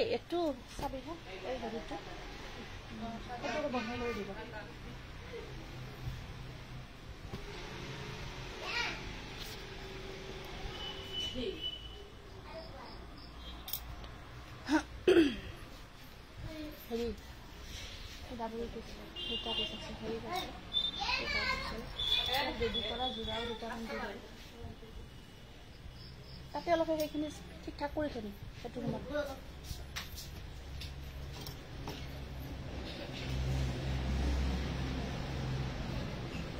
এইটো চাবি এই হেৰিটো বনাই অলপ সেইখিনি ঠিক ঠাক কৰি থাকিম সেইটো সময়ত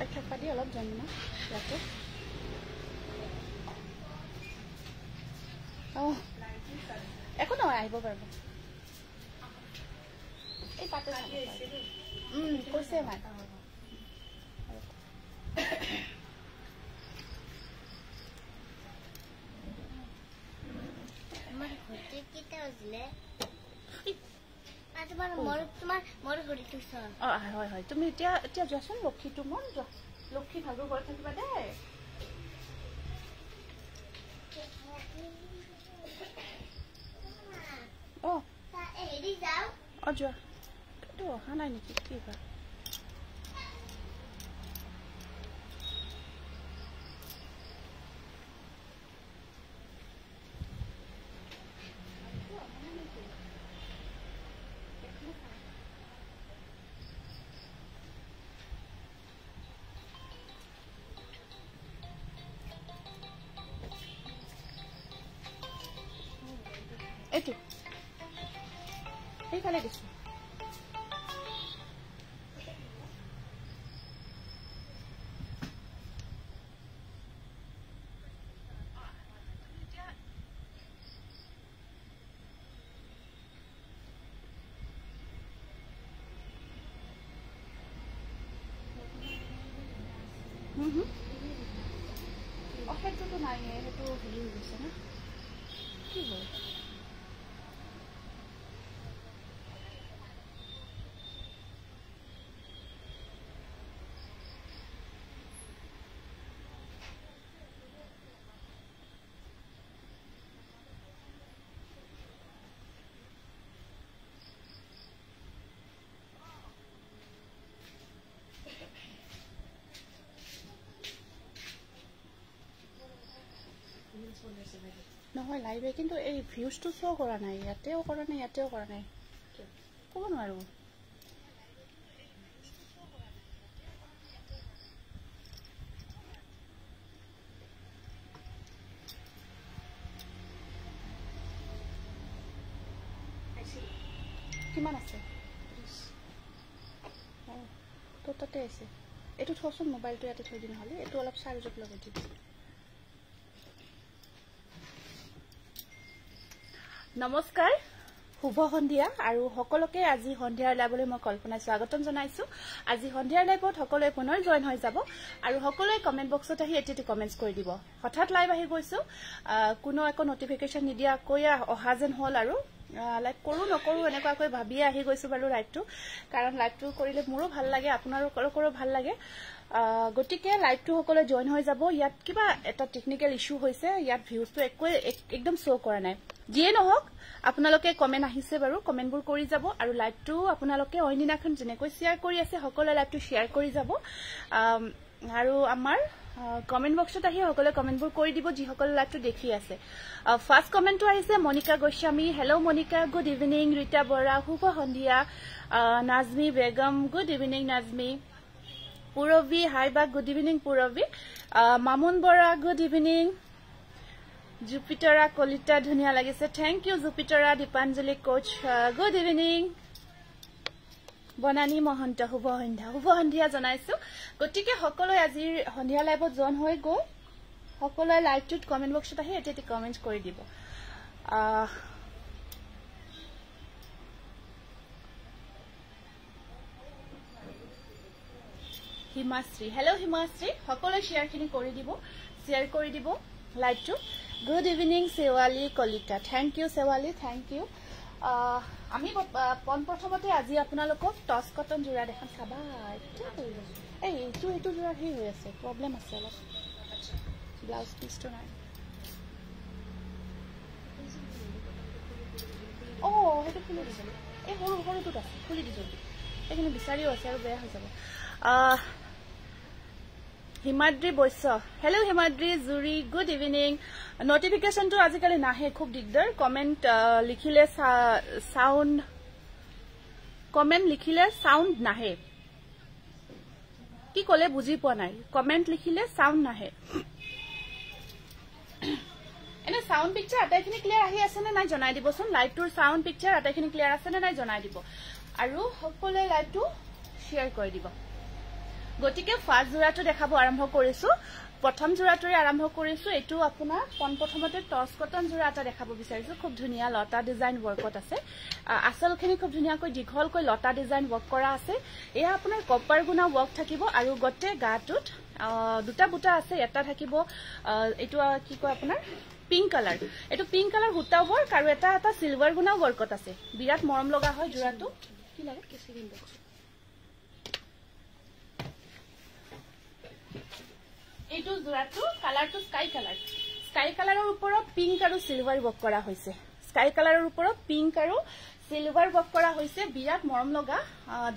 তাক চাফা দি অলপ যাম মানে ইয়াতে অঁ একো নহয় আহিব পাৰিব এই পাতে কৈছে মাৰ অঁ হয় হয় তুমি এতিয়া এতিয়া যোৱাচোন লক্ষীটো মন যোৱা লক্ষী ভাগৰ ঘৰত থাকিবা দেই অ অঁ যোৱা এইটো অহা নাই নেকি কি হয় নহয় লাইভে কিন্তু এই ভিউজটো শ্ব' কৰা নাই ইয়াতেও কৰা নাই ইয়াতেও কৰা নাই ক'ব নোৱাৰোঁ কিমান আছে অঁ তাতে আছে এইটো থচোন মোবাইলটো ইয়াতে থৈ দিম নহ'লে এইটো অলপ চাৰ্জত লগাই দিম নমস্কাৰ শুভ সন্ধিয়া আৰু সকলোকে আজি সন্ধিয়াৰ লাইভলৈ মই কল্পনাই স্বাগতম জনাইছো আজি সন্ধিয়াৰ লাইভত সকলোৱে পুনৰ জইন হৈ যাব আৰু সকলোৱে কমেণ্ট বক্সত আহি এতিয়াতো কমেণ্টছ কৰি দিব হঠাৎ লাইভ আহি গৈছো কোনো একো নটিফিকেশ্যন নিদিয়াকৈ অহা যেন হল আৰু লাইক কৰোঁ নকৰো এনেকুৱাকৈ ভাবিয়ে আহি গৈছো বাৰু লাইভটো কাৰণ লাইভটো কৰিলে মোৰো ভাল লাগে আপোনাৰো ভাল লাগে গতিকে লাইভটো সকলোৱে জইন হৈ যাব ইয়াত কিবা এটা টেকনিকেল ইছ্যু হৈছে ইয়াত ভিউজটো একোৱে একদম শ্ব' কৰা নাই যিয়ে নহওক আপোনালোকে কমেণ্ট আহিছে বাৰু কমেণ্টবোৰ কৰি যাব আৰু লাইভটো আপোনালোকে অইনদিনাখন যেনেকৈ শ্বেয়াৰ কৰি আছে সকলোৱে লাইভটো শ্বেয়াৰ কৰি যাব আৰু আমাৰ কমেণ্ট বক্সত আহি সকলোৱে কমেণ্টবোৰ কৰি দিব যিসকলে লাইভটো দেখি আছে ফাৰ্ষ্ট কমেণ্টটো আহিছে Monika Goswami hello' Monika good evening Rita Bora শুভ সন্ধিয়া Najmi Begum good evening Najmi Purabi hi বা good evening Purabi Mamun Bora good evening Jupitara Kalita ধুনীয়া লাগিছে thank you Jupitara Dipanjali Koch good evening Banani Mahanta শুভ সন্ধ্যা শুভ সন্ধিয়া জনাইছো গতিকে সকলোৱে আজিৰ সন্ধিয়া লাইভত জইন হৈ গ'ল সকলোৱে লাইভটোত কমেণ্ট বক্সত আহি এতিয়া কমেণ্ট কৰি দিব হিমাশ্ৰী হেল্ল' হিমাশ্ৰী সকলোৱে শ্বেয়াৰখিনি কৰি দিব শ্বেয়াৰ কৰি দিব লাইভটো good evening Sewali Kalita thank you Sewali thank you আমি পোনপ্ৰথমতে আজি আপোনালোকক টচ কটন যোৰা দেখাম চাবা এই এইটো এইটো যোৰা সেই হৈ আছে প্ৰব্লেম আছে অলপ ব্লাউজ পিচটো নাই অঁ সেইটো খুলি দিছিলোঁ এই সৰু সৰুটোত আছে খুলি দিছিলোঁ এইখিনি বিচাৰিও আছে আৰু বেয়া হৈ যাব হিমাদ্ৰী বৈশ্য হেল্ল' হিমাদ্ৰী জুৰি গুড ইভিনিং নটিফিকেশ্যনটো আজিকালি নাহে খুব দিগদাৰ কমেণ্ট লিখিলে চাউণ্ড কমেণ্ট লিখিলে চাউণ্ড নাহে কি কলে বুজি পোৱা নাই কমেণ্ট লিখিলে চাউণ্ড নাহে এনে চাউণ্ড পিকচাৰ আটাইখিনি ক্লিয়াৰ আহি আছেনে নাই জনাই দিবচোন লাইভটোৰ চাউণ্ড পিকচাৰ আটাইখিনি ক্লিয়াৰ আছেনে নাই জনাই দিব আৰু সকলোৱে লাইভটো শ্বেয়াৰ কৰি দিব গতিকে ফাৰ্ষ্ট যোৰাটো দেখাব আৰম্ভ কৰিছো প্ৰথম যোৰাটোৰে আৰম্ভ কৰিছোঁ এইটো আপোনাৰ পন প্ৰথমতে টচ কটন যোৰা এটা দেখাব বিচাৰিছো খুব ধুনীয়া লতা ডিজাইন ৱৰ্কত আছে আচলখিনি খুব ধুনীয়াকৈ দীঘলকৈ লতা ডিজাইন ৱৰ্ক কৰা আছে এয়া আপোনাৰ কপাৰ গুণা ৱৰ্ক থাকিব আৰু গোটেই গাটোত দুটা বুটা আছে এটা থাকিব এইটো কি কয় আপোনাৰ পিংক কালাৰ এইটো পিংক কালাৰ সূতা ৱৰ্ক আৰু এটা এটা চিলভাৰ গুণা ৱৰ্কত আছে বিৰাট মৰম লগা হয় যোৰাটো কি লাগে কেচি এইটো জোৰাটো কালাৰটো স্কাই কালাৰ স্কাই কালাৰৰ ওপৰত পিংক আৰু চিলভাৰ ৱৰ্ক কৰা হৈছে স্কাই কালাৰৰ ওপৰত পিংক আৰু চিলভাৰ ৱৰ্ক কৰা হৈছে বিৰাট মৰম লগা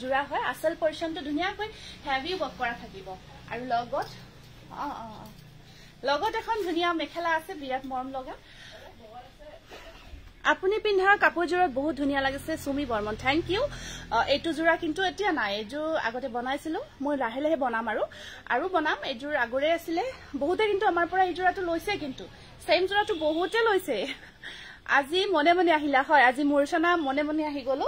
যোৰা হয় আচল পৰ্চনটো ধুনীয়াকৈ হেভি ৱৰ্ক কৰা থাকিব আৰু লগত অ অ লগত এখন ধুনীয়া মেখেলা আছে বিৰাট মৰম লগা আপুনি পিন্ধা কাপোৰযোৰত বহুত ধুনীয়া লাগিছে চুমি বৰ্মন থেংক ইউ এইটো যোৰা কিন্তু এতিয়া নাই এইযোৰ আগতে বনাইছিলো মই লাহে লাহে বনাম আৰু আৰু বনাম এইযোৰ আগৰে আছিলে বহুতে কিন্তু আমাৰ পৰা এইযোৰাটো লৈছে কিন্তু চেম যোৰাটো বহুতে লৈছে আজি মনে মনে আহিলা হয় আজি মোৰ চনা মনে মনে আহি গলো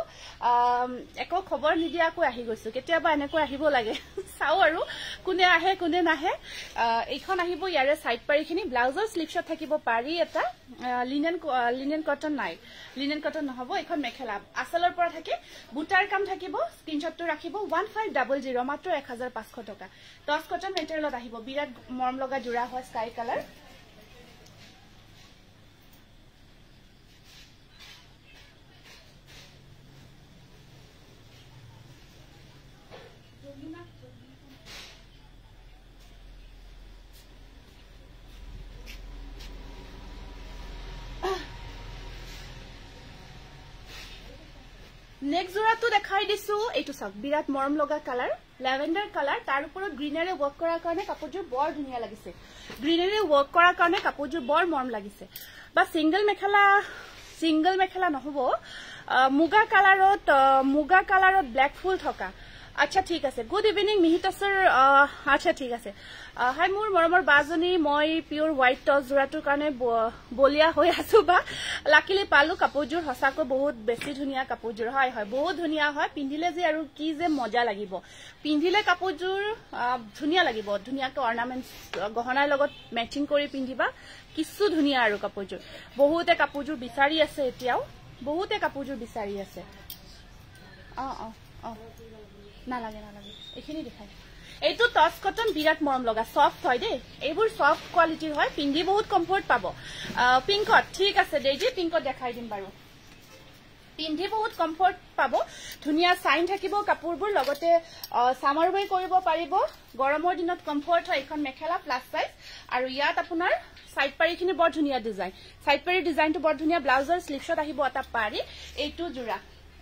একো খবৰ নিদিয়াকৈ আহি গৈছো কেতিয়াবা এনেকৈ আহিব লাগে চাওঁ আৰু কোনে আহে কোনে নাহে এইখন আহিব ইয়াৰে চাইড পাৰিখিনি ব্লাউজৰ শ্লিপছত থাকিব পাৰি এটা লিনেন লিনেন কটন নাই লিনেন কটন নহব এইখন মেখেলা আচলৰ পৰা থাকে বুটাৰ কাম থাকিব স্ক্ৰীনশ্বটটো ৰাখিব ওৱান ফাইভ ডাবল জিৰ' মাত্ৰ এক হাজাৰ পাঁচশ টকা টচ কটন মেটেৰিয়েলত আহিব বিৰাট মৰম লগা যোৰা হয় স্কাই কালাৰ নেক্সট যোৰাটো দেখাই দিছো এইটো চাওক বিৰাট মৰম লগা কালাৰ লেভেণ্ডাৰ কালাৰ তাৰ ওপৰত গ্ৰীনেৰে ৱৰ্ক কৰাৰ কাৰণে কাপোৰযোৰ বৰ ধুনীয়া লাগিছে গ্ৰীনেৰে ৱৰ্ক কৰাৰ কাৰণে কাপোৰযোৰ বৰ মৰম লাগিছে বা ছিংগল মেখেলা ছিংগল মেখেলা নহব মুগা কালাৰত মুগা কালাৰত ব্লেক ফুল থকা আচ্ছা ঠিক আছে গুড ইভিনিং মিহিত আচ্ছা ঠিক আছে হাই মোৰ মৰমৰ বাজনী মই পিয়ৰ হোৱাইট টচ যোৰাটোৰ কাৰণে বলীয়া হৈ আছো বা লাকিলি পালো কাপোৰযোৰ সঁচাকৈ বহুত বেছি ধুনীয়া কাপোৰযোৰ হয় হয় বহুত ধুনীয়া হয় পিন্ধিলে যে আৰু কি যে মজা লাগিব পিন্ধিলে কাপোৰযোৰ ধুনীয়া লাগিব ধুনীয়াকৈ অৰ্ণামেণ্টছ গহনাৰ লগত মেচিং কৰি পিন্ধিবা কিছু ধুনীয়া আৰু কাপোৰযোৰ বহুতে কাপোৰযোৰ বিচাৰি আছে এতিয়াও বহুতে কাপোৰযোৰ বিচাৰি আছে অ অ অ নালাগে নালাগে এইখিনি দেখাই এইটো টচ কটন বিৰাট মৰম লগা চফ্ট হয় দেই এইবোৰ চফ্ট কোৱালিটিৰ হয় পিন্ধি বহুত কমফৰ্ট পাব পিংকত ঠিক আছে দেইজি পিংকত দেখাই দিম বাৰু পিন্ধি বহুত কমফৰ্ট পাব ধুনীয়া চাইন থাকিব কাপোৰবোৰ লগতে চামাৰ ৱে কৰিব পাৰিব গৰমৰ দিনত কমফৰ্ট হয় এখন মেখেলা প্লাছ চাইজ আৰু ইয়াত আপোনাৰ চাইড পাৰিখিনি বৰ ধুনীয়া ডিজাইন চাইড পাৰি ডিজাইনটো বৰ ধুনীয়া ব্লাউজৰ শ্লিপছত আহিব এটা পাৰি এইটো যোৰা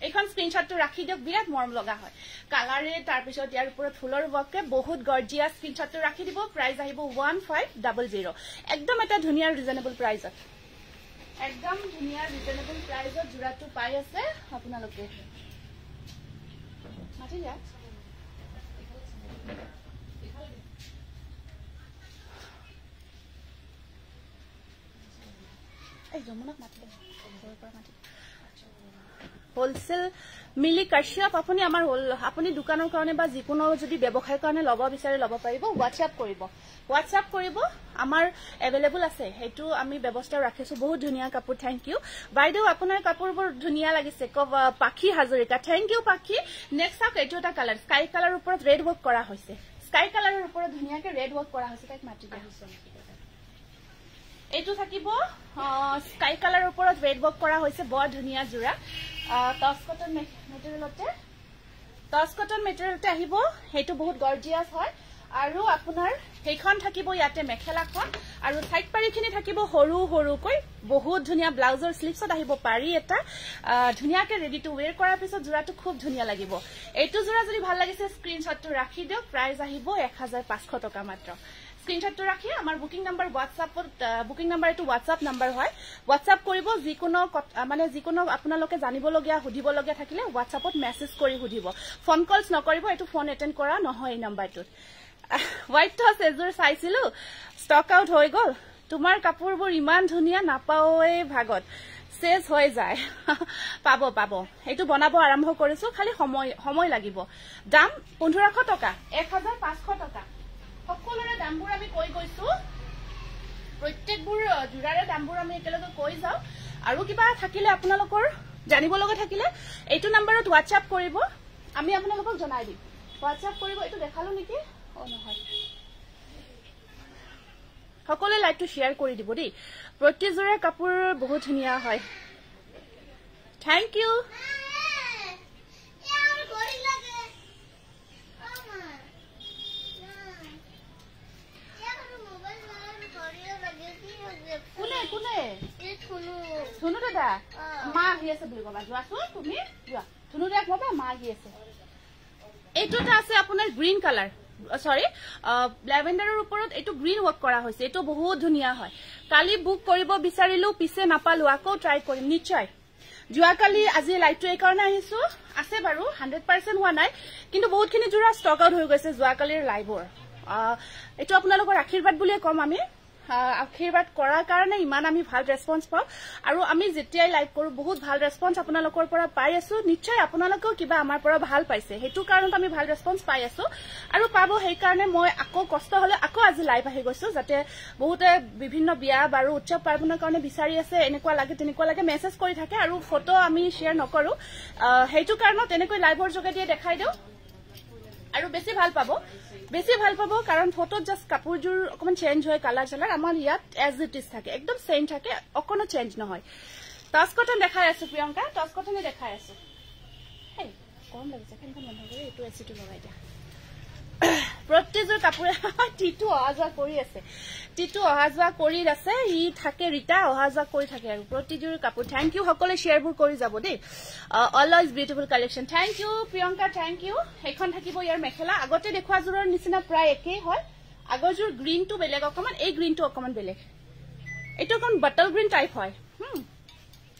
এইখন স্ক্ৰীনশ্বটটো ৰাখি দিয়ক বিৰাট মৰম লগা হয় কালাৰে তাৰপিছত ইয়াৰ ওপৰত ফুলৰ ৱৰ্ককে বহুত গৰ্জিয়া স্ক্ৰীনশ্বটটো ৰাখি দিব প্ৰাইজ আহিব ওৱান ফাইভ ডাবল জিৰ' একদম এটা ধুনীয়া ৰিজনেবল প্ৰাইজত একদম ধুনীয়া ৰিজনেবল প্ৰাইজত যোৰাটো পাই আছে আপোনালোকে এই যমুনাক মাতিলে মাতিলে হোলচেল মিলি কাশ্যপ আপুনি আমাৰ আপুনি দোকানৰ কাৰণে বা যিকোনো যদি ব্যৱসায়ৰ কাৰণে ল'ব বিচাৰে ল'ব পাৰিব হোৱাটছআপ কৰিব হোৱাটছআপ কৰিব আমাৰ এভেইলেবল আছে সেইটো আমি ব্যৱস্থা ৰাখিছো বহুত ধুনীয়া কাপোৰ থেংক ইউ বাইদেউ আপোনাৰ কাপোৰবোৰ ধুনীয়া লাগিছে Pakhi Hazarika thank you Pakhi next চাওক এইটো এটা কালাৰ স্কাই কালাৰৰ ওপৰত ৰেড ৱৰ্ক কৰা হৈছে স্কাই কালাৰৰ ওপৰত ধুনীয়াকৈ ৰেড ৱৰ্ক কৰা হৈছে তাইক মাতি আহিছো নেকি এইটো থাকিব স্কাই কালাৰৰ ওপৰত ৰেড বক কৰা হৈছে বৰ ধুনীয়া যোৰা টচ কটন মেটেৰিয়েলতে টচ কটন মেটেৰিয়েলতে আহিব সেইটো বহুত গৰ্জিয়াছ হয় আৰু আপোনাৰ সেইখন থাকিব ইয়াতে মেখেলাখন আৰু চাইড পাৰিখিনি থাকিব সৰু সৰুকৈ বহুত ধুনীয়া ব্লাউজৰ শ্লিপছত আহিব পাৰি এটা ধুনীয়াকৈ ৰেডি টু ৱেৰ কৰাৰ পিছত যোৰাটো খুব ধুনীয়া লাগিব এইটো যোৰা যদি ভাল লাগিছে স্ক্ৰীণশ্বটটো ৰাখি দিয়ক প্ৰাইজ আহিব এক হাজাৰ পাঁচশ টকা মাত্ৰ স্ক্রিনশ্বটটো রাখি আমার বুকিং নাম্বার হোয়াটসঅ্যাপত বুকিং নাম্বার এটা হোয়াটসঅ্যাপ নাম্বার হয় হোয়াটসঅ্যাপ করব যিকোনো মানে যিকোনো আপনাদের জানিবলগিয়া সুদিবলগিয়া থাকলে হোয়াটসঅ্যাপত মেসেজ করে সুদিব ফোন কলস নকরিব এটা ফোন এটেন্ড করা নহয় এই নাম্বারটোত হোয়াইট টস এজোৰ চাইছিল স্টক আউট হয়ে গল তোমার কাপড়ব ইমান ধুনিয়া নাপাও এই ভাগত শেষ হয়ে যায় পাব পাব এইটা বনাব আরম্ভ করেছো খালি সময় সময় লাগিব দাম পনেরোশো টাকা এক হাজার পাঁচশো টাকা সকলোৰে দামবোৰ আমি কৈ গৈছো প্ৰত্যেকবোৰ যোৰাৰে দামবোৰ আমি একেলগে কৈ যাওঁ আৰু কিবা থাকিলে আপোনালোকৰ জানিব লগা থাকিলে এইটো নাম্বাৰত হোৱাটছআপ কৰিব আমি আপোনালোকক জনাই দিম হোৱাটছআপ কৰিব এইটো দেখালো নেকি অ নহয় সকলোৱে লাইভটো শ্বেয়াৰ কৰি দিব দেই প্ৰত্যেকযোৰে কাপোৰ বহুত ধুনীয়া হয় থেংক ইউ শুনো দাদা মা আহি আছে বুলি কবা যোৱাচোন তুমি যোৱা শুনো দাদা কবা মা আহি আছে এইটো এটা আছে আপোনাৰ গ্ৰীণ কালাৰ চৰি লেভেণ্ডাৰৰ ওপৰত এইটো গ্ৰীণ ৱৰ্ক কৰা হৈছে এইটো বহুত ধুনীয়া হয় কালি বুক কৰিব বিচাৰিলো পিছে নাপালো আকৌ ট্ৰাই কৰিম নিশ্চয় যোৱাকালি আজি লাইটটো এইকাৰণে আহিছো আছে বাৰু হাণ্ড্ৰেড পাৰ্চেণ্ট হোৱা নাই কিন্তু বহুতখিনি যোৰা ষ্টক আউট হৈ গৈছে যোৱাকালিৰ লাইভৰ এইটো আপোনালোকৰ আশীৰ্বাদ বুলিয়ে কম আমি আশীৰ্বাদ কৰাৰ কাৰণে ইমান আমি ভাল ৰেছপঞ্চ পাওঁ আৰু আমি যেতিয়াই লাইভ কৰো বহুত ভাল ৰেছপঞ্চ আপোনালোকৰ পৰা পাই আছো নিশ্চয় আপোনালোকেও কিবা আমাৰ পৰা ভাল পাইছে সেইটো কাৰণত আমি ভাল ৰেছপঞ্চ পাই আছো আৰু পাব সেইকাৰণে মই আকৌ কষ্ট হলে আকৌ আজি লাইভ আহি গৈছো যাতে বহুতে বিভিন্ন বিয়া বাৰু উৎসৱ পাৰ্বণৰ কাৰণে বিচাৰি আছে এনেকুৱা লাগে তেনেকুৱা লাগে মেছেজ কৰি থাকে আৰু ফটো আমি শ্বেয়াৰ নকৰো সেইটো কাৰণত এনেকৈ লাইভৰ যোগেদিয়ে দেখাই দিওঁ আৰু বেছি ভাল পাব বেছি ভাল পাব কাৰণ ফটোত জাষ্ট কাপোৰযোৰ অকণমান চেঞ্জ হয় কালাৰ চালাৰ আমাৰ ইয়াত এজ ইট ইজ থাকে একদম সেম থাকে অকণো চেঞ্জ নহয় টস কটন দেখাই আছো প্ৰিয়ংকা টস কটনে দেখাই আছো কম লাগছে বন্ধ কৰে একটু এসিটি লগাই দিয়া প্ৰত্যেকযোৰ কাপোৰে টিটো অহা যোৱা কৰি আছে টিটো অহা যোৱা কৰি আছে ই থাকে ৰীতা অহা যোৱা কৰি থাকে আৰু প্ৰতিযোৰ কাপোৰ থেংক ইউ সকলোৱে শ্বেয়াৰবোৰ কৰি যাব দেই always beautiful collection thank you Priyanka thank you সেইখন থাকিব ইয়াৰ মেখেলা আগতে দেখুওৱা যোৰৰ নিচিনা প্ৰায় একেই হয় আগৰ যোৰ গ্ৰীণটো বেলেগ অকণমান এই গ্ৰীণটো অকণমান বেলেগ এইটো অকণ বাটল গ্ৰীণ টাইপ হয়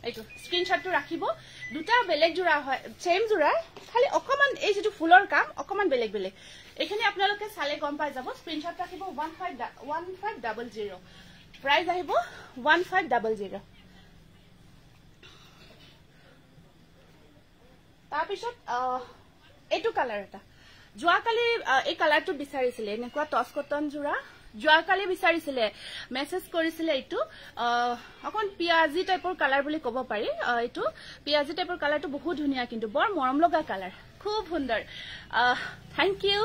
এইটো স্ক্ৰীণশ্বটটো ৰাখিব দুটা বেলেগ যোৰা হয় চেম যোৰা খালি অকণমান এই যিটো ফুলৰ কাম অকণমান বেলেগ বেলেগ এইখিনি আপোনালোকে চালে গম পাই যাব স্ক্ৰীনশ্বট ৰাখিব one five one five double zero' price আহিব ওৱান ফাইভ ডাবল জিৰ' তাৰপিছত এইটো কালাৰ এটা যোৱাকালি এই কালাৰটো বিচাৰিছিলে এনেকুৱা টচ কটন যোৰা যোৱাকালি বিচাৰিছিলে মেছেজ কৰিছিলে এইটো অকণ পিঁয়াজি টাইপৰ কালাৰ বুলি ক'ব পাৰি এইটো পিঁয়াজি টাইপৰ কালাৰটো বহুত ধুনীয়া কিন্তু বৰ মৰম লগা কালাৰ খুব সুন্দৰ থেংক ইউ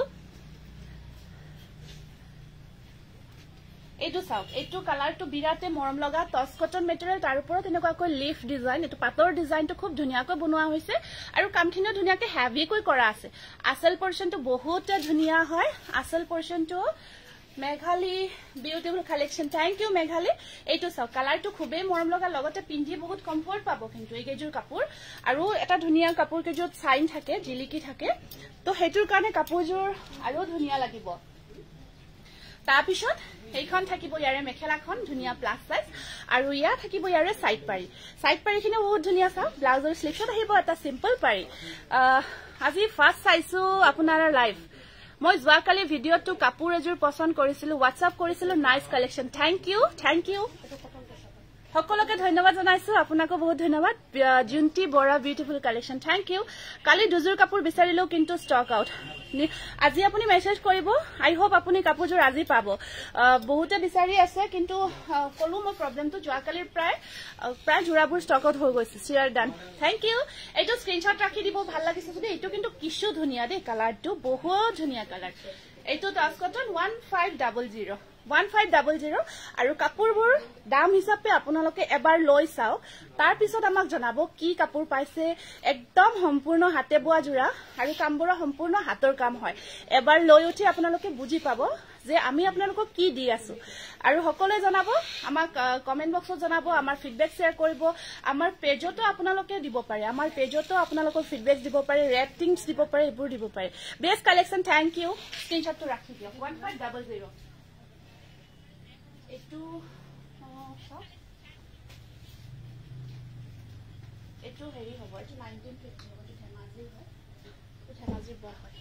এইটো চাওক এইটো কালাৰটো বিৰাতে মৰম লগা টচ কটন মেটেৰিয়েল তাৰ ওপৰত এনেকুৱাকৈ লিফ ডিজাইন এইটো পাতৰ ডিজাইনটো খুব ধুনীয়াকৈ বনোৱা হৈছে আৰু কামখিনিও ধুনীয়াকৈ হেভিকৈ কৰা আছে আচল পৰ্চনটো বহুতে ধুনীয়া হয় আচল পৰ্চনটো Meghali beautiful collection thank you Meghali এইটো চাওক কালারটা খুবই মরম লগা পিন্ধি বহুত কমফর্ট পাব কিন্তু এইকেজোর কাপড় আর একটা ধুনিয়া কাপড় কেজোর সাইন থাকে জিলিকি থাকে তো সেইটোর কারণে কাপড়জোর আরো ধুনিয়া লাগিব তারপর এইখান থাকিব ইয়ারে মেখেলাখন ধুনিয়া প্লাস সাইজ আর ইয়া থাকিব ইয়ারে সাইড পারি সাইড পারি খিনে বহুত ধুনিয়া চাও ব্লাউজের স্লিপসত আহিব একটা সিম্পল পারি আজি ফার্স্ট চাইছো আপনার লাইফ মই যোৱাকালি ভিডিঅ'টো কাপোৰ এযোৰ পচন্দ কৰিছিলো হোৱাটছআপ কৰিছিলো nice collection thank you thank you সকলোকে ধন্যবাদ জনাইছো আপোনাকো বহুত ধন্যবাদ Junti Bora beautiful collection thank you কালি দুযোৰ কাপোৰ বিচাৰিলো কিন্তু ষ্টক আউট আজি আপুনি মেছেজ কৰিব আই হোপ আপুনি কাপোৰযোৰ আজি পাব বহুতে বিচাৰি আছে কিন্তু কলো মই প্ৰব্লেমটো যোৱাকালি প্ৰায় প্ৰায় যোৰাবোৰ ষ্টক আউট হৈ গৈছে চিয়াৰ ডান থেংক ইউ এইটো স্ক্ৰীণশ্বট ৰাখি দিব ভাল লাগিছে যদি এইটো কিন্তু কিছু ধুনীয়া দেই কালাৰটো বহুত ধুনীয়া কালাৰ এইটো touch cotton one five double zero' one five double zero আর কাপড়বর দাম হিসাবে আপনাদের এবার লই চাও তারপর আমাক জানাব কি কাপড় পাইছে একদম সম্পূর্ণ হাতে বয়া যোরা আর কামবর সম্পূর্ণ হাতর কাম হয় এবার লই উঠি আপনাদের বুঝি পাব যে আমি আপনার কি দি আছো আর সকলে জানাব আমার কমেন্ট বক্সত জানাব আমার ফিডবেক শেয়ার করব আমার পেজতো আপনাদের দিব পারে আমার পেজতো আপনাদের ফিডবেক দিব পারে রেটিংস দিব পারে এইবর দিব পারে বেস্ট কালেকশন থ্যাংক ইউ স্ক্রিনশটো রাখি দিও ওয়ান ফাইভ ডাবল জিরো এইটো এইটো হেৰি হ'ব এইটো নাইনটিন ফিফটি হ'ব এইটো ধেমাজি হয় ধেমাজি বোৱা হয়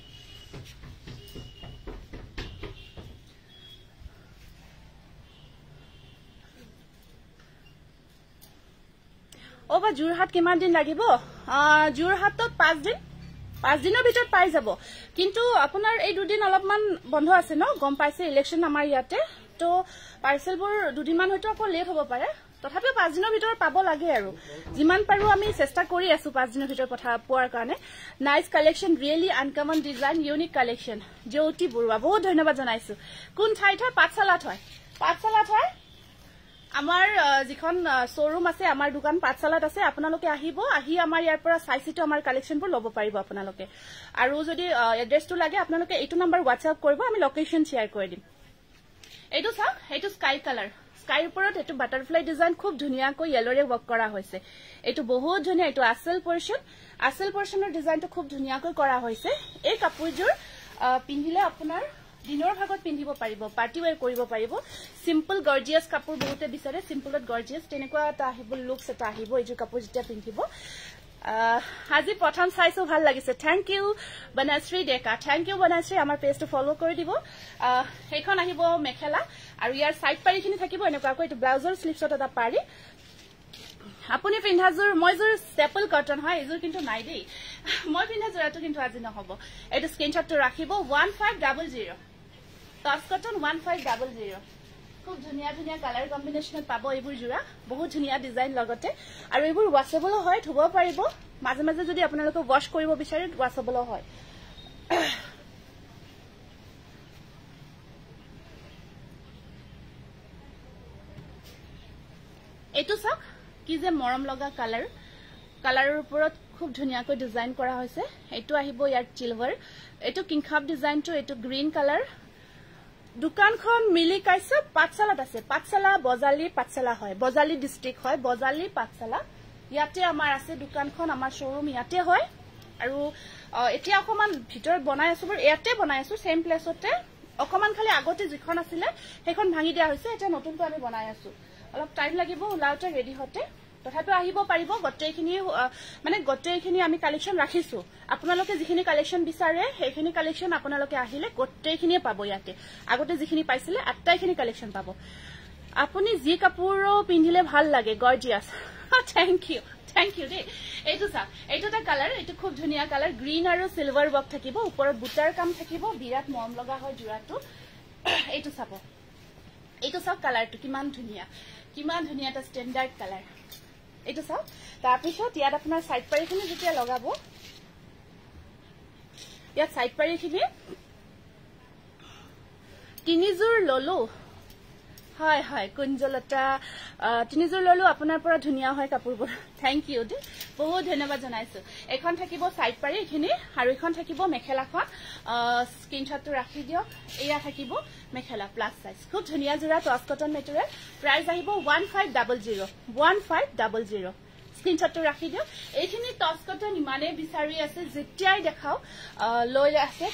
অ' বা যোৰহাট কিমান দিন লাগিব যোৰহাটত পাঁচদিন পাঁচদিনৰ ভিতৰত পাই যাব কিন্তু আপোনাৰ এই দুদিন অলপমান বন্ধ আছে ন গম পাইছে ইলেকশ্যন আমাৰ ইয়াতে তো পাৰ্চেলবোৰ দুদিনমান হয়তো আকৌ লেট হ'ব পাৰে তথাপিও পাঁচদিনৰ ভিতৰত পাব লাগে আৰু যিমান পাৰো আমি চেষ্টা কৰি আছো পাঁচদিনৰ ভিতৰত পঠা পোৱাৰ কাৰণে nice collection really uncommon design unique collection Jyoti Baruah বহুত ধন্যবাদ জনাইছো কোন ঠাইত হয় পাঠশালাত হয় পাঠশালাত হয় আমাৰ যিখন শ্বৰুম আছে আমাৰ দোকান পাঠশালাত আছে আপোনালোকে আহিব আহি আমাৰ ইয়াৰ পৰা চাই চিতি আমাৰ কালেকশ্যনবোৰ ল'ব পাৰিব আপোনালোকে আৰু যদি এড্ৰেছটো লাগে আপোনালোকে এইটো নাম্বাৰ হোৱাটছএপ কৰিব আমি লোকেশ্যন শ্বেয়াৰ কৰি দিম এইটো চাওক এইটো স্কাই কালাৰ স্কাইৰ ওপৰত এইটো বাটাৰফ্লাই ডিজাইন খুব ধুনীয়াকৈ য়েল'ৰে ৱৰ্ক কৰা হৈছে এইটো বহুত ধুনীয়া এইটো আচল পৰ্চন আচল পৰ্চনৰ ডিজাইনটো খুব ধুনীয়াকৈ কৰা হৈছে এই কাপোৰযোৰ পিন্ধিলে আপোনাৰ দিনৰ ভাগত পিন্ধিব পাৰিব পাৰ্টি ৱেৰ কৰিব পাৰিব চিম্পল গৰ্জিয়াছ কাপোৰ বহুতে বিচাৰে চিম্পলত গৰ্জিয়াছ তেনেকুৱা এটা আহিব লুকছ এটা আহিব এইযোৰ কাপোৰ যেতিয়া পিন্ধিব আজি প্ৰথম চাইছো ভাল লাগিছে thank you Banashree Deka thank you Banashree আমাৰ পেজটো ফলো কৰি দিব সেইখন আহিব মেখেলা আৰু ইয়াৰ চাইড পাৰিখিনি থাকিব এনেকুৱাকৈ এইটো ব্লাউজৰ শ্লিপছত এটা পাৰি আপুনি পিন্ধা যোৰ মই যোৰ ষ্টেপল কটন হয় এইযোৰ কিন্তু নাই দেই মই পিন্ধা যোৰাটো কিন্তু আজি নহব এইটো স্ক্ৰীনশ্বটটো ৰাখিব one five double zero' touch cotton one five double zero' খুব ধুনীয়া ধুনীয়া কালাৰ কম্বিনেশ্যনত পাব এইবোৰ যোৰা বহুত ধুনীয়া ডিজাইন লগতে আৰু এইবোৰ ৱাশ্বেবলো হয় ধুব পাৰিব মাজে মাজে যদি আপোনালোকে ৱাশ্ব কৰিব বিচাৰে ৱাশ্বেবলো হয় এইটো চাওক কি যে মৰম লগা কালাৰ কালাৰৰ ওপৰত খুব ধুনীয়াকৈ ডিজাইন কৰা হৈছে এইটো আহিব ইয়াৰ চিলভাৰ এইটো কিংখাপ ডিজাইনটো এইটো গ্ৰীণ কালাৰ দোকানখন মিলি কাইছে পাঠশালাত আছে পাঠশালা বজালি পাঠশালা হয় বজালি ডিষ্ট্ৰিক্ট হয় বজালি পাঠশালা ইয়াতে আমাৰ আছে দোকানখন আমাৰ শ্ব'ৰুম ইয়াতে হয় আৰু এতিয়া অকণমান ভিতৰত বনাই আছো বাৰু ইয়াতে বনাই আছো চেম প্লেচতে অকণমান খালি আগতে যিখন আছিলে সেইখন ভাঙি দিয়া হৈছে এতিয়া নতুনকৈ আমি বনাই আছো অলপ টাইম লাগিব ওলাওঁতে ৰেডি হওঁতে তথাপিও আহিব পাৰিব গোটেইখিনি মানে গোটেইখিনি আমি কালেকশ্যন ৰাখিছো আপোনালোকে যিখিনি কালেকশ্যন বিচাৰে সেইখিনি কালেকশ্যন আপোনালোকে আহিলে গোটেইখিনিয়ে পাব ইয়াতে আগতে যিখিনি পাইছিলে আটাইখিনি কালেকশ্যন পাব আপুনি যি কাপোৰ পিন্ধিলে ভাল লাগে gorgeous thank you thank you দেই এইটো চাওক এইটো এটা কালাৰ এইটো খুব ধুনীয়া কালাৰ গ্ৰীণ আৰু চিলভাৰ ৱৰ্ক থাকিব ওপৰত বুটাৰ কাম থাকিব বিৰাট মৰম লগা হয় যোৰাটো এইটো চাব এইটো চাওক কালাৰটো কিমান ধুনীয়া কিমান ধুনীয়া এটা ষ্টেণ্ডাৰ্ড কালাৰ এইটো চাওক তাৰপিছত ইয়াত আপোনাৰ চাইড পাৰিখিনি যেতিয়া লগাব ইয়াত চাইড পাৰিখিনি তিনিযোৰ ললো হয় হয় কুঞ্জলতা তিনিযোৰ ললো আপোনাৰ পৰা ধুনীয়া হয় কাপোৰবোৰ থেংক ইউ দেই বহুত ধন্যবাদ জনাইছো এখন থাকিব চাইড পাৰি এইখিনি আৰু এখন থাকিব মেখেলাখন স্ক্ৰীণশ্বটটো ৰাখি দিয়ক এয়া থাকিব মেখেলা প্লাছ চাইজ খুব ধুনীয়া যোৰা টচ কটন মেটেৰিয়েল প্ৰাইচ আহিব one five double zero' one five double zero' স্ক্ৰীনশ্বটটো ৰাখি দিয়ক এইখিনি টচ কটন ইমানেই বিচাৰি আছে যেতিয়াই দেখাওঁ লৈ আছে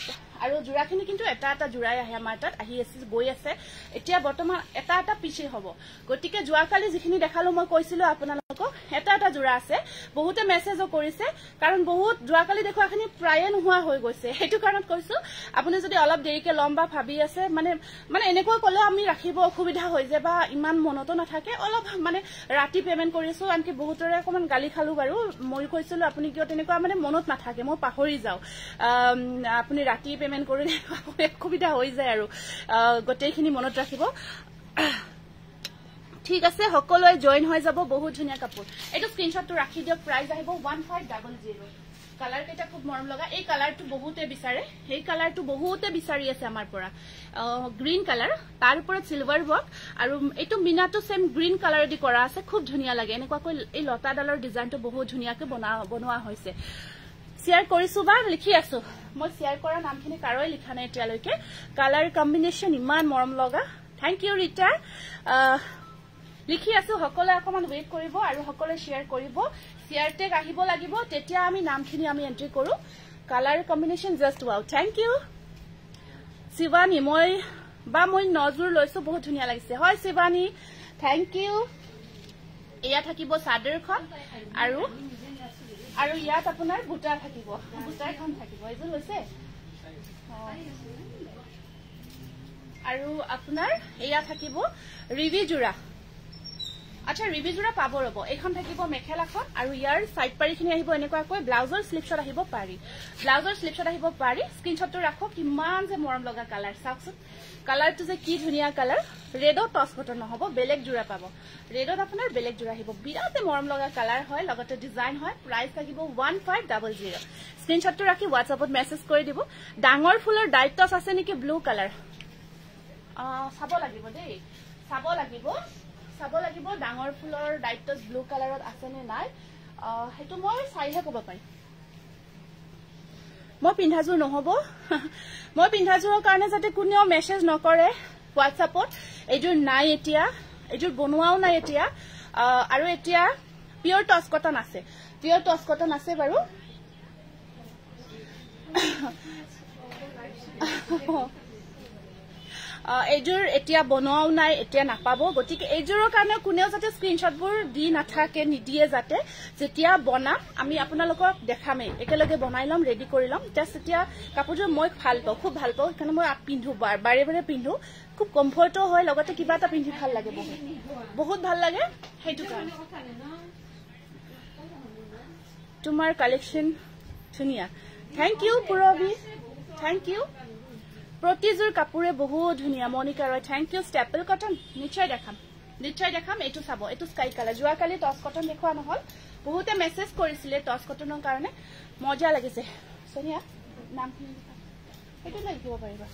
আৰু জোৰাখিনি কিন্তু এটা এটা জোৰাই আহে আমাৰ তাত আহি আছে গৈ আছে এতিয়া বৰ্তমান এটা এটা পিছে হ'ব গতিকে যোৱাকালি যিখিনি দেখালো মই কৈছিলো আপোনালোকক এটা এটা জোৰা আছে বহুতে মেছেজো কৰিছে কাৰণ বহুত যোৱাকালি দেখুৱাখিনি প্ৰায়ে নোহোৱা হৈ গৈছে সেইটো কাৰণত কৈছো আপুনি যদি অলপ দেৰিকে লম বা ভাবি আছে মানে মানে এনেকুৱা কলেও আমি ৰাখিব অসুবিধা হৈ যায় বা ইমান মনতো নাথাকে অলপ মানে ৰাতি পেমেণ্ট কৰিছো আনকি বহুতৰে অকণমান গালি খালো বাৰু ময়ো কৈছিলো আপুনি কিয় তেনেকুৱা মানে মনত নাথাকে মই পাহৰি যাওঁ আপুনি ৰাতি পেমেণ্ট কৰি অসুবিধা হৈ যায় আৰু গোটেইখিনি মনত ৰাখিব ঠিক আছে সকলোৱে জইন হৈ যাব বহুত ধুনীয়া কাপোৰ এইটো স্ক্ৰীনশ্বটটো ৰাখি দিয়ক প্ৰাইচ আহিব one five double zero' colour কেইটা খুব মৰম লগা এই কালাৰটো বহুতে বিচাৰে সেই কালাৰটো বহুতে বিচাৰি আছে আমাৰ পৰা গ্ৰীণ কালাৰ তাৰ ওপৰত চিলভাৰ ৱৰ্ক আৰু এইটো মিনাটো চেম গ্ৰীণ কালাৰেদি কৰা আছে খুব ধুনীয়া লাগে এনেকুৱাকৈ এই লতাডালৰ ডিজাইনটো বহুত ধুনীয়াকৈ বনোৱা হৈছে শ্বেয়াৰ কৰিছো বা লিখি আছো মই শ্বেয়াৰ কৰা নামখিনি কাৰোৱে লিখা নাই এতিয়ালৈকে কালাৰ কম্বিনেশ্যন ইমান মৰম লগা থেংক ইউ ৰীতা লিখি আছো সকলোৱে অকণমান ৱেইট কৰিব আৰু সকলোৱে শ্বেয়াৰ কৰিব শ্বেয়াৰ টেগ আহিব লাগিব তেতিয়া আমি নামখিনি আমি এণ্ট্ৰি কৰো colour combination just wow thank you Shivani মই বা মই নযোৰ লৈছো বহুত ধুনীয়া লাগিছে হয় শিৱানী থেংক ইউ এয়া থাকিব চাদৰখন আৰু আৰু ইয়াত আপোনাৰ বুটা থাকিব বুটা এখন থাকিব এইযোৰ হৈছে আৰু আপোনাৰ এয়া থাকিব ৰিভি যোৰা আচ্ছা ৰিভি যোৰা পাব ৰ'ব এইখন থাকিব মেখেলাখন আৰু ইয়াৰ চাইড পাৰিখিনি আহিব এনেকুৱাকৈ ব্লাউজৰ শ্লিপছত আহিব পাৰি ব্লাউজৰ শ্লিপছত আহিব পাৰি স্ক্ৰীণশ্বটটো ৰাখক কিমান যে মৰম লগা কালাৰ চাওকচোন কালাৰটো যে কি ধুনীয়া কালাৰ ৰেডত টচ বটন নহব বেলেগ যোৰা পাব ৰেডত আপোনাৰ বেলেগ যোৰা আহিব বিৰাটে মৰম লগা কালাৰ হয় লগতে ডিজাইন হয় প্ৰাইচ থাকিব ওৱান ফাইভ ডাবল জিৰ' স্ক্ৰীনশ্বটটো ৰাখি হোৱাটছএপত মেছেজ কৰি দিব ডাঙৰ ফুলৰ ডাইট টচ আছে নেকি ব্লু কালাৰ চাব লাগিব দেই চাব লাগিব চাব লাগিব ডাঙৰ ফুলৰ ডাইট টচ ব্লু কালাৰত আছেনে নাই সেইটো মই চাইহে কব পাৰিম মই পিন্ধাযোৰ নহব মই পিন্ধাযোৰৰ কাৰণে যাতে কোনেও মেছেজ নকৰে হোৱাটছআপত এইযোৰ নাই এতিয়া এইযোৰ বনোৱাও নাই এতিয়া আৰু এতিয়া পিয়ৰ টচ কটন আছে পিয়ৰ টচ কটন আছে বাৰু এইযোৰ এতিয়া বনোৱাও নাই এতিয়া নাপাব গতিকে এইযোৰৰ কাৰণে কোনেও যাতে স্ক্ৰীণশ্বটবোৰ দি নাথাকে নিদিয়ে যাতে যেতিয়া বনাম আমি আপোনালোকক দেখামেই একেলগে বনাই ল'ম ৰেডি কৰি ল'ম তেতিয়া কাপোৰযোৰ মই ভাল পাওঁ খুব ভাল পাওঁ সেইকাৰণে মই পিন্ধো বাৰে বাৰে পিন্ধো খুব কমফৰ্টো হয় লগতে কিবা এটা পিন্ধি ভাল লাগে বহুত বহুত ভাল লাগে সেইটো কাৰণে তোমাৰ কালেকশ্যন ধুনীয়া thank you Purabi thank you প্ৰতিযোৰ কাপোৰে বহুত ধুনীয়া Monika Roy thank you staple cotton নিশ্চয় দেখাম নিশ্চয় দেখাম এইটো চাব এইটো স্কাই কালাৰ যোৱাকালি টচ কটন দেখুওৱা নহ'ল বহুতে মেছেজ কৰিছিলে টচ কটনৰ কাৰণে মজা লাগিছে চনিয়া নামখিনি এইটো লাগিব পাৰিবা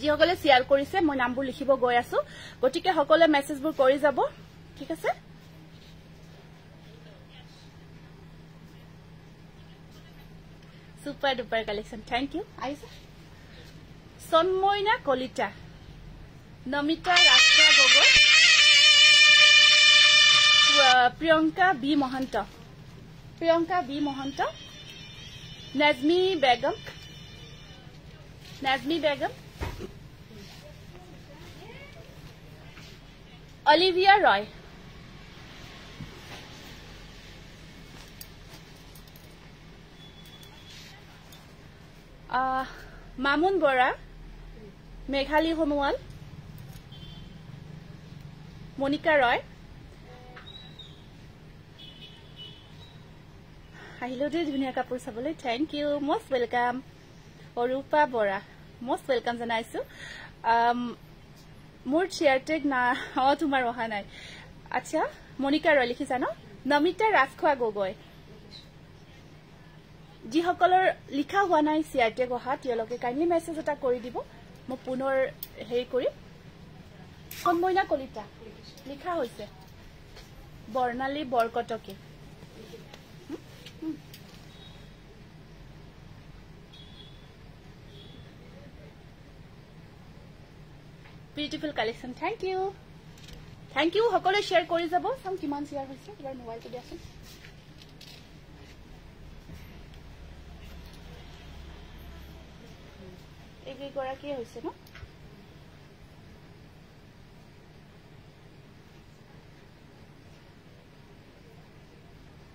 যিসকলে শ্বেয়াৰ কৰিছে মই নামবোৰ লিখিব গৈ আছো গতিকে সকলোৱে মেছেজবোৰ কৰি যাব ঠিক আছে super duper collection thank you আহিছা Chanmoyna Kalita Namita Raja Gogoi Priyanka B Mahanta Priyanka B Mahanta Najmi Begum Najmi Begum Olivia Roy Mamun Bora Meghali Sonowal Monika Roy আহিলো দেই ধুনীয়া কাপোৰ চাবলৈ thank you most welcome Arupa Bora most welcome জনাইছো um, মোৰ চেয়াৰ টেক না অ তোমাৰ অহা নাই আচ্ছা মণিকা ৰয় লিখিছা ন নমিতা ৰাজখোৱা গগৈ যিসকলৰ লিখা হোৱা নাই চিআৰ টেক অহা তেওঁলোকে কাইণ্ডলি মেছেজ এটা কৰি দিব মই পুনৰ হেৰি কৰিম কনমইনা কলিতা লিখা হৈছে বৰ্ণালী বৰকটকে beautiful collection thank you thank you সকলোৱে শ্বেয়াৰ কৰি যাব চাম কিমান শ্বেয়াৰ হৈছে এবাৰ মোবাইলটো দিয়াচোন গৰাকী হৈছে ন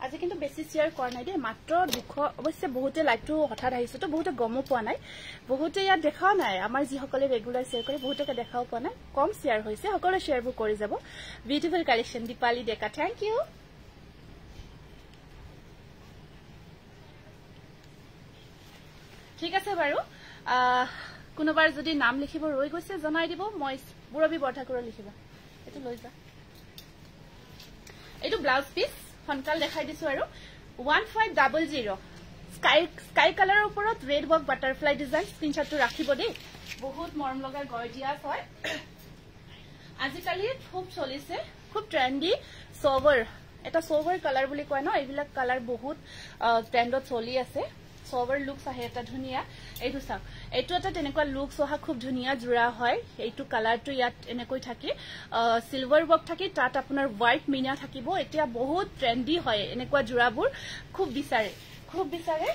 আজি কিন্তু বেছি শ্বেয়াৰ কৰা নাই দেই মাত্ৰ দুশ অৱশ্যে বহুতে লাইকটো হঠাৎ আহিছে তো বহুতে গমো পোৱা নাই বহুতে ইয়াত দেখাও নাই আমাৰ যিসকলে ৰেগুলাৰ শ্বেয়াৰ কৰে বহুতকে দেখাও পোৱা নাই কম শ্বেয়াৰ হৈছে সকলোৱে শ্বেয়াৰবোৰ কৰি যাব beautiful collection Dipali Deka thank you ঠিক আছে বাৰু কোনোবাৰ যদি নাম লিখিব ৰৈ গৈছে জনাই দিব মই বুৰবী বৰঠাকুৰৰ লিখিবা এইটো লৈ যা এইটো ব্লাউজ পিচ সোনকাল দেখাই দিছো আৰু one five double zero' sky কালাৰৰ ওপৰত ৰেড ৱৰ্ক বাটাৰফ্লাই ডিজাইন স্ক্ৰীনশ্বটটো ৰাখিব দেই বহুত মৰম লগা দিয়া হয় আজিকালি খুব চলিছে খুব ট্ৰেণ্ডি ছ'ভাৰ এটা ছ'ভাৰ কালাৰ বুলি কয় ন এইবিলাক কালাৰ বহুত ট্ৰেণ্ডত চলি আছে ফ্লৱাৰ লুকছ আহে এটা ধুনীয়া এইটো চাওক এইটো এটা তেনেকুৱা লুকছ অহা খুব ধুনীয়া যোৰা হয় এইটো কালাৰটো ইয়াত এনেকৈ থাকে চিলভাৰ ৱৰ্ক থাকে তাত আপোনাৰ হোৱাইট মিনা থাকিব এতিয়া বহুত ট্ৰেণ্ডি হয় এনেকুৱা যোৰাবোৰ খুব বিচাৰে খুব বিচাৰে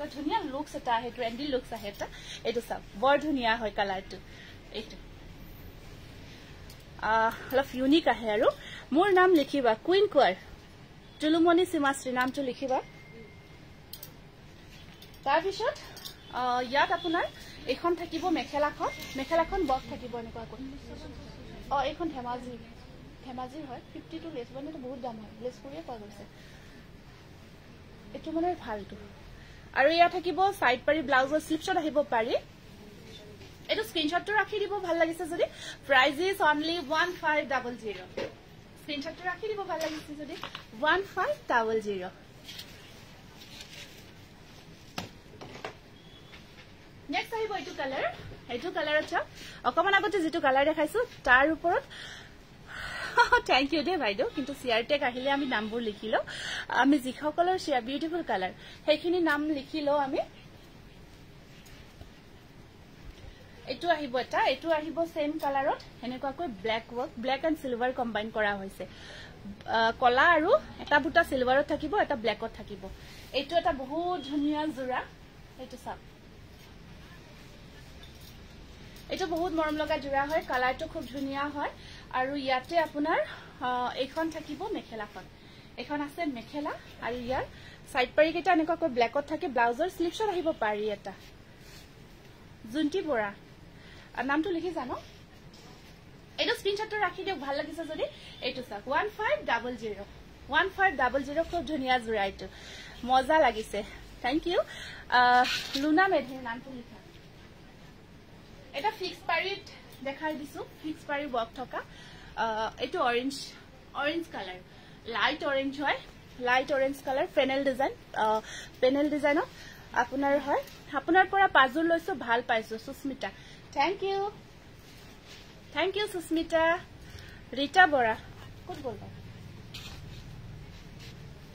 তো ধুনীয়া লুকছ এটা আহে ট্ৰেণ্ডি লুকছ আহে এটা এইটো চাওক বৰ ধুনীয়া হয় কালাৰটো এইটো অলপ ইউনিক আহে আৰু মোৰ নাম লিখিবা কুইন কোৱাৰ টুলুমণি সীমাশ্ৰী নামটো লিখিবা তাৰপিছত ইয়াত আপোনাৰ এইখন থাকিব মেখেলাখন মেখেলাখন বক থাকিব এনেকুৱা অঁ এইখন ধেমাজি ধেমাজি হয় ফিফটি টু লেছ মানে বহুত দাম হয় লেছ কৰিয়ে পোৱা গৈছে এইটো মানে ভালটো আৰু ইয়াত থাকিব চাইড পাৰি ব্লাউজৰ শ্লিপছত আহিব পাৰি এইটো স্ক্ৰীণশ্বটটো ৰাখি দিব ভাল লাগিছে যদি price is only one five double zero' স্ক্ৰীণশ্বটটো ৰাখি দিব ভাল লাগিছে যদি one five double zero' next আহিব এইটো কালাৰ এইটো কালাৰত চাওক অকণমান আগতে যিটো কালাৰ দেখাইছো তাৰ ওপৰত থেংক ইউ দেই বাইদেউ কিন্তু চিয়াৰটেক আহিলে আমি নামবোৰ লিখি লওঁ আমি যিসকলৰ চিয়াৰ বিউটিফুল কালাৰ সেইখিনি নাম লিখি লওঁ আমি এইটো আহিব এটা এইটো আহিব চেম কালাৰত সেনেকুৱাকৈ black work black and silver combine কৰা হৈছে কলা আৰু এটা বুটা চিলভাৰত থাকিব এটা ব্লেকত থাকিব এইটো এটা বহুত ধুনীয়া যোৰা এইটো চাওক এইটো বহুত মৰম লগা যোৰা হয় কালাৰটো খুব ধুনীয়া হয় আৰু ইয়াতে আপোনাৰ এইখন থাকিব মেখেলাখন এইখন আছে মেখেলা আৰু ইয়াৰ চাইড পাৰিকেইটা এনেকুৱাকৈ ব্লেকত থাকে ব্লাউজৰ শ্লিপছত আহিব পাৰি এটা জোনটি বৰা নামটো লিখি জানো এইটো স্ক্ৰীনশ্বটটো ৰাখি দিয়ক ভাল লাগিছে যদি এইটো চাওক one five double zero' one five double zero' খুব ধুনীয়া যোৰা এইটো মজা লাগিছে থেংক ইউ লুনা মেধিৰ নামটো লিখা এটা ফিক্স পাৰিত দেখাই দিছো ফিক্স পাৰি ৱৰ্ক থকা এইটো orange orange colour light orange হয় light orange colour panel design panel ডিজাইনত আপোনাৰ হয় আপোনাৰ পৰা পাজোৰ লৈছো ভাল পাইছো Susmita thank you thank you Susmita Rita Bora কত গল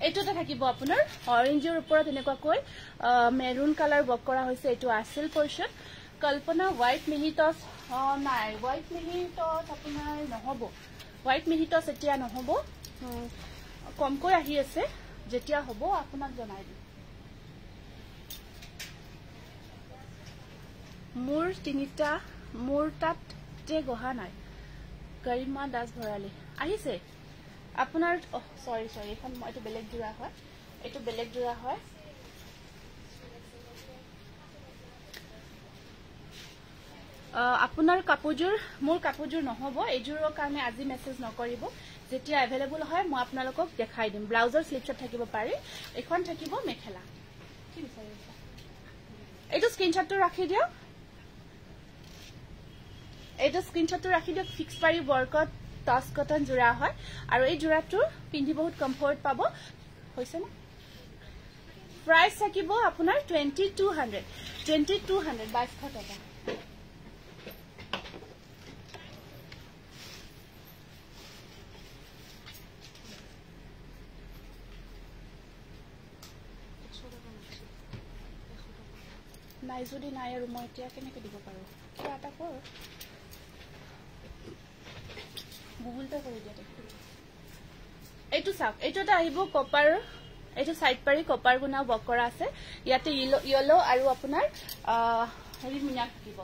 এইটোতে থাকিব আপোনাৰ অৰেঞ্জৰ ওপৰত এনেকুৱাকৈ মেৰুন কালাৰ ৱৰ্ক কৰা হৈছে এইটো আছিল পৰ্চন কল্পনা হোৱাইট মিহিটচ নাই হোৱাইট মিহিটচ আপোনাৰ নহ'ব হোৱাইট মিহিটচ এতিয়া নহ'ব কমকৈ আহি আছে যেতিয়া হ'ব আপোনাক জনাই দিম মোৰ তিনিটা মোৰ তাত তে গঢ়া নাই গৰিমা দাস ভৰালী আহিছে আপোনাৰ আপোনাৰ কাপোৰযোৰ মোৰ কাপোৰযোৰ নহ'ব এইযোৰৰ কাৰণে আজি মেছেজ নকৰিব যেতিয়া এভেইলেবল হয় মই আপোনালোকক দেখাই দিম ব্লাউজৰ শ্লিপশ্বট থাকিব পাৰি এইখন থাকিব মেখেলা এইটো স্ক্ৰীণশ্বটটো ৰাখি দিয়ক এইটো স্ক্ৰীণশ্বটটো ৰাখি দিয়ক ফিক্স পাৰি বৰ্কত টচ কটন যোৰা হয় আৰু এই যোৰাটো পিন্ধি বহুত কমফৰ্ট পাব হৈছে হৈছেনে প্ৰাইচ থাকিব আপোনাৰ twenty two hundred twenty two hundred বাইছশ টকা নাই যদি নাই আৰু মই এতিয়া কেনেকৈ দিব পাৰোঁ কিবা এটা কৰ গুগল পে' কৰি দিয়া এইটো চাওক এইটো এটা আহিব কপাৰ এইটো চাইড পাৰি কপাৰ গুণাও বক কৰা আছে ইয়াতে য়েল' আৰু আপোনাৰ হেৰি মিনা থাকিব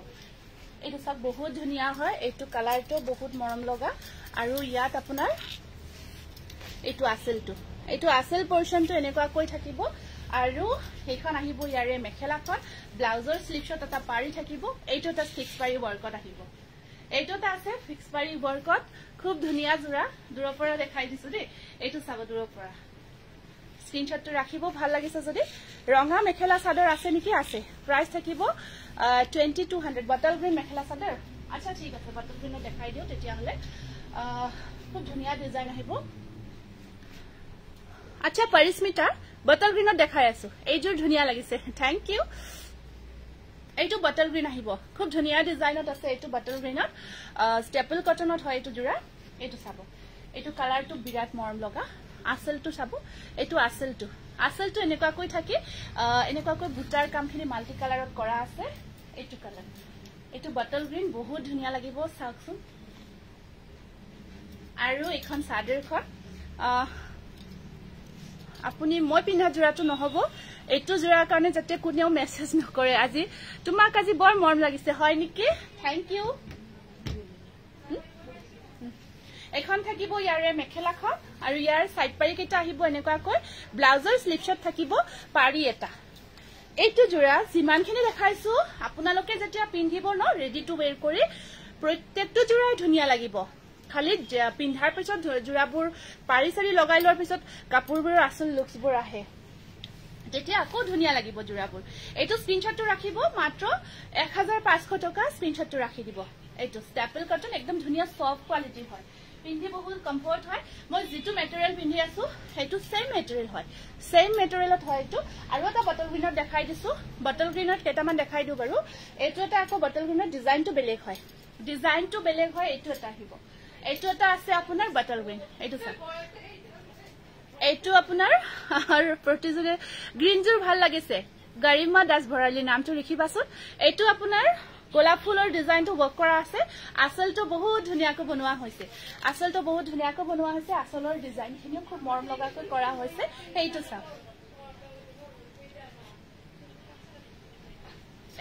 এইটো চাওক বহুত ধুনীয়া হয় এইটো কালাৰটো বহুত মৰম লগা আৰু ইয়াত আপোনাৰ এইটো আছিলটো এইটো আছিল পৰ্চনটো এনেকুৱাকৈ থাকিব আৰু সেইখন আহিব ইয়াৰে মেখেলাখন ব্লাউজৰ শ্লিপছত এটা পাৰি থাকিব এইটো এটা ফিক্স পাৰি ৱৰ্কত আহিব এইটো এটা আছে ফিক্স পাৰি ৱৰ্কত খুব ধুনীয়া যোৰা দূৰৰ পৰা দেখাই দিছো দেই এইটো চাব দূৰৰ পৰা স্ক্ৰীণশ্বটটো ৰাখিব ভাল লাগিছে যদি ৰঙা মেখেলা চাদৰ আছে নেকি আছে প্ৰাইচ থাকিব twenty two hundred bottle green mekhela chador আচ্ছা ঠিক আছে বাটল গ্ৰীণত দেখাই দিওঁ তেতিয়াহ'লে খুব ধুনীয়া ডিজাইন আহিব আচ্ছা পৰিস্মিতা বটল গ্ৰীণত দেখাই আছো এইযোৰ ধুনীয়া লাগিছে থেংক ইউ এইটো বটল গ্ৰীণ আহিব খুব ধুনীয়া ডিজাইনত আছে এইটো বটল গ্ৰীণত ষ্টেপল কটনত হয় এইটো যোৰা এইটো চাব এইটো কালাৰটো বিৰাট মৰম লগা আচলটো চাব এইটো আচলটো আচলটো এনেকুৱাকৈ থাকি এনেকুৱাকৈ বুটাৰ কামখিনি মাল্টি কালাৰত কৰা আছে এইটো কালাৰ এইটো বটল গ্ৰীণ বহুত ধুনীয়া লাগিব চাওকচোন আৰু এইখন চাদৰখন আপুনি মই পিন্ধা যোৰাটো নহব এইটো যোৰাৰ কাৰণে যাতে কোনেও মেছেজ নকৰে আজি তোমাক আজি বৰ মৰম লাগিছে হয় নেকি থেংক ইউ এখন থাকিব ইয়াৰে মেখেলাখন আৰু ইয়াৰ চাইড পাৰি কেইটা আহিব এনেকুৱাকৈ ব্লাউজৰ শ্লিপছত থাকিব পাৰি এটা এইটো যোৰা যিমানখিনি দেখাইছো আপোনালোকে যেতিয়া পিন্ধিব ন ৰেডি টু ৱেৰ কৰি প্ৰত্যেকটো যোৰাই ধুনীয়া লাগিব খালি পিন্ধাৰ পিছত যোৰাবোৰ পাৰি চাৰি লগাই লোৱাৰ পিছত কাপোৰবোৰৰ আচল লুকছবোৰ আহে তেতিয়া আকৌ ধুনীয়া লাগিব যোৰাবোৰ এইটো স্ক্ৰীনশ্বটটো ৰাখিব মাত্ৰ এক হাজাৰ পাঁচশ টকা স্ক্ৰীনশ্বটটো ৰাখি দিব এইটো ষ্টেপল কটন একদম ধুনীয়া চফ্ট কোৱালিটি হয় পিন্ধি বহুত কমফৰ্ট হয় মই যিটো মেটেৰিয়েল পিন্ধি আছো সেইটো চেম মেটেৰিয়েল হয় চেম মেটেৰিয়েলত হয় এইটো আৰু এটা বটল গ্ৰীণত দেখাই দিছো বটল গ্ৰীণত কেইটামান দেখাই দিওঁ বাৰু এইটো এটা আকৌ বটল গ্ৰীণত ডিজাইনটো বেলেগ হয় ডিজাইনটো বেলেগ হয় এইটো এটা আহিব এইটো এটা আছে আপোনাৰ বাটাল গ্ৰীণ এইটো এইটো আপোনাৰ প্ৰতিযোগী গ্ৰীণযোৰ ভাল লাগিছে গাৰিমা দাস ভৰালী নামটো লিখিবাচোন এইটো আপোনাৰ গোলাপ ফুলৰ ডিজাইনটো ৱৰ্ক কৰা আছে আচলটো বহুত ধুনীয়াকৈ বনোৱা হৈছে আচলটো বহুত ধুনীয়াকৈ বনোৱা হৈছে আচলৰ ডিজাইনখিনিও খুব মৰম লগাকৈ কৰা হৈছে সেইটো চাওক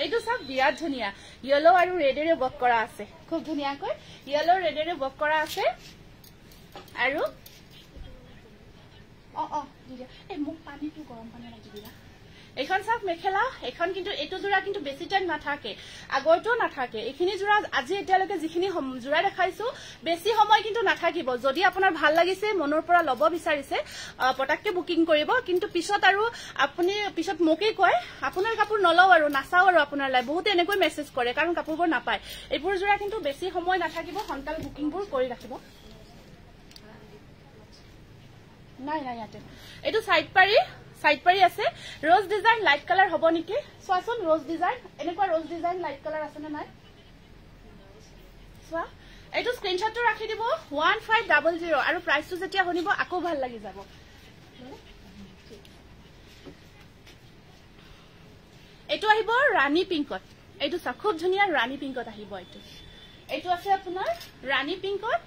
এইটো সব বিয়াত ধুনিয়া ইয়েলো আৰু ৰেডেৰে বক কৰা আছে খুব ধুনিয়া কই ইয়েলো ৰেডেৰে বক কৰা আছে আৰু অ অ দিয়া এ মুখ পানি তো গৰম লাগি দিয়া এইখন চাওক মেখেলা এইখন কিন্তু এইটো যোৰা কিন্তু বেছি টাইম নাথাকে আগৰটো নাথাকে এইখিনি যোৰা আজি এতিয়ালৈকে যিখিনি যোৰা দেখাইছো বেছি সময় কিন্তু নাথাকিব যদি আপোনাৰ ভাল লাগিছে মনৰ পৰা লব বিচাৰিছে পটাককে বুকিং কৰিব কিন্তু পিছত আৰু আপুনি পিছত মোকেই কয় আপোনাৰ কাপোৰ নলওঁ আৰু নাচাওঁ আৰু আপোনাৰ লাই বহুতে এনেকৈ মেছেজ কৰে কাৰণ কাপোৰবোৰ নাপায় এইবোৰ যোৰা কিন্তু বেছি সময় নাথাকিব সোনকালে বুকিংবোৰ কৰি ৰাখিব নাই নাই ইয়াতে এইটো চাইড পাৰি চাইড পাৰি আছে ৰোজ ডিজাইন লাইট কালাৰ হব নেকি চোৱাচোন ৰোজ ডিজাইন এনেকুৱা ৰোজ ডিজাইন লাইট কালাৰ আছে নে নাই চোৱা এইটো স্ক্ৰীণশ্বটটো ৰাখি দিব ওৱান আৰু প্ৰাইচটো যেতিয়া শুনিব আকৌ ভাল লাগি যাব এইটো আহিব ৰাণী পিংকত এইটো চাওক খুব ধুনীয়া ৰাণী পিংকত আহিব এইটো এইটো আছে আপোনাৰ ৰাণী পিংকত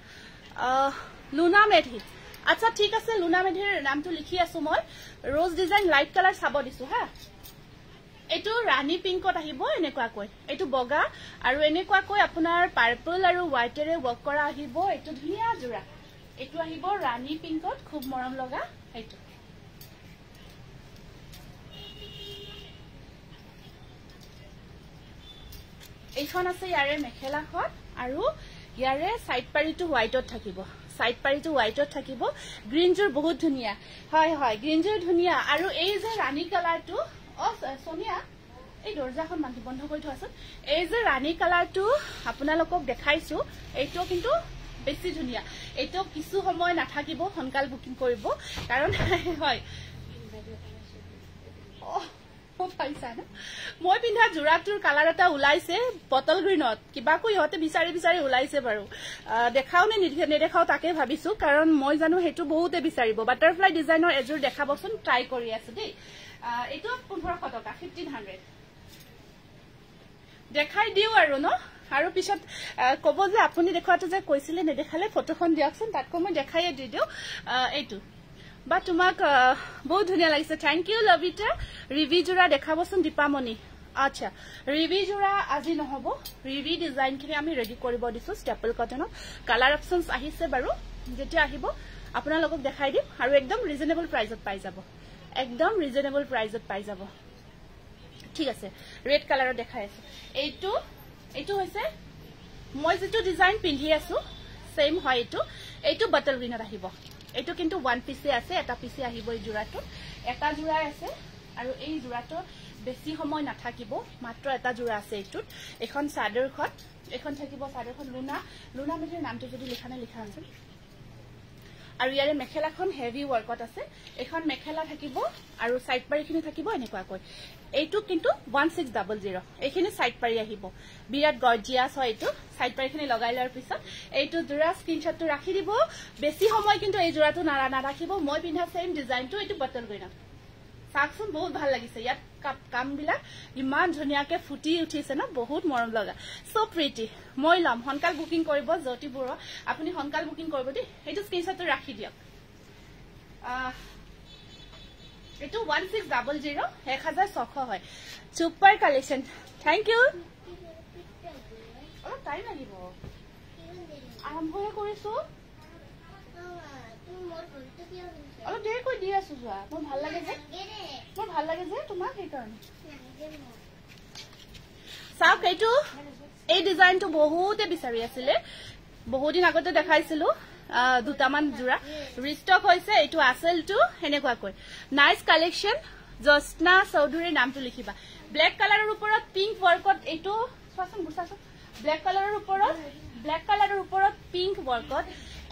লুনা মেধিত আচ্ছা ঠিক আছে লুনা মেধিৰ নামটো লিখি আছো মই ৰোজ ডিজাইন লাইট কালাৰ চাব দিছো হা এইটো ৰাণী পিংকত আহিব এনেকুৱাকৈ এইটো বগা আৰু এনেকুৱাকৈ আপোনাৰ পাৰ্পল আৰু হোৱাইটেৰে ৱৰ্ক কৰা আহিব এইটো ধুনীয়া যোৰা এইটো আহিব ৰাণী পিংকত খুব মৰম লগা এইটো এইখন আছে ইয়াৰে মেখেলাখন আৰু ইয়াৰে চাইড পাৰিটো হোৱাইটত থাকিব সাইড পাড়িটো হোৱাইটত থাকিব গ্ৰিনজোৰ বহুত ধুনিয়া হয় হয় গ্ৰিনজোৰ ধুনিয়া আৰু এই যে ৰাণী কালাৰটো অ সোনিয়া এই দৰজাখন মানুষ বন্ধ কৰে থাকুন এই যে ৰাণী কালাৰটো আপোনালোকক দেখাইছো এইটো কিন্তু বেছি ধুনিয়া এইটো কিছু সময় নাথাকিব সকাল বুকিং কৰিব কাৰণ হয় মই পিন্ধা যোৰাটোৰ কালাৰ এটা ওলাইছে বটল গ্ৰীণত কিবাকৈ ইহঁতে বিচাৰি বিচাৰি ওলাইছে বাৰু দেখাও নে নেদেখাও তাকে ভাবিছো কাৰণ মই জানো সেইটো বহুতে বিচাৰিব বাটাৰফ্লাই ডিজাইনৰ এযোৰ দেখাবচোন ট্ৰাই কৰি আছো দেই এইটো পোন্ধৰশ টকা ফিফটিন হাণ্ড্ৰেড দেখাই দিওঁ আৰু ন আৰু পিছত কব যে আপুনি দেখুৱাটো যে কৈছিলে নেদেখালে ফটোখন দিয়কচোন তাতকৈ মই দেখাই দি দিওঁ এইটো বা তোমাক বহুত ধুনীয়া লাগিছে থেংক ইউ লভিতা ৰিভি যোৰা দেখাবচোন দীপামণি আচ্ছা ৰিভি যোৰা আজি নহব ৰিভি ডিজাইনখিনি আমি ৰেডি কৰিব দিছো ষ্টেপল কটনত কালাৰ অপশ্যন আহিছে বাৰু যেতিয়া আহিব আপোনালোকক দেখাই দিম আৰু একদম ৰিজনেবল প্ৰাইজত পাই যাব একদম ৰিজনেবল প্ৰাইজত পাই যাব ঠিক আছে ৰেড কালাৰত দেখাই আছো এইটো এইটো হৈছে মই যিটো ডিজাইন পিন্ধি আছো ছেইম হয় এইটো এইটো বাটল গ্ৰীণত আহিব এইটো কিন্তু ওৱান পিসে আছে এটা পিসে আহিব এই যোৰাটো এটা জোড়া আছে আৰু এই যোৰাটো বেছি সময় নাথাকিব মাত্ৰ এটা যোৰা আছে এইটোত এখন চাদৰখন এইখন থাকিব চাদৰখন লুনা লুনা মেধিৰ নামটো যদি লিখা নাই লিখা আছে আৰ ইয়াৰে মেখেলাখন হেভি ৱৰ্কত আছে এইখন মেখেলা থাকিব আৰু সাইড পাৰিখিনি থাকিব এনেকুৱাকৈ এইটো কিন্তু ওৱান ছিক্স ডাবল জিৰ' এইখিনি ছাইড পাৰি আহিব বিৰাট গৰ্জিয়াছ হয় এইটো ছাইড পাৰিখিনি লগাই লোৱাৰ পিছত এইটো যোৰা স্ক্ৰীণশ্বটটো ৰাখি দিব বেছি সময় কিন্তু এই যোৰাটো নাৰা নাৰাখিব মই পিন্ধা ছেম ডিজাইনটো এইটো বটল কৰি চাওকচোন বহুত ভাল লাগিছে ইয়াত কামবিলাক ইমান ধুনীয়াকে ফুটি উঠিছে ন বহুত মৰম লগা চ' প্ৰীতি মই ল'ম সোনকাল বুকিং কৰিব জ্যোতি বৰুৱা আপুনি সোনকাল বুকিং কৰিব দেই সেইটো স্ক্ৰীণশ্বটটো ৰাখি দিয়ক এইটো ওৱান ছিক্স ডাবল জিৰ' এক হাজাৰ ছশ হয় চুপাৰ কালেকশ্যন থেংক ইউ অলপ টাইম লাগিব আৰম্ভহে কৰিছো অলপ দেৰিকৈ দি আছো যোৱা মোৰ ভাল লাগে যে মোৰ ভাল লাগে যে তোমাক সেইকাৰণে চাওক এইটো এই ডিজাইনটো বহুতে বিচাৰি আছিলে বহুদিন আগতে দেখাইছিলো দুটামান যোৰা ৰিষ্টক হৈছে এইটো আচলটো সেনেকুৱাকৈ নাইচ কালেকশ্যন জ্যোৎস্না চৌধুৰীৰ নামটো লিখিবা ব্লেক কালাৰৰ ওপৰত পিংক ৱৰ্কত এইটো চোৱাচোন বুজাচোন ব্লেক কালাৰৰ ওপৰত ব্লেক কালাৰৰ ওপৰত পিংক ৱৰ্কত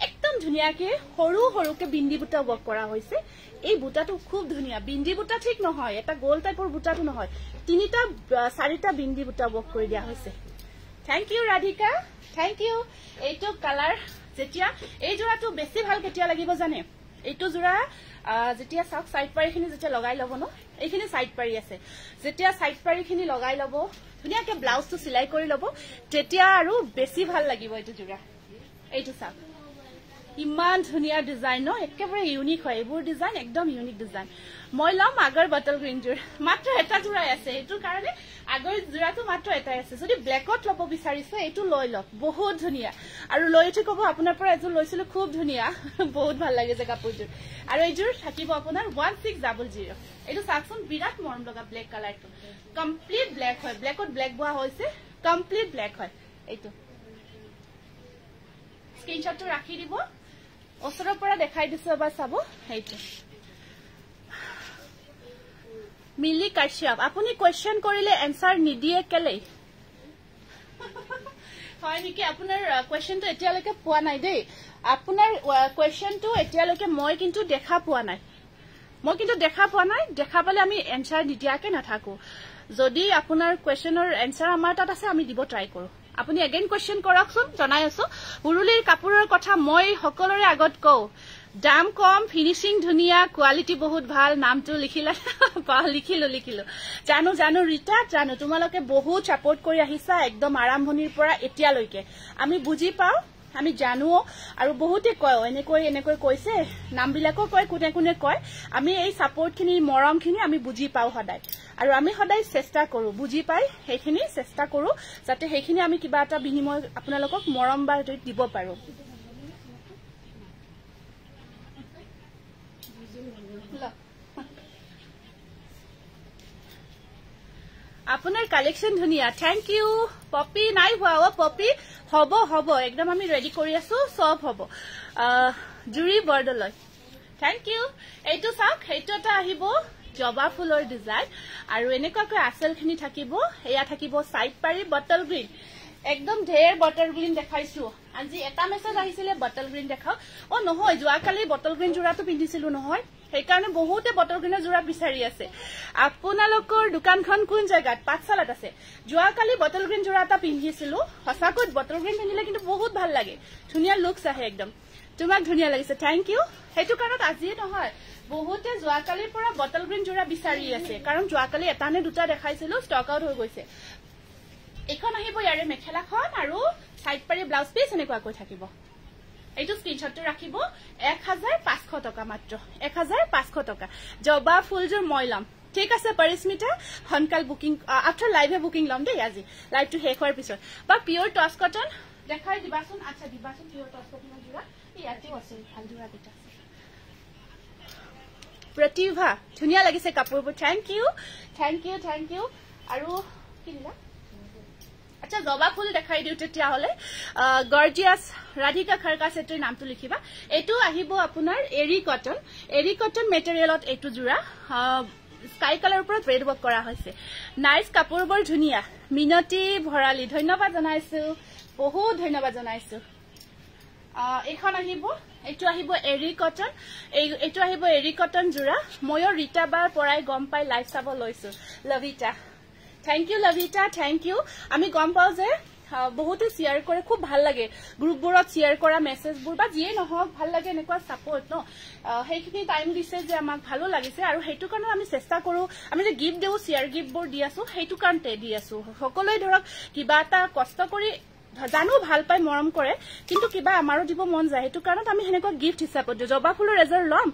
একদম ধুনীয়াকে সৰু সৰুকে বিন্দি বুটা ৱৰ্ক কৰা হৈছে এই বুটাটো খুব ধুনীয়া বিন্দি বুটা ঠিক নহয় এটা গোল টাইপৰ বুটাটো নহয় তিনিটা চাৰিটা বিন্দি বুটা ৱৰ্ক কৰি দিয়া হৈছে thank you Radhika thank you এইটো কালাৰ যেতিয়া এই যোৰাটো বেছি ভাল কেতিয়া লাগিব জানে এইটো যোৰা যেতিয়া চাওক চাইড পাৰিখিনি যেতিয়া লগাই লব ন এইখিনি চাইড পাৰি আছে যেতিয়া চাইড পাৰিখিনি লগাই লব ধুনীয়াকে ব্লাউজটো চিলাই কৰি লব তেতিয়া আৰু বেছি ভাল লাগিব এইটো যোৰা এইটো চাওক ইমান ধুনীয়া ডিজাইন ন একেবাৰে ইউনিক হয় এইবোৰ ডিজাইন একদম ইউনিক ডিজাইন মই লম আগৰ বটল গ্ৰীণযোৰ মাত্ৰ এটা যোৰাই আছে এইটোৰ কাৰণে আগৰ যোৰাটো মাত্ৰ এটাই আছে যদি ব্লেকত ল'ব বিচাৰিছে এইটো লৈ লওক বহুত ধুনীয়া আৰু লৈ উঠি ক'ব আপোনাৰ পৰা এযোৰ লৈছিলোঁ খুব ধুনীয়া বহুত ভাল লাগিছে কাপোৰযোৰ আৰু এইযোৰ থাকিব আপোনাৰ ওৱান ছিক্স ডাবল জিৰ' এইটো চাওকচোন বিৰাট মৰম লগা ব্লেক কালাৰটো কমপ্লিট ব্লেক হয় ব্লেকত ব্লেক বোৱা হৈছে কমপ্লিট ব্লেক হয় এইটো স্ক্ৰীনশ্বটটো ৰাখি দিব ওচৰৰ পৰা দেখাই দিছো এবাৰ চাব সেইটো মিলি কাশ্যপ আপুনি কুৱেশ্যন কৰিলে এনচাৰ নিদিয়ে কেলেই হয় নেকি আপোনাৰ কুৱেশ্যনটো এতিয়ালৈকে পোৱা নাই দেই আপোনাৰ কুৱেশ্যনটো এতিয়ালৈকে মই কিন্তু দেখা পোৱা নাই মই কিন্তু দেখা পোৱা নাই দেখা পালে আমি এনচাৰ নিদিয়াকে নাথাকো যদি আপোনাৰ কুৱেশ্যনৰ এনচাৰ আমাৰ তাত আছে আমি দিব ট্ৰাই কৰো আপুনি এগেইন কুৱেশ্যন কৰকচোন জনাই আছো উৰুলিৰ কাপোৰৰ কথা মই সকলোৰে আগত কওঁ দাম কম ফিনিচিং ধুনীয়া কোৱালিটি বহুত ভাল নামটো লিখিলা লিখিলো লিখিলো জানো জানো ৰিটা জানো তোমালোকে বহুত ছাপৰ্ট কৰি আহিছা একদম আৰম্ভণিৰ পৰা এতিয়ালৈকে আমি বুজি পাওঁ আমি জানো আৰু বহুতে কয় এনেকৈ এনেকৈ কৈছে নামবিলাকো কয় কোনে কোনে কয় আমি এই ছাপৰ্টখিনি মৰমখিনি আমি বুজি পাওঁ সদায় আৰু আমি সদায় চেষ্টা কৰোঁ বুজি পাই সেইখিনি চেষ্টা কৰোঁ যাতে সেইখিনি আমি কিবা এটা বিনিময় আপোনালোকক মৰম বা দিব পাৰো আপোনাৰ কালেকশ্যন ধুনীয়া থেংক ইউ পপি নাই হোৱা অ পপি হব হব একদম আমি ৰেডি কৰি আছো চব হব জুৰি বৰদলৈ থেংক ইউ এইটো চাওক সেইটো এটা আহিব জবা ফুলৰ ডিজাইন আৰু এনেকুৱাকৈ আচেলখিনি থাকিব এয়া থাকিব চাইড পাৰি বটল গ্ৰীণ একদম ঢেৰ বটল গ্ৰীণ দেখাইছো আজি এটা মেছেজ আহিছিলে বটল গ্ৰীণ দেখাওক অ নহয় যোৱাকালি বটল গ্ৰীণ যোৰাটো পিন্ধিছিলো নহয় সেইকাৰণে বহুতে বটল গ্ৰীণৰ যোৰা বিচাৰি আছে আপোনালোকৰ দোকানখন কোন জেগাত পাঠশালাত আছে যোৱাকালি বটল গ্ৰীণ যোৰা এটা পিন্ধিছিলো সঁচাকৈ বটল গ্ৰীণ পিন্ধিলে কিন্তু বহুত ভাল লাগে ধুনীয়া লুকচ আহে একদম তোমাক ধুনীয়া লাগিছে থেংক ইউ সেইটো কাৰণত আজিয়ে নহয় বহুতে যোৱাকালিৰ পৰা বটল গ্ৰীণ যোৰা বিচাৰি আছে কাৰণ যোৱাকালি এটা নে দুটা দেখাইছিলো ষ্টক আউট হৈ গৈছে এইখন আহিব ইয়াৰে মেখেলাখন আৰু চাইড পাৰি ব্লাউজ পিচ এনেকুৱাকৈ থাকিব এইটো স্ক্ৰীনশ্বটটো ৰাখিব এক হাজাৰ পাঁচশ টকা মাত্ৰ এক হাজাৰ পাঁচশ টকা জবা ফুলযোৰ মই ল'ম ঠিক আছে পৰিস্মিতা সোনকাল বুকিং আফটাৰ লাইভহে বুকিং ল'ম দেই আজি লাইভটো শেষ হোৱাৰ পিছত বা পিয়ৰ টচ কটন দেখাই দিবাচোন আচ্ছা দিবাচোন পিয়ৰ টচ কটনৰ যোৰা ইয়াতে আছে ভাল যোৰা কেইটা প্ৰতিভা ধুনীয়া লাগিছে কাপোৰবোৰ thank you thank you thank you আৰু কিনিলা আচ্ছা জবা ফুল দেখাই দিওঁ তেতিয়াহলে গৰ্জিয়াছ ৰাধিকা খাৰকা চেট্টিৰ নামটো লিখিবা এইটো আহিব আপোনাৰ এৰী কটন এৰী কটন মেটেৰিয়েলত এইটো যোৰা স্কাই কালাৰ ওপৰত ৰেড ৱৰ্ক কৰা হৈছে নাইচ কাপোৰ বৰ ধুনীয়া মিনতি ভৰালী ধন্যবাদ জনাইছো বহুত ধন্যবাদ জনাইছো এইখন আহিব এইটো আহিব এৰী কটন এইটো আহিব এৰী কটন যোৰা ময়ো ৰীতা বাৰ পৰাই গম পাই লাইভ চাব লৈছো Lavita thank you Lavita thank you আমি গম পাওঁ যে বহুতে শ্বেয়াৰ কৰে খুব ভাল লাগে গ্ৰুপবোৰত শ্বেয়াৰ কৰা মেছেজবোৰ বা যিয়ে নহওক ভাল লাগে এনেকুৱা ছাপৰ্ট ন সেইখিনি টাইম দিছে যে আমাক ভালো লাগিছে আৰু সেইটো কাৰণে আমি চেষ্টা কৰোঁ আমি যে গিফ্ট দিওঁ শ্বেয়াৰ গিফ্টবোৰ দি আছো সেইটো কাৰণতে দি আছো সকলোৱে ধৰক কিবা এটা কষ্ট কৰি জানো ভাল পাই মৰম কৰে কিন্তু কিবা আমাৰো দিব মন যায় সেইটো কাৰণত আমি সেনেকুৱা গিফ্ট হিচাপত দিওঁ জবা ফুলৰ এযোৰ ল'ম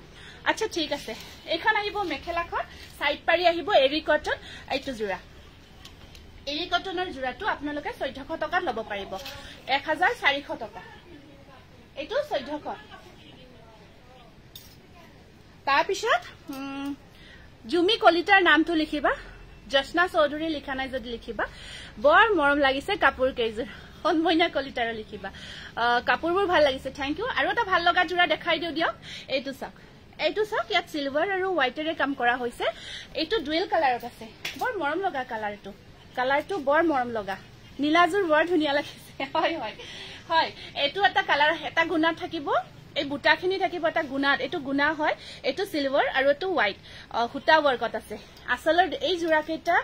আচ্ছা ঠিক আছে এইখন আহিব মেখেলাখন চাইড পাৰি আহিব এৰিকটত এইটো যোৰা এৰী কটনৰ যোৰাটো আপোনালোকে চৈধ্যশ টকাত ল'ব পাৰিব এক হাজাৰ চাৰিশ টকা এইটো চৈধ্যশ তাৰপিছত জুমি কলিতাৰ নামটো লিখিবা জ্যোৎস্না চৌধুৰী লিখা নাই যদি লিখিবা বৰ মৰম লাগিছে কাপোৰ কেইযোৰ সন্মইনা কলিতাৰ লিখিবা কাপোৰবোৰ ভাল লাগিছে থেংক ইউ আৰু এটা ভাল লগা যোৰা দেখাই দিওঁ দিয়ক এইটো চাওক এইটো চাওক ইয়াত চিলভাৰ আৰু হোৱাইটেৰে কাম কৰা হৈছে এইটো ডুৱেল কালাৰত আছে বৰ মৰম লগা কালাৰটো কালাৰটো বৰ মৰম লগা নীলাযোৰ বৰ ধুনীয়া লাগিছে হয় হয় হয় এইটো এটা কালাৰ এটা গুণাত থাকিব এই বুটা খিনি থাকিব এটা গুণাত এইটো গুণা হয় এইটো চিলভাৰ আৰু এইটো হোৱাইট সূতা ৱৰ্কত আছে আচলৰ এই যোৰাকেইটা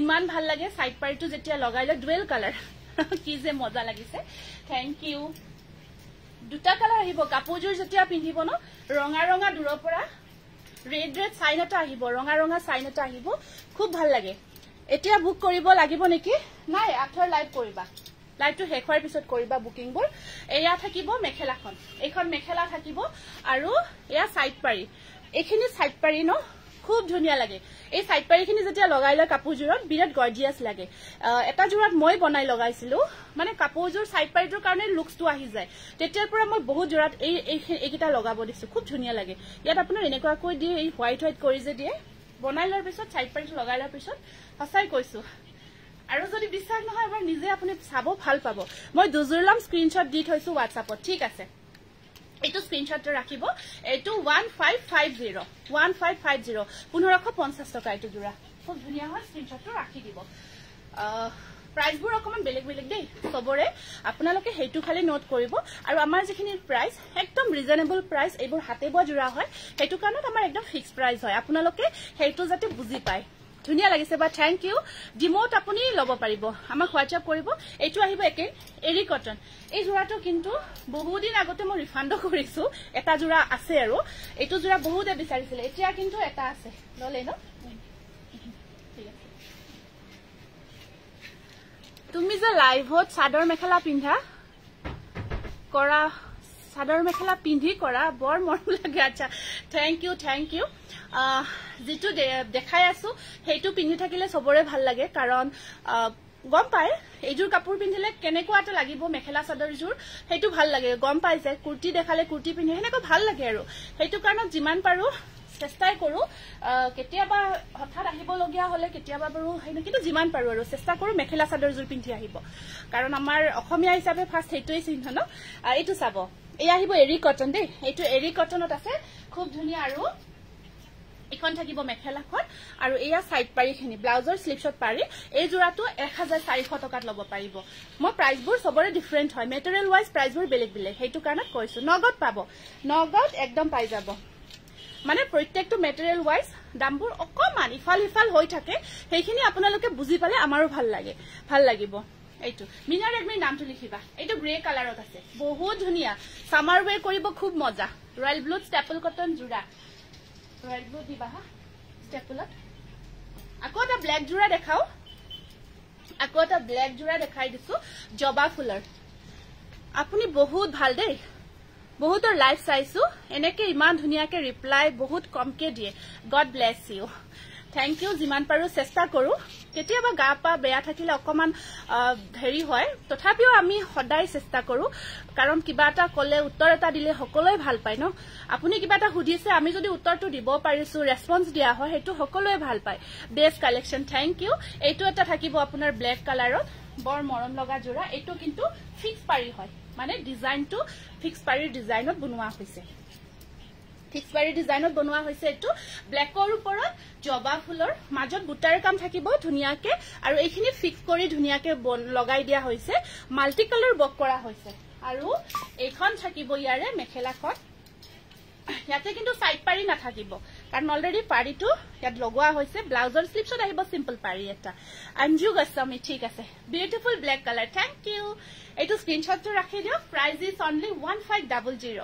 ইমান ভাল লাগে চাইড পাৰিটো যেতিয়া লগাই লয় ডুৱেল কালাৰ কি যে মজা লাগিছে থেংক ইউ দুটা কালাৰ আহিব কাপোৰযোৰ যেতিয়া পিন্ধিব ন ৰঙা ৰঙা দূৰৰ পৰা ৰেড ৰেড চাইন এটা আহিব ৰঙা ৰঙা চাইন এটা আহিব খুব ভাল লাগে এতিয়া বুক কৰিব লাগিব নেকি নাই আঠৰ লাইভ কৰিবা লাইভটো শেষ হোৱাৰ পিছত কৰিবা বুকিংবোৰ এয়া থাকিব মেখেলাখন এইখন মেখেলা থাকিব আৰু এয়া চাইড পাৰি এইখিনি চাইড পাৰি ন খুব ধুনীয়া লাগে এই চাইড পাৰিখিনি যেতিয়া লগাই লয় কাপোৰযোৰত বিৰাট গৰ্জিয়াছ লাগে এটা যোৰত মই বনাই লগাইছিলো মানে কাপোৰযোৰ চাইড পাৰিটোৰ কাৰণে লুকচটো আহি যায় তেতিয়াৰ পৰা মই বহুত যোৰত এইকেইটা লগাব দিছো খুব ধুনীয়া লাগে ইয়াত আপোনাৰ এনেকুৱাকৈ দিয়ে এই হোৱাইট হোৱাইট কৰি যে দিয়ে বনাই লোৱাৰ পিছত চাইড পাৰিটো লগাই লোৱাৰ পিছত সঁচাই কৈছো আৰু যদি বিশ্বাস নহয় এবাৰ নিজে আপুনি চাব ভাল পাব মই দুযোৰ স্ক্ৰীণশ্বট দি থৈছো হোৱাটছআপত ঠিক আছে এইটো স্ক্ৰীণশ্বটটো ৰাখিব এইটো one five five zero' one five five zero' পোন্ধৰশ পঞ্চাছ টকা এইটো যোৰা খুব ধুনীয়া হয় স্ক্ৰীণশ্বটটো ৰাখি দিব প্ৰাইচবোৰ অকণমান বেলেগ বেলেগ দেই চবৰে আপোনালোকে সেইটো খালি নোট কৰিব আৰু আমাৰ যিখিনি প্ৰাইচ একদম ৰিজনেবল প্ৰাইচ এইবোৰ হাতে বোৱা যোৰা হয় সেইটো কাৰণত আমাৰ একদম ফিক্স প্ৰাইচ হয় আপোনালোকে সেইটো যাতে বুজি পায় ধুনীয়া লাগিছে বা থেংক ইউ ডিমত আপুনি ল'ব পাৰিব আমাক হোৱাটছআপ কৰিব এইটো আহিব একে এৰি কটন এই যোৰাটো কিন্তু বহুদিন আগতে মই ৰিফাণ্ডো কৰিছো এটা যোৰা আছে আৰু এইটো যোৰা বহুতে বিচাৰিছিলে এতিয়া কিন্তু এটা আছে ল'লে ন' তুমি যে লাইভত চাদৰ মেখেলা পিন্ধা কৰা চাদৰ মেখেলা পিন্ধি কৰা বৰ মৰম লাগে আচ্ছা থেংক ইউ থেংক ইউ যিটো দেখাই আছো সেইটো পিন্ধি থাকিলে চবৰে ভাল লাগে কাৰণ গম পায় এইযোৰ কাপোৰ পিন্ধিলে কেনেকুৱা এটা লাগিব মেখেলা চাদৰযোৰ সেইটো ভাল লাগে গম পাই যে কুৰ্তি দেখালে কুৰ্তি পিন্ধে সেনেকুৱা ভাল লাগে আৰু সেইটো কাৰণত যিমান পাৰো চেষ্টাই কৰো কেতিয়াবা হঠাৎ আহিবলগীয়া হ'লে কেতিয়াবা বাৰু সেইনো কিন্তু যিমান পাৰো আৰু চেষ্টা কৰো মেখেলা চাদৰযোৰ পিন্ধি আহিব কাৰণ আমাৰ অসমীয়া হিচাপে ফাৰ্ষ্ট সেইটোৱেই চিহ্ন ন এইটো চাব এই আহিব এৰী কটন দেই এইটো এৰী কটনত আছে খুব ধুনীয়া আৰু এইখন থাকিব মেখেলাখন আৰু এয়া চাইড পাৰিখিনি ব্লাউজৰ শ্লিপছত পাৰি এই যোৰাটো এক হাজাৰ চাৰিশ টকাত ল'ব পাৰিব মই প্ৰাইচবোৰ চবৰে ডিফাৰেণ্ট হয় মেটেৰিয়েল ৱাইজ প্ৰাইচবোৰ বেলেগ বেলেগ সেইটো কাৰণে কৈছো নগদ পাব নগদ একদম পাই যাব মানে প্ৰত্যেকটো মেটেৰিয়েল ৱাইজ দামবোৰ অকণমান ইফাল সিফাল হৈ থাকে সেইখিনি আপোনালোকে বুজি পালে আমাৰো ভাল লাগে ভাল লাগিব এইটো মিনাৰ একমিৰ নামটো লিখিবা এইটো গ্ৰে কালাৰত আছে বহুত ধুনীয়া চামাৰ ৱেৰ কৰিব খুব মজা ৰয়েল ব্লু ষ্টেপল কটন যোৰা ৰয়েল ব্লু দিবা ষ্টেপলত আকৌ এটা ব্লেক যোৰা দেখাও আকৌ এটা ব্লেক যোৰা দেখাই দিছো জবা ফুলৰ আপুনি বহুত ভাল দেই বহুতৰ লাইভ চাইছো এনেকে ইমান ধুনীয়াকে ৰিপ্লাই বহুত কমকে দিয়ে God bless you thank you যিমান পাৰো চেষ্টা কৰো কেতিয়াবা গা পা বেয়া থাকিলে অকমান হেৰি হয় তথাপিও আমি সদায় চেষ্টা কৰো কাৰণ কিবা এটা কলে উত্তৰ এটা দিলে সকলোৱে ভাল পায় ন আপুনি কিবা এটা সুধিছে আমি যদি উত্তৰটো দিব পাৰিছো ৰেছপন্স দিয়া হয় সেইটো সকলোৱে ভাল পায় বেষ্ট কালেকশ্যন থেংক ইউ এইটো এটা থাকিব আপোনাৰ ব্লেক কালাৰত বৰ মৰম লগা যোৰা এইটো কিন্তু ফিক্স পাৰি হয় মানে ডিজাইনটো ফিক্স পাৰিৰ ডিজাইনত বনোৱা হৈছে ফিক্স পাৰিৰ ডিজাইনত বনোৱা হৈছে এইটো ব্লেকৰ ওপৰত জবা ফুলৰ মাজত বুটাৰ কাম থাকিব ধুনীয়াকে আৰু এইখিনি ফিক্স কৰি ধুনীয়াকে লগাই দিয়া হৈছে মাল্টি কালাৰ বক কৰা হৈছে আৰু এইখন থাকিব ইয়াৰে মেখেলাখন ইয়াতে কিন্তু চাইড পাৰি নাথাকিব কাৰণ অলৰেডি পাড়িটো ইয়াত লগোৱা হৈছে ব্লাউজৰ স্লিপছত আহিব সিম্পল পাড়ি এটা অঞ্জু গোস্বামী ঠিক আছে beautiful black colour thank you এইটো স্ক্রিনশ্বটটো ৰাখি দিয়ক price is only one five double zero'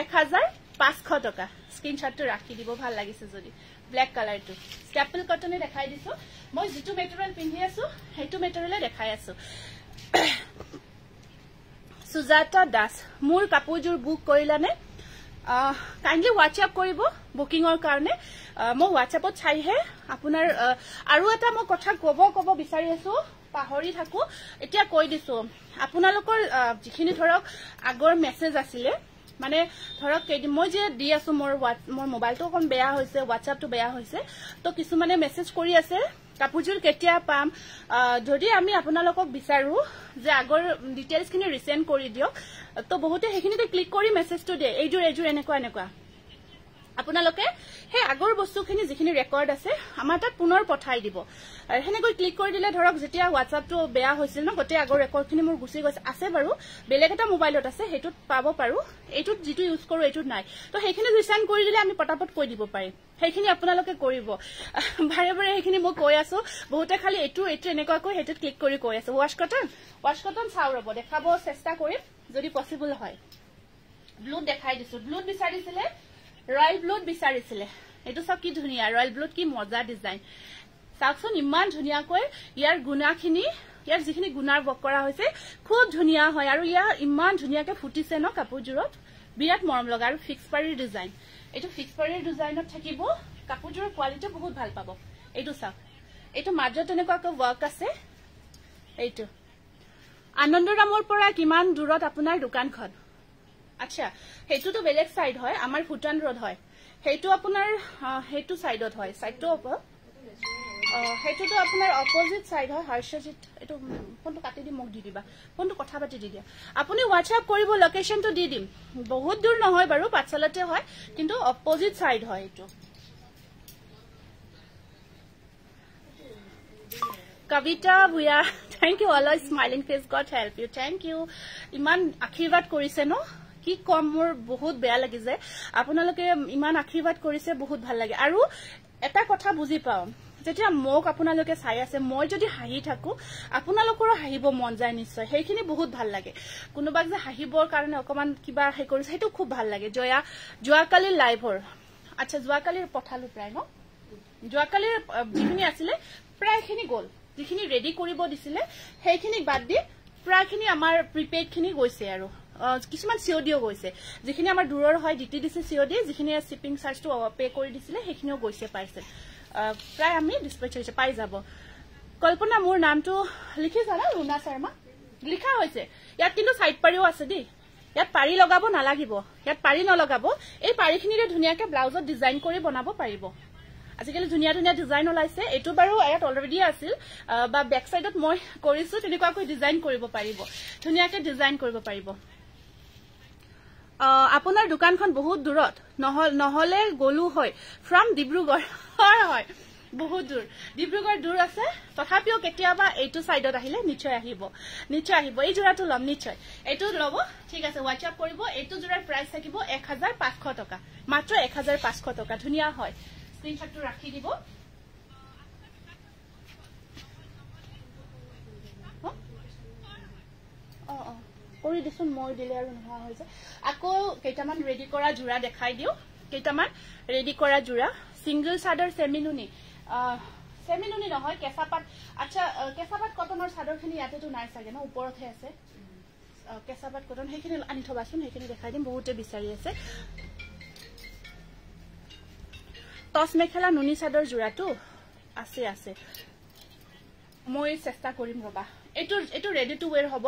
এক হাজাৰ পাঁচশ টকা স্ক্ৰীনশ্বটটো ৰাখি দিব ভাল লাগিছে যদি ব্লেক কালাৰটো ষ্টেপল কটনে দেখাই দিছো মই যিটো মেটেৰিয়েল পিন্ধি আছো সেইটো মেটেৰিয়েলে দেখাই আছো সুজাতা দাস মোৰ কাপোৰযোৰ বুক কৰিলানে কাইণ্ডলি হোৱাটছএপ কৰিব বুকিঙৰ কাৰণে মই হোৱাটছএপত চাইহে আপোনাৰ আৰু এটা মই কথা কব কব বিচাৰি আছো পাহৰি থাকো এতিয়া কৈ দিছো আপোনালোকৰ যিখিনি ধৰক আগৰ মেছেজ আছিলে মানে ধৰক মই যে দি আছো মোৰ মোৰ মোবাইলটো অকণ বেয়া হৈছে হোৱাটছএপটো বেয়া হৈছে ত' কিছুমানে মেছেজ কৰি আছে কাপোৰযোৰ কেতিয়া পাম যদি আমি আপোনালোকক বিচাৰো যে আগৰ ডিটেইলছখিনি ৰিচেণ্ট কৰি দিয়ক তো বহুতে সেইখিনিতে ক্লিক কৰি মেছেজটো দিয়ে এইযোৰ এইযোৰ এনেকুৱা এনেকুৱা আপোনালোকে সেই আগৰ বস্তুখিনি যিখিনি ৰেকৰ্ড আছে আমাৰ তাত পুনৰ পঠাই দিব সেনেকৈ ক্লিক কৰি দিলে ধৰক যেতিয়া হোৱাটছআপটো বেয়া হৈছিল ন গোটেই আগৰ ৰেকৰ্ডখিনি মোৰ গুচি গৈছে আছে বাৰু বেলেগ এটা মোবাইলত আছে সেইটোত পাব পাৰো এইটোত যিটো ইউজ কৰোঁ এইটোত নাই তো সেইখিনি ৰিচাৰ্ণ কৰি দিলে আমি পটাপট কৈ দিব পাৰিম সেইখিনি আপোনালোকে কৰিব বাৰে বাৰে সেইখিনি মই কৈ আছো বহুতে খালি এইটো এইটো এনেকুৱাকৈ সেইটোত ক্লিক কৰি কৈ আছো ৱাশ কটন ৱাশ কটন চাওঁ ৰব দেখাব চেষ্টা কৰিম যদি পচিবল হয় ব্লুত দেখাই দিছো ব্লুত বিচাৰিছিলে ৰয়েল ব্লুত বিচাৰিছিলে এইটো চাওক কি ধুনীয়া ৰয়েল ব্লুত কি মজা ডিজাইন চাওকচোন ইমান ধুনীয়াকৈ ইয়াৰ গুণাখিনি ইয়াৰ যিখিনি গুণাৰ বক কৰা হৈছে খুব ধুনীয়া হয় আৰু ইয়াৰ ইমান ধুনীয়াকৈ ফুটিছে ন কাপোৰযোৰত বিৰাট মৰম লগা আৰু ফিক্স পাৰীৰ ডিজাইন এইটো ফিক্স পাৰীৰ ডিজাইনত থাকিব কাপোৰযোৰৰ কোৱালিটি বহুত ভাল পাব এইটো চাওক এইটো মাজত তেনেকুৱাকৈ ৱৰ্ক আছে এইটো আনন্দৰামৰ পৰা কিমান দূৰত আপোনাৰ দোকানখন আচ্ছা সেইটোতো বেলেগ চাইড হয় আমাৰ ভূটান ৰোড হয় সেইটো আপোনাৰ সেইটো চাইডত হয় চাইডটো সেইটোতো আপোনাৰ অপজিট চাইড হয় হৰ্ষজিত এইটো ফোনটো কাটি দিম মোক দি দিবা ফোনটো কথা পাতি দি দিয়া আপুনি হোৱাটছএপ কৰিব লোকেশ্যনটো দি দিম বহুত দূৰ নহয় বাৰু পাঠশালতে হয় কিন্তু অপজিট চাইড হয় এইটো Kabita Bhuyan thank you all smiling face God help you thank you ইমান আশীৰ্বাদ কৰিছে ন কি কম মোৰ বহুত বেয়া লাগি যায় আপোনালোকে ইমান আশীৰ্বাদ কৰিছে বহুত ভাল লাগে আৰু এটা কথা বুজি পাওঁ যেতিয়া মোক আপোনালোকে চাই আছে মই যদি হাঁহি থাকো আপোনালোকৰো হাঁহিব মন যায় নিশ্চয় সেইখিনি বহুত ভাল লাগে কোনোবাক যে হাঁহিবৰ কাৰণে অকণমান কিবা হেৰি কৰিছে সেইটো খুব ভাল লাগে জয়া যোৱাকালি লাইভৰ আচ্ছা যোৱাকালিৰ পঠালো প্ৰায় ন যোৱাকালিৰ যিখিনি আছিলে প্ৰায়খিনি গল যিখিনি ৰেডি কৰিব দিছিলে সেইখিনিক বাদ দি প্ৰায়খিনি আমাৰ প্ৰিপেইড খিনি গৈছে আৰু কিছুমান চিঅ ডিও গৈছে যিখিনি আমাৰ দূৰৰ হয় ডিটি ডিচি চিঅ ডি যিখিনি শ্বিপিং চাৰ্জটো পে' কৰি দিছিলে সেইখিনিও গৈছে পাইছে প্ৰায় আমি ডিছপেচ হৈছে পাই যাব কল্পনা মোৰ নামটো লিখিছা না ৰুণা শৰ্মা লিখা হৈছে ইয়াত কিন্তু চাইড পাৰিও আছে দেই ইয়াত পাৰি লগাব নালাগিব ইয়াত পাৰি নলগাব এই পাৰিখিনিৰে ধুনীয়াকে ব্লাউজত ডিজাইন কৰি বনাব পাৰিব আজিকালি ধুনীয়া ধুনীয়া ডিজাইন ওলাইছে এইটো বাৰু ইয়াত অলৰেডি আছিল বা বেক চাইডত মই কৰিছো তেনেকুৱাকৈ ডিজাইন কৰিব পাৰিব ধুনীয়াকে ডিজাইন কৰিব পাৰিব আপোনাৰ দোকানখন বহুত দূৰত নহলে গলো হয় ফ্ৰম ডিব্ৰুগড় হয় বহুত দূৰ ডিব্ৰুগড় দূৰ আছে তথাপিও কেতিয়াবা এইটো চাইডত আহিলে নিশ্চয় আহিব নিশ্চয় আহিব এই যোৰাটো ল'ম নিশ্চয় এইটো ল'ব ঠিক আছে হোৱাটছআপ কৰিব এইটো যোৰাৰ প্ৰাইচ থাকিব এক হাজাৰ পাঁচশ টকা মাত্ৰ এক হাজাৰ পাঁচশ টকা ধুনীয়া হয় স্ক্ৰীনশ্বটটো ৰাখি দিব অঁ অঁ কৰি দিছোন মই দিলে আৰু নোহোৱা হৈ যায় আকৌ কেইটামান ৰেডি কৰা যোৰা দেখাই দিওঁ কেইটামান ৰেডি কৰা যোৰা ছিংগল চাদৰ চেমিলুনি চেমিলুনি নহয় কেঁচাপাত আচ্ছা কেঁচাপাত কটনৰ চাদৰখিনি ইয়াতেতো নাই চাগে ন ওপৰতহে আছে কেঁচাপাত কটন সেইখিনি আনি থবাচোন সেইখিনি দেখাই দিম বহুতে বিচাৰি আছে টচ মেখেলা নুনি চাদৰ যোৰাটো আছে আছে মই চেষ্টা কৰিম ৰবা এইটো এইটো ৰেডি টু ৱেৰ হ'ব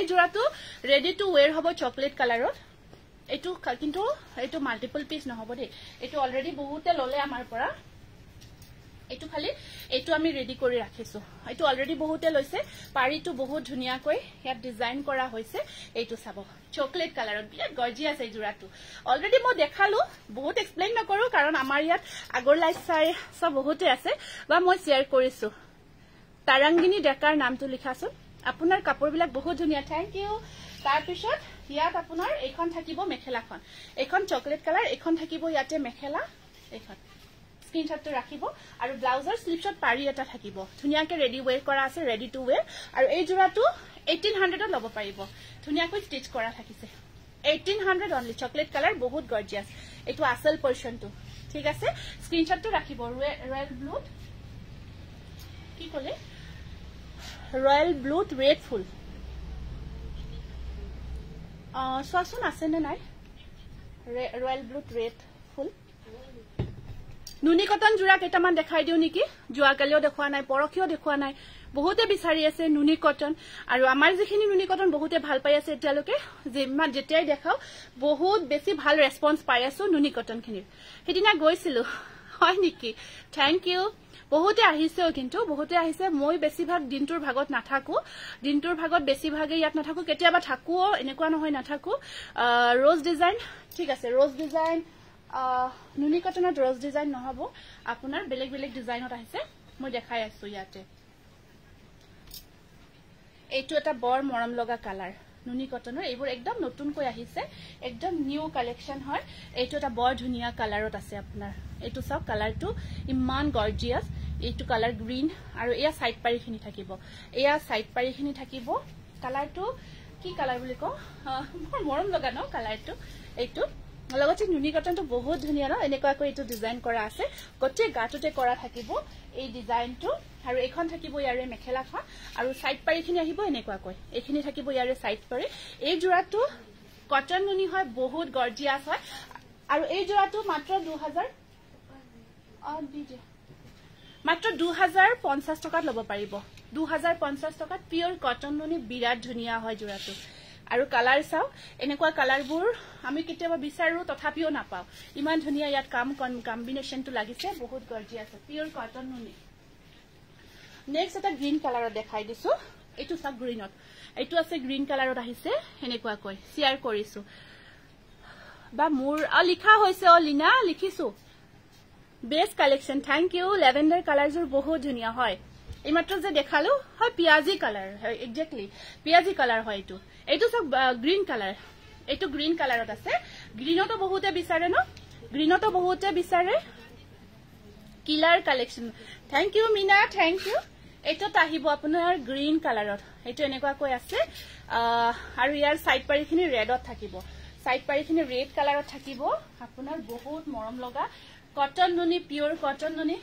এই জোৰাটো ৰেডি টু ৱেৰ হ'ব চকলেট কালাৰত এইটো কিন্তু এইটো মাল্টিপল পিচ নহ'ব দেই এইটো অলৰেডি বহুতে ল'লে আমাৰ পৰা এইটো খালি এইটো আমি ৰেডি কৰি ৰাখিছো এইটো অলৰেডি বহুতে লৈছে পাৰিটো বহুত ধুনীয়াকৈ ইয়াত ডিজাইন কৰা হৈছে এইটো চাব চকলেট কালাৰত বিৰাট গৰ্জি আছে এই যোৰাটো অলৰেডি মই দেখালো বহুত এক্সপ্লেইন নকৰো কাৰণ আমাৰ ইয়াত আগৰ লাইফ চাই চব বহুতে আছে বা মই শ্বেয়াৰ কৰিছো তাৰাংগিনী ডেকাৰ নামটো লিখাচোন আপোনাৰ কাপোৰ বিলাক বহুত ধুনিয়া থ্যাংক ইউ তাৰপৰ ইয়াত আপোনাৰ এইখন থাকিব মেখেলাখন এইখন চকলেট কালাৰ এইখন থাকিব ইয়াতে মেখেলা এইখন স্ক্ৰিনশট ৰাখিব আৰু ব্লাউজৰ স্লিপশট পাৰি এটা থাকিব ধুনিয়াকে ৰেডি ওয়ে কৰা আছে ৰেডি টু ওয়ে আৰু এই যোড়াটো এইটিন হান্ড্ৰেড লব পাৰিব ধুনিয়াকৈ ষ্টিচ কৰা থাকিছে eighteen hundred only chocolate colour বহুত গৰ্জিয়াস এই আসল পৰ্শন ঠিক আছে স্ক্ৰিনশট ৰাখিব ৰয়েল ব্লুত কি কলে ৰয়েল ব্লুত ৰেড ফুল চোৱাচোন আছেনে নাই ৰয়েল ব্লুত ৰেড ফুল নুনি কটন যোৰা কেইটামান দেখাই দিওঁ নেকি যোৱাকালিও দেখুওৱা নাই পৰখিও দেখুওৱা নাই বহুতে বিচাৰি আছে নুনি কটন আৰু আমাৰ যিখিনি নুনি কটন বহুতে ভাল পাই আছে এতিয়ালৈকে যিমান যেতিয়াই দেখাওঁ বহুত বেছি ভাল ৰেছপঞ্চ পাই আছো নুনি কটনখিনিৰ সেইদিনা গৈছিলো হয় নেকি থেংক ইউ বহুতে আহিছেও কিন্তু বহুতে আহিছে মই বেছিভাগ দিনটোৰ ভাগত নাথাকো দিনটোৰ ভাগত বেছিভাগেই ইয়াত নাথাকো কেতিয়াবা থাকোও এনেকুৱা নহয় নাথাকো ৰ'জ ডিজাইন ঠিক আছে ৰ'জ ডিজাইন নুনি কটনত ৰ'জ ডিজাইন নহ'ব আপোনাৰ বেলেগ বেলেগ ডিজাইনত আহিছে মই দেখাই আছো ইয়াতে এইটো এটা বৰ মৰম লগা কালাৰ নুনী কটনৰ এইবোৰ একদম নতুনকৈ আহিছে একদম নিউ কালেকশ্যন হয় এইটো এটা বৰ ধুনীয়া কালাৰত আছে আপোনাৰ এইটো চাওক কালাৰটো ইমান গৰ্জিয়াছ এইটো কালাৰ গ্ৰীণ আৰু এয়া ছাইড পাৰিখিনি থাকিব এয়া ছাইড পাৰিখিনি থাকিব কালাৰটো কি কালাৰ বুলি কওঁ বৰ মৰম লগা ন কালাৰটো এইটো লগতে নুনি কটনটো বহুত ধুনীয়া ন এনেকুৱাকৈ এইটো ডিজাইন কৰা আছে গোটেই গাটোতে কৰা থাকিব এই ডিজাইনটো আৰু এইখন থাকিব ইয়াৰে মেখেলাখন আৰু ছাইড পাৰিখিনি আহিব এনেকুৱাকৈ এইখিনি থাকিব ইয়াৰে ছাইড পাৰি এই যোৰাটো কটন নুনি হয় বহুত গৰ্জিয়াছ হয় আৰু এই যোৰাটো মাত্ৰ দুহাজাৰ মাত্ৰ দুহাজাৰ পঞ্চাছ টকাত ল'ব পাৰিব দুহাজাৰ পঞ্চাছ টকাত পিয়ৰ কটন মানে বিৰাট ধুনীয়া হয় যোৰাটো আৰু কালাৰ চাওক এনেকুৱা কালাৰবোৰ আমি কেতিয়াবা বিচাৰোঁ তথাপিও নাপাওঁ ইমান ধুনীয়া ইয়াত কাম কম্বিনেশ্যনটো লাগিছে বহুত গৰ্জি আছে পিয়ৰ কটন মানে নেক্সট এটা গ্ৰীণ কালাৰত দেখাই দিছো এইটো চাওক গ্ৰীণত এইটো আছে গ্ৰীণ কালাৰত আহিছে সেনেকুৱাকৈ শ্বেয়াৰ কৰিছো বা মোৰ অ লিখা হৈছে অ লীনা লিখিছো best collection thank you lavender কালাৰযোৰ বহুত ধুনীয়া হয় এইমাত্ৰ যে দেখালো হয় পিয়াজি কালাৰ একজেক্টলি পিয়াজি কালাৰ হয় এইটো এইটো চাওক গ্ৰীণ কালাৰ এইটো গ্ৰীণ কালাৰত আছে গ্ৰীণতো বহুতে বিচাৰে ন গ্ৰীণতো বহুতে বিচাৰে killer collection thank you Meena thank you এইটোত আহিব আপোনাৰ গ্ৰীণ কালাৰত এইটো এনেকুৱাকৈ আছে আৰু ইয়াৰ ছাইড পাৰিখিনি ৰেডত থাকিব ছাইড পাৰিখিনি ৰেড কালাৰত থাকিব আপোনাৰ বহুত মৰম লগা কটন ননী পিয়ৰ কটন ননী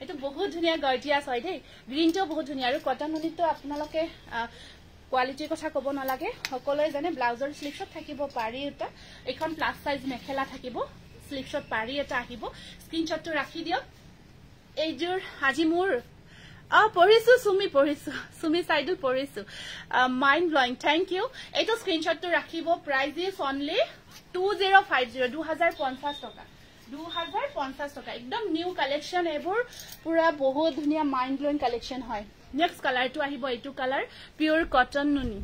এইটো বহুত ধুনীয়া গৰ্জিয়াছ হয় দেই গ্ৰীণটো বহুত ধুনীয়া আৰু কটন ননীটো আপোনালোকে কোৱালিটিৰ কথা ক'ব নালাগে সকলোৱে জানে ব্লাউজৰ শ্লিপছত থাকিব পাৰি এটা এইখন প্লাছ চাইজ মেখেলা থাকিব শ্লিপছত পাৰি এটা আহিব স্ক্ৰীণশ্বটটো ৰাখি দিয়ক এইযোৰ আজি মোৰ অ পঢ়িছো চুমি পঢ়িছো চুমি চাইডো পঢ়িছো মাইণ্ড ব্লয়িং থেংক ইউ এইটো স্ক্ৰীণশ্বটটো ৰাখিব price is only two zero' five zero' দুহাজাৰ পঞ্চাছ টকা দুহাজাৰ পঞ্চাছ টকা একদম নিউ কালেকশ্যন এইবোৰ পুৰা বহুত ধুনীয়া মাইণ্ড ব্লইং কালেকশ্যন হয় নেক্সট কালাৰটো আহিব এইটো কালাৰ পিয়'ৰ কটন নুনি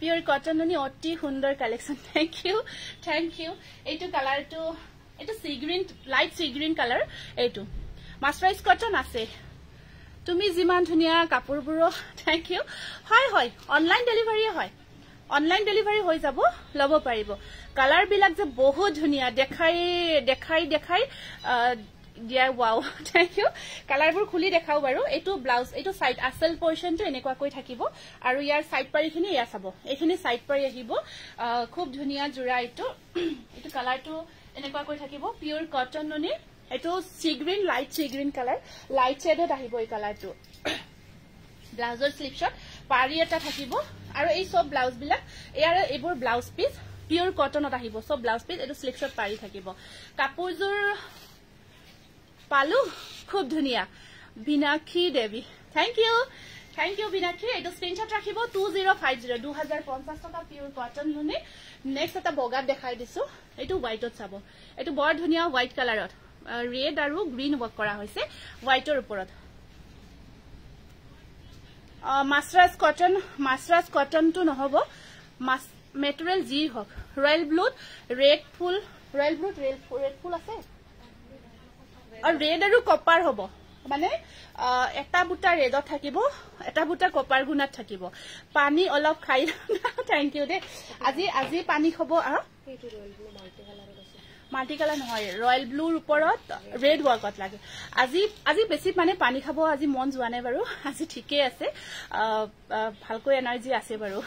পিয়'ৰ কটন নুনি অতি সুন্দৰ collection thank you thank you এইটো কালাৰটো এইটো sea green light sea green colour এইটো মাষ্টাৰাইজ কটন আছে তুমি যিমান ধুনীয়া কাপোৰবোৰো থেংক ইউ হয় হয় অনলাইন ডেলিভাৰীয়ে হয় অনলাইন ডেলিভাৰী হৈ যাব লব পাৰিব কালার বিলাক যে বহুত ধুনিয়া দেখাই দেখাই দেখাই দিয়া ওয়াও থ্যাংক ইউ কালারবুর খুলি দেখাও বাৰু এইটো ব্লাউজ এইটো সাইড আসল পোৰ্শন তো এনেকুয়া কই থাকিব আৰু ইয়াৰ সাইড পাৰিখিনি ইয়া সাব এখিনি সাইড পাৰি আহিব খুব ধুনিয়া জুড়া এইটো এইটো কালাৰটো এনেকুয়া কই থাকিব পিয়ৰ কটন ননি এইটো sea green light sea green colour light শেডত আহিব এই কালাৰটো ব্লাউজৰ স্লিপশট পাৰি এটা থাকিব আৰু এই সব ব্লাউজ বিলাক ইয়াৰ এবোৰ ব্লাউজ পিস পিয়ৰ কটনত আহিব সব ব্লাউজ পিস এটো স্লিপছত পাৰি থাকিব কাপোৰযোৰ পালো খুব ধুনিয়া Binakshi Devi thank you thank you Binakshi এটো স্ক্ৰিনশট ৰাখিব টু জিরো ফাইভ জিরো দু পঞ্চাশ টাকা পিওর কটন লুনি নেক্সট এটা বগাত দেখাই দিছো এইটো হোয়াইটত চাব এটো বড় ধুনিয়া হোয়াইট কালারত রেড আর গ্রিন ওয়ার্ক করা হয়েছে হোয়াইটর উপর মাছৰাজ কটন মাছৰাজ কটনটো নহ'ব মেটেৰিয়েল যি হওক ৰয়েল ব্লুত ৰেড ফুল ৰয়েল ব্লুত ৰেড ফুল আছে আৰু ৰেড আৰু কপাৰ হ'ব মানে এটা বুটা ৰেডত থাকিব এটা বুটা কপাৰ গুণাত থাকিব পানী অলপ খাই থেংক ইউ দেই আজি আজি পানী খাব আৰু মাল্টি কালাৰ নহয় ৰয়েল ব্লুৰ ওপৰত ৰেড ৱৰ্কত লাগে আজি আজি বেছি মানে পানী খাব আজি মন যোৱা নাই বাৰু আজি ঠিকেই আছে ভালকৈ এনাৰ্জি আছে বাৰু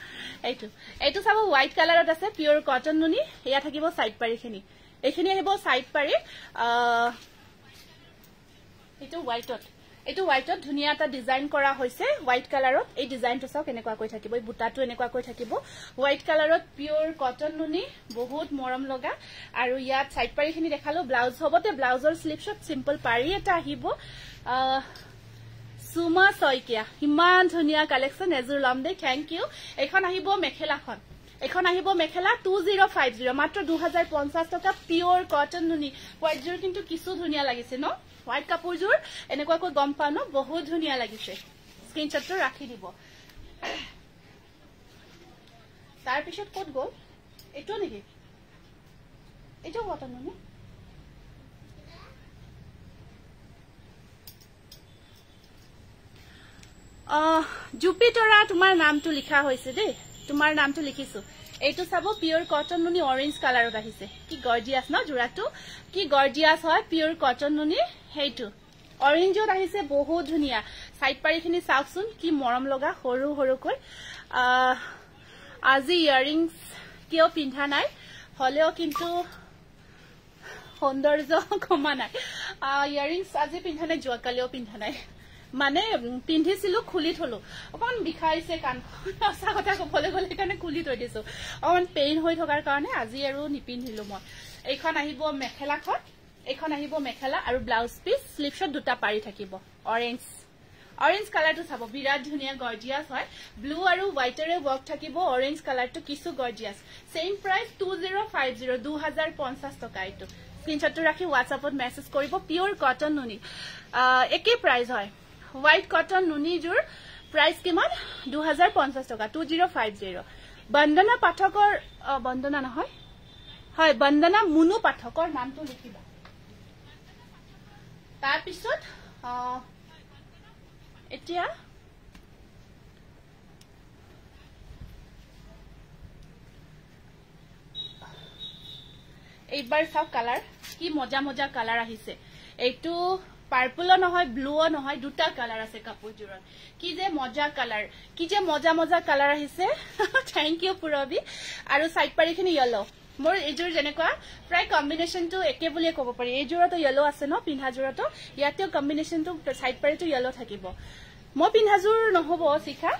এইটো এইটো চাব হোৱাইট কালাৰত আছে পিয়ৰ কটন নুনি সেয়া থাকিব চাইড পাৰিখিনি এইখিনি আহিব চাইড পাৰি এইটো হোৱাইটত এইটো হোৱাইটত ধুনীয়া এটা ডিজাইন কৰা হৈছে হোৱাইট কালাৰত এই ডিজাইনটো চাওক এনেকুৱাকৈ থাকিব এই বুটাটো এনেকুৱাকৈ থাকিব হোৱাইট কালাৰত পিয়ৰ কটন নুনি বহুত মৰম লগা আৰু ইয়াত চাইড পাৰিখিনি দেখালো ব্লাউজ হবতে ব্লাউজৰ শ্লিপশ্বট চিম্পল পাৰি এটা আহিব চুমা শইকীয়া ইমান ধুনীয়া কালেকশ্যন এযোৰ ল'ম দেই থেংক ইউ এইখন আহিব মেখেলাখন এইখন আহিব mekhela two zero' five zero' মাত্ৰ দুহাজাৰ পঞ্চাছ টকা পিয়ৰ কটন নুনি হোৱাইট যোৰ কিন্তু কিছু ধুনীয়া লাগিছে ন হোৱাইট কাপোৰযোৰ এনেকুৱাকৈ গম পাওঁ ন বহুত ধুনীয়া লাগিছে স্ক্ৰীনশ্বটটো ৰাখি দিব তাৰপিছত কত গল এইটো নেকি এইটো কটন মানে অ জুপিতৰা তোমাৰ নামটো লিখা হৈছে দেই তোমাৰ নামটো লিখিছো এইটো চাব পিয়ৰ কটন নুনি অৰেঞ্জ কালাৰত আহিছে কি গৰ্জিয়াছ ন যোৰাটো কি গৰ্জিয়াছ হয় পিয়ৰ কটন নুনি সেইটো অৰেঞ্জত আহিছে বহুত ধুনীয়া চাইড পাৰিখিনি চাওকচোন কি মৰম লগা সৰু সৰুকৈ আজি ইয়াৰিংছ কিয় পিন্ধা নাই হলেও কিন্তু সৌন্দৰ্য কমা নাই ইয়াৰিংছ আজি পিন্ধা নাই যোৱাকালিও পিন্ধা নাই মানে পিন্ধিছিলো খুলি থলো অকমান বিষাইছে কাণ সঁচা কথা কবলৈ গলে কাৰণে খুলি থৈ দিছো অকমান পেইন হৈ থকাৰ কাৰণে আজি আৰু নিপিন্ধিলো মই এইখন আহিব মেখেলাখন এইখন আহিব মেখেলা আৰু ব্লাউজ পিচ শ্লিপছত দুটা পাৰি থাকিব অৰেঞ্জ অৰেঞ্জ কালাৰটো চাব বিৰাট ধুনীয়া গৰ্জিয়াছ হয় ব্লু আৰু হোৱাইটেৰে ৱৰ্ক থাকিব অৰেঞ্জ কালাৰটো কিছু gorgeous same price two zero' five zero' দুই হাজাৰ পঞ্চাছ টকা এইটো স্ক্ৰীনশ্বটটো ৰাখি হোৱাটছআপত মেছেজ কৰিব পিয়ৰ কটন নুনি একেই প্ৰাইজ হয় হোৱাইট কটন নুনিযোৰ প্ৰাইচ কিমান দুহেজাৰ পঞ্চাছ টকা two zero' five zero' Bandana পাঠকৰ বন্দনা নহয় হয় বন্দনা মুনু পাঠকৰ নামটো লিখিব তাৰপিছত এতিয়া এইবাৰ চাওক কালাৰ কি মজা মজা কালাৰ আহিছে এইটো পাৰ্পলো নহয় ব্লুও নহয় দুটা কালাৰ আছে কাপোৰযোৰত কি যে মজা কালাৰ কি যে মজা মজা কালাৰ আহিছে থেংক ইউ পুৰবি আৰু চাইড পাৰিখিনি য়েল' মোৰ এইযোৰ যেনেকুৱা প্ৰায় কম্বিনেশ্যনটো একে বুলিয়ে কব পাৰি এইযোৰতো য়েল' আছে ন পিন্ধাযোৰতো ইয়াতেও কম্বিনেশ্যনটো চাইড পাৰিটো য়েল' থাকিব মই পিন্ধাযোৰ নহব চিখা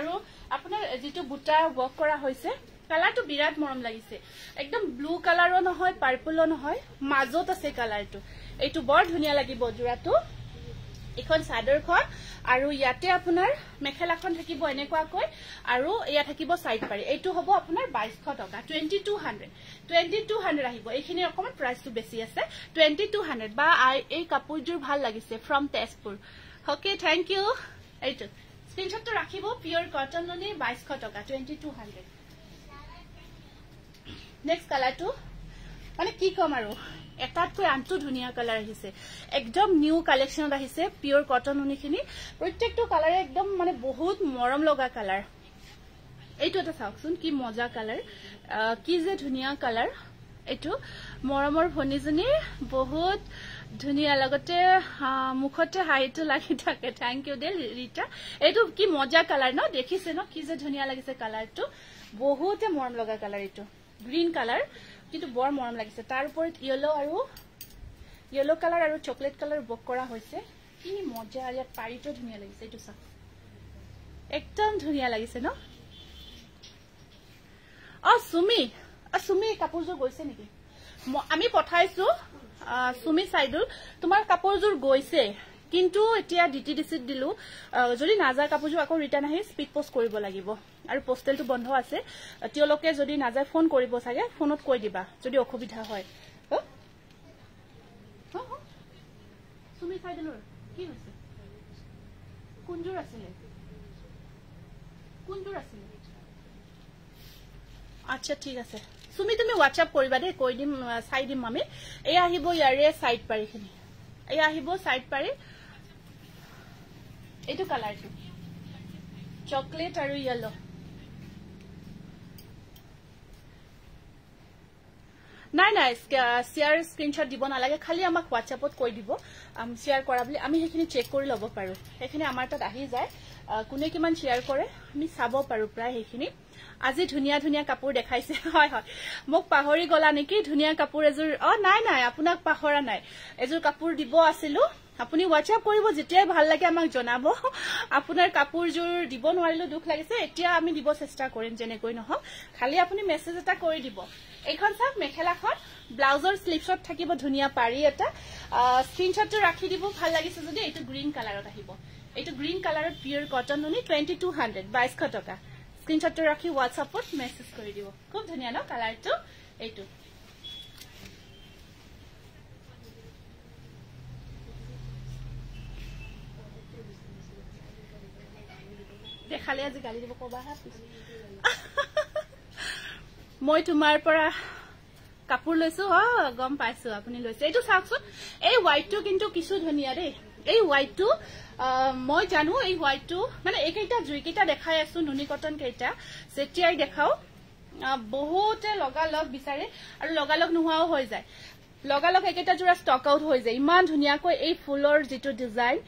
আৰু আপোনাৰ যিটো বুটা ৱৰ্ক কৰা হৈছে কালাৰটো বিৰাট মৰম লাগিছে একদম ব্লু কালাৰো নহয় পাৰ্পলো নহয় মাজত আছে কালাৰটো এইটো বৰ ধুনীয়া লাগিব যোৰাটো এইখন চাদৰখন আৰু ইয়াতে আপোনাৰ মেখেলাখন থাকিব এনেকুৱাকৈ আৰু এয়া থাকিব চাইড পাৰি এইটো হ'ব আপোনাৰ বাইছশ টকা twenty two hundred twenty two hundred আহিব এইখিনি অকণমান প্ৰাইচটো বেছি আছে টুৱেণ্টি টু হাণ্ড্ৰেড বা এই কাপোৰযোৰ ভাল লাগিছে from Tezpur okay thank you এইটো স্ক্ৰীণশ্বটটো ৰাখিব পিয়ৰ কটনলৈ বাইছশ টকা টুৱেণ্টি টু হাণ্ড্ৰেড নেক্সট কালাৰটো মানে কি কম আৰু এটাতকৈ আনটো ধুনীয়া কালাৰ আহিছে একদম নিউ কালেকশ্যনত আহিছে পিয়ৰ কটন উনিখিনি প্ৰত্যেকটো কালাৰে একদম মানে বহুত মৰম লগা কালাৰ এইটো এটা চাওকচোন কি মজা কালাৰ কি যে ধুনীয়া কালাৰ এইটো মৰমৰ ভনীজনীৰ বহুত ধুনীয়া লগতে মুখতে হাইটো লাগি থাকে থেংক ইউ দে ৰীতা এইটো কি মজা কালাৰ ন দেখিছে ন কি যে ধুনীয়া লাগিছে কালাৰটো বহুতে মৰম লগা কালাৰ এইটো গ্ৰীণ কালাৰ কিন্তু বৰ মৰম লাগিছে তাৰ ওপৰত য়েল' আৰু য়েল' কালাৰ আৰু চকলেট কালাৰ বক কৰা হৈছে কি মজা আৰু ইয়াত পাৰিটো ধুনীয়া লাগিছে এইটো চাওক একদম ধুনীয়া লাগিছে ন অ চুমি চুমি কাপোৰযোৰ গৈছে নেকি আমি পঠাইছো চুমি চাইদুল তোমাৰ কাপোৰযোৰ গৈছে কিন্তু এতিয়া ডিটি ডিচিত দিলো যদি নাযায় কাপোৰযোৰ আকৌ ৰিটাৰ্ণ আহি স্পীড পষ্ট কৰিব লাগিব আৰু পষ্টেলটো বন্ধ আছে তেওঁলোকে যদি নাযায় ফোন কৰিব চাগে ফোনত কৈ দিবা যদি অসুবিধা হয় আচ্ছা ঠিক আছে চুমি তুমি হোৱাটছআপ কৰিবা দেই কৈ দিম চাই দিম আমি এয়া আহিব ইয়াৰে চাইড পাৰিখিনি এয়া আহিব চাইড পাৰি এইটো কালাৰটো চকলেট আৰু য়েল' নাই নাই শ্বেয়াৰ স্ক্ৰীণশ্বট দিব নালাগে খালি আমাক হোৱাটছএপত কৈ দিব শ্বেয়াৰ কৰা বুলি আমি সেইখিনি চেক কৰি ল'ব পাৰোঁ সেইখিনি আমাৰ তাত আহি যায় কোনে কিমান শ্বেয়াৰ কৰে আমি চাব পাৰোঁ প্ৰায় সেইখিনি আজি ধুনীয়া ধুনীয়া কাপোৰ দেখাইছে হয় হয় মোক পাহৰি গলা নেকি ধুনীয়া কাপোৰ এযোৰ অ নাই নাই আপোনাক পাহৰা নাই এযোৰ কাপোৰ দিব আছিলোঁ আপুনি হোৱাটছআপ কৰিব যেতিয়াই ভাল লাগে আমাক জনাব আপোনাৰ কাপোৰযোৰ দিব নোৱাৰিলেও দুখ লাগিছে এতিয়া আমি দিব চেষ্টা কৰিম যেনেকৈ নহওক খালি আপুনি মেছেজ এটা কৰি দিব এইখন চাওক মেখেলাখন ব্লাউজৰ শ্লিপছত থাকিব ধুনীয়া পাৰি এটা স্ক্ৰীণশ্বটটো ৰাখি দিব ভাল লাগিছে যদি এইটো গ্ৰীণ কালাৰত আহিব এইটো গ্ৰীণ কালাৰত পিয়ৰ কটন নুনি টুৱেণ্টি টু হাণ্ড্ৰেড বাইছশ টকা স্ক্ৰীণশ্বটটো ৰাখি হোৱাটছআপত মেছেজ কৰি দিব খুব ধুনীয়া ন কালাৰটো এইটো দেখালে আজি গালি দিব কবা মই তোমাৰ পৰা কাপোৰ লৈছো অ গম পাইছো আপুনি লৈছে এইটো চাওকচোন এই হোৱাইটটো কিন্তু কিছু ধুনীয়া দেই এই হোৱাইটটো মই জানো এই হোৱাইটটো মানে এইকেইটা জুইকেইটা দেখাই আছো নুনী কটন কেইটা যেতিয়াই দেখাও বহুতে লগালগ বিচাৰে আৰু লগালগ নোহোৱাও হৈ যায় লগালগ এইকেইটা যোৰা ষ্টক আউট হৈ যায় ইমান ধুনীয়াকৈ এই ফুলৰ যিটো ডিজাইন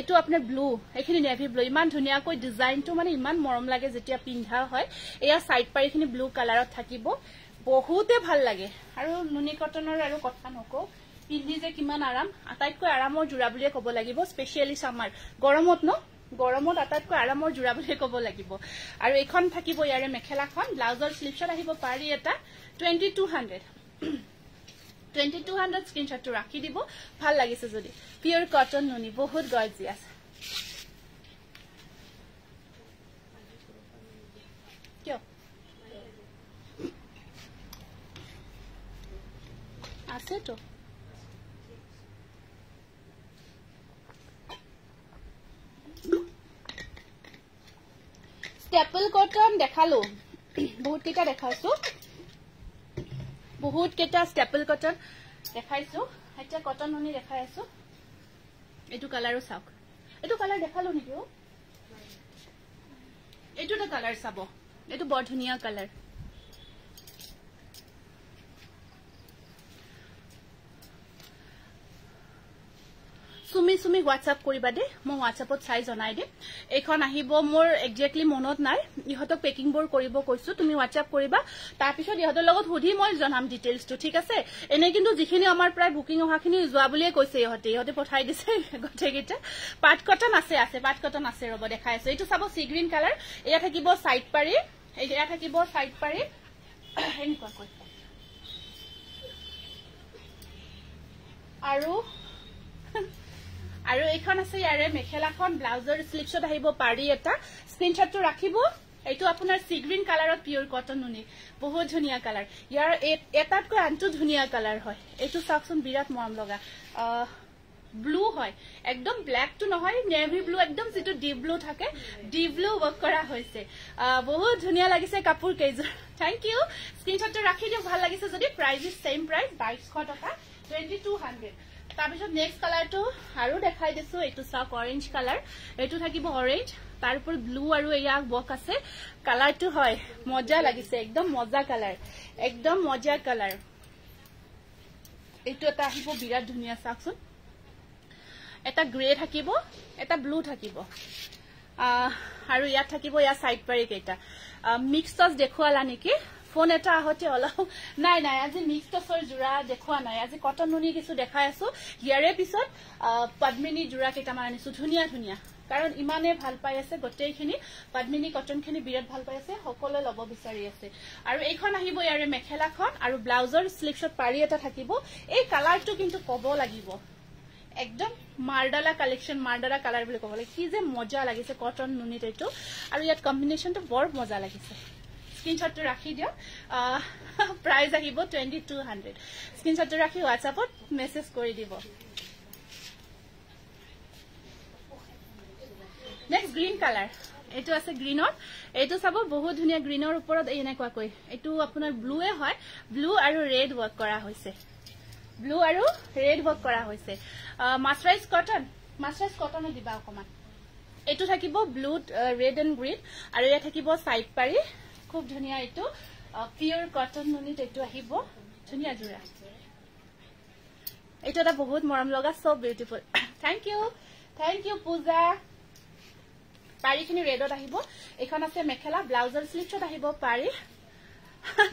এইটো আপোনাৰ ব্লু এইখিনি নেভি ব্লু ইমান ধুনীয়াকৈ ডিজাইনটো মানে ইমান মৰম লাগে যেতিয়া পিন্ধা হয় এয়া চাইড পাৰিখিনি ব্লু কালাৰত থাকিব বহুতে ভাল লাগে আৰু নুনি কটনৰ আৰু কথা নকওঁ পিন্ধি যে কিমান আৰাম আটাইতকৈ আৰামৰ যোৰা বুলিয়ে কব লাগিব স্পেচিয়েলি চামাৰ গৰমত ন গৰমত আটাইতকৈ আৰামৰ যোৰা বুলিয়ে কব লাগিব আৰু এইখন থাকিব ইয়াৰে মেখেলাখন ব্লাউজৰ শ্লিপছত আহিব পাৰি এটা twenty two hundred twenty two ৰাখি দিব ভাল লাগিছে যদি পিয়'ৰ কটন নুনি বহুত গৰ্জি আছে কিয় আছেতো ষ্টেপল কটন দেখালো বহুত দেখাইছো বহুত কেইটা ষ্টেপল কটন দেখাইছো এতিয়া কটন আনি দেখাই আছো এইটো কালাৰো চাওক এইটো কালাৰ দেখালো নেকি এইটো এটা কালাৰ চাব এইটো বৰ ধুনীয়া কালাৰ চুমি চুমি হোৱাটছআপ কৰিবা দে মই হোৱাটছএপত চাই জনাই দিম এইখন আহিব মোৰ একজেক্টলি মনত নাই ইহঁতক পেকিংবোৰ কৰিব কৈছো তুমি হোৱাটছআপ কৰিবা তাৰপিছত ইহঁতৰ লগত সুধি মই জনাম ডিটেইলছটো ঠিক আছে এনে কিন্তু যিখিনি আমাৰ প্ৰায় বুকিং অহাখিনি যোৱা বুলিয়েই কৈছে ইহঁতে ইহঁতে পঠাই দিছে গোটেইকেইটা পাট কটন আছে আছে পাট কটন আছে ৰব দেখাই আছো এইটো চাব চি গ্ৰীণ কালাৰ এয়া থাকিব চাইড পাৰি এয়া থাকিব চাইড পাৰি আৰু আৰু এইখন আছে ইয়াৰে মেখেলাখন ব্লাউজৰ শ্লিপছত আহিব পাৰি এটা স্ক্ৰীনশ্বটটো ৰাখিব এইটো আপোনাৰ চিগ্ৰীণ কালাৰত পিয়ৰ কটন নুনি বহুত ধুনীয়া কালাৰ ইয়াৰ এটাতকৈ আনটো ধুনীয়া কালাৰ হয় এইটো চাওকচোন বিৰাট মৰম লগা ব্লু হয় একদম ব্লেকটো নহয় নেভি ব্লু একদম যিটো ডিপ ব্লু থাকে ডিপ ব্লু ৱৰ্ক কৰা হৈছে বহুত ধুনীয়া লাগিছে কাপোৰ কেইযোৰ থেংক ইউ স্ক্ৰীনশ্বটটো ৰাখি দিয়ক ভাল লাগিছে যদি প্ৰাইজ ইজ চেম প্ৰাইজ বাইছশ টকা টুৱেণ্টি টু হাণ্ড্ৰেড তাৰপিছত নেক্সট কালাৰটো আৰু দেখাই দিছো এইটো চাওক অৰেঞ্জ কালাৰ এইটো থাকিব অৰেঞ্জ তাৰ উপৰি ব্লু আৰু এয়া বক আছে কালাৰটো হয় মজা লাগিছে একদম মজা কালাৰ একদম মজা কালাৰ এইটো এটা আহিব বিৰাট ধুনীয়া চাওকচোন এটা গ্ৰে থাকিব এটা ব্লু থাকিব আৰু ইয়াত থাকিব ইয়াৰ চাইড পাৰি কেইটা মিক্স টচ দেখুৱালা নেকি ফোন এটা আহোঁতে অলপ নাই নাই আজি মিক্স কাছৰ যোৰা দেখুওৱা নাই আজি কটন নুনি কিছু দেখাই আছো ইয়াৰে পিছত পদ্মিনী যোৰা কেইটামান আনিছো ধুনীয়া ধুনীয়া কাৰণ ইমানেই ভাল পাই আছে গোটেইখিনি পদ্মিনী কটনখিনি বিৰাট ভাল পাই আছে সকলোৱে ল'ব বিচাৰি আছে আৰু এইখন আহিব ইয়াৰে মেখেলাখন আৰু ব্লাউজৰ শ্লিপছত পাৰি এটা থাকিব এই কালাৰটো কিন্তু ক'ব লাগিব একদম মাৰডালা কালেকশ্যন মাৰডালা কালাৰ বুলি ক'ব লাগে কি যে মজা লাগিছে কটন নুনিত এইটো আৰু ইয়াত কম্বিনেশ্যনটো বৰ মজা লাগিছে স্ক্ৰীনশ্বটটো ৰাখি দিয়ক প্ৰাইজ আহিব টুৱেণ্টি টু হাণ্ড্ৰেড স্ক্ৰীনশ্বটটো ৰাখি হোৱাটছএপত মেছেজ কৰি দিব নেক্সট গ্ৰীণ কালাৰ এইটো আছে গ্ৰীণৰ এইটো চাব বহুত ধুনীয়া গ্ৰীণৰ ওপৰত এনেকুৱাকৈ এইটো আপোনাৰ ব্লুৱে হয় ব্লু আৰু ৰেড ৱৰ্ক কৰা হৈছে ব্লু আৰু ৰেড ৱৰ্ক কৰা হৈছে মাছৰাইজ কটন মাছৰাইজ কটনত দিবা অকণমান এইটো থাকিব ব্লু ৰেড এণ্ড গ্ৰীণ আৰু ইয়াত থাকিব চাইড পাৰি খুব ধুনিয়া এইটো পিয়ৰ কটন নুনিত এইটো আহিব ধুনীয়া যোৰা এইটো এটা বহুত মৰম লগা চব beautiful thank you thank you Puja পাৰিখিনি ৰেডত আহিব এইখন আছে মেখেলা ব্লাউজৰ শ্লিপছত আহিব পাৰি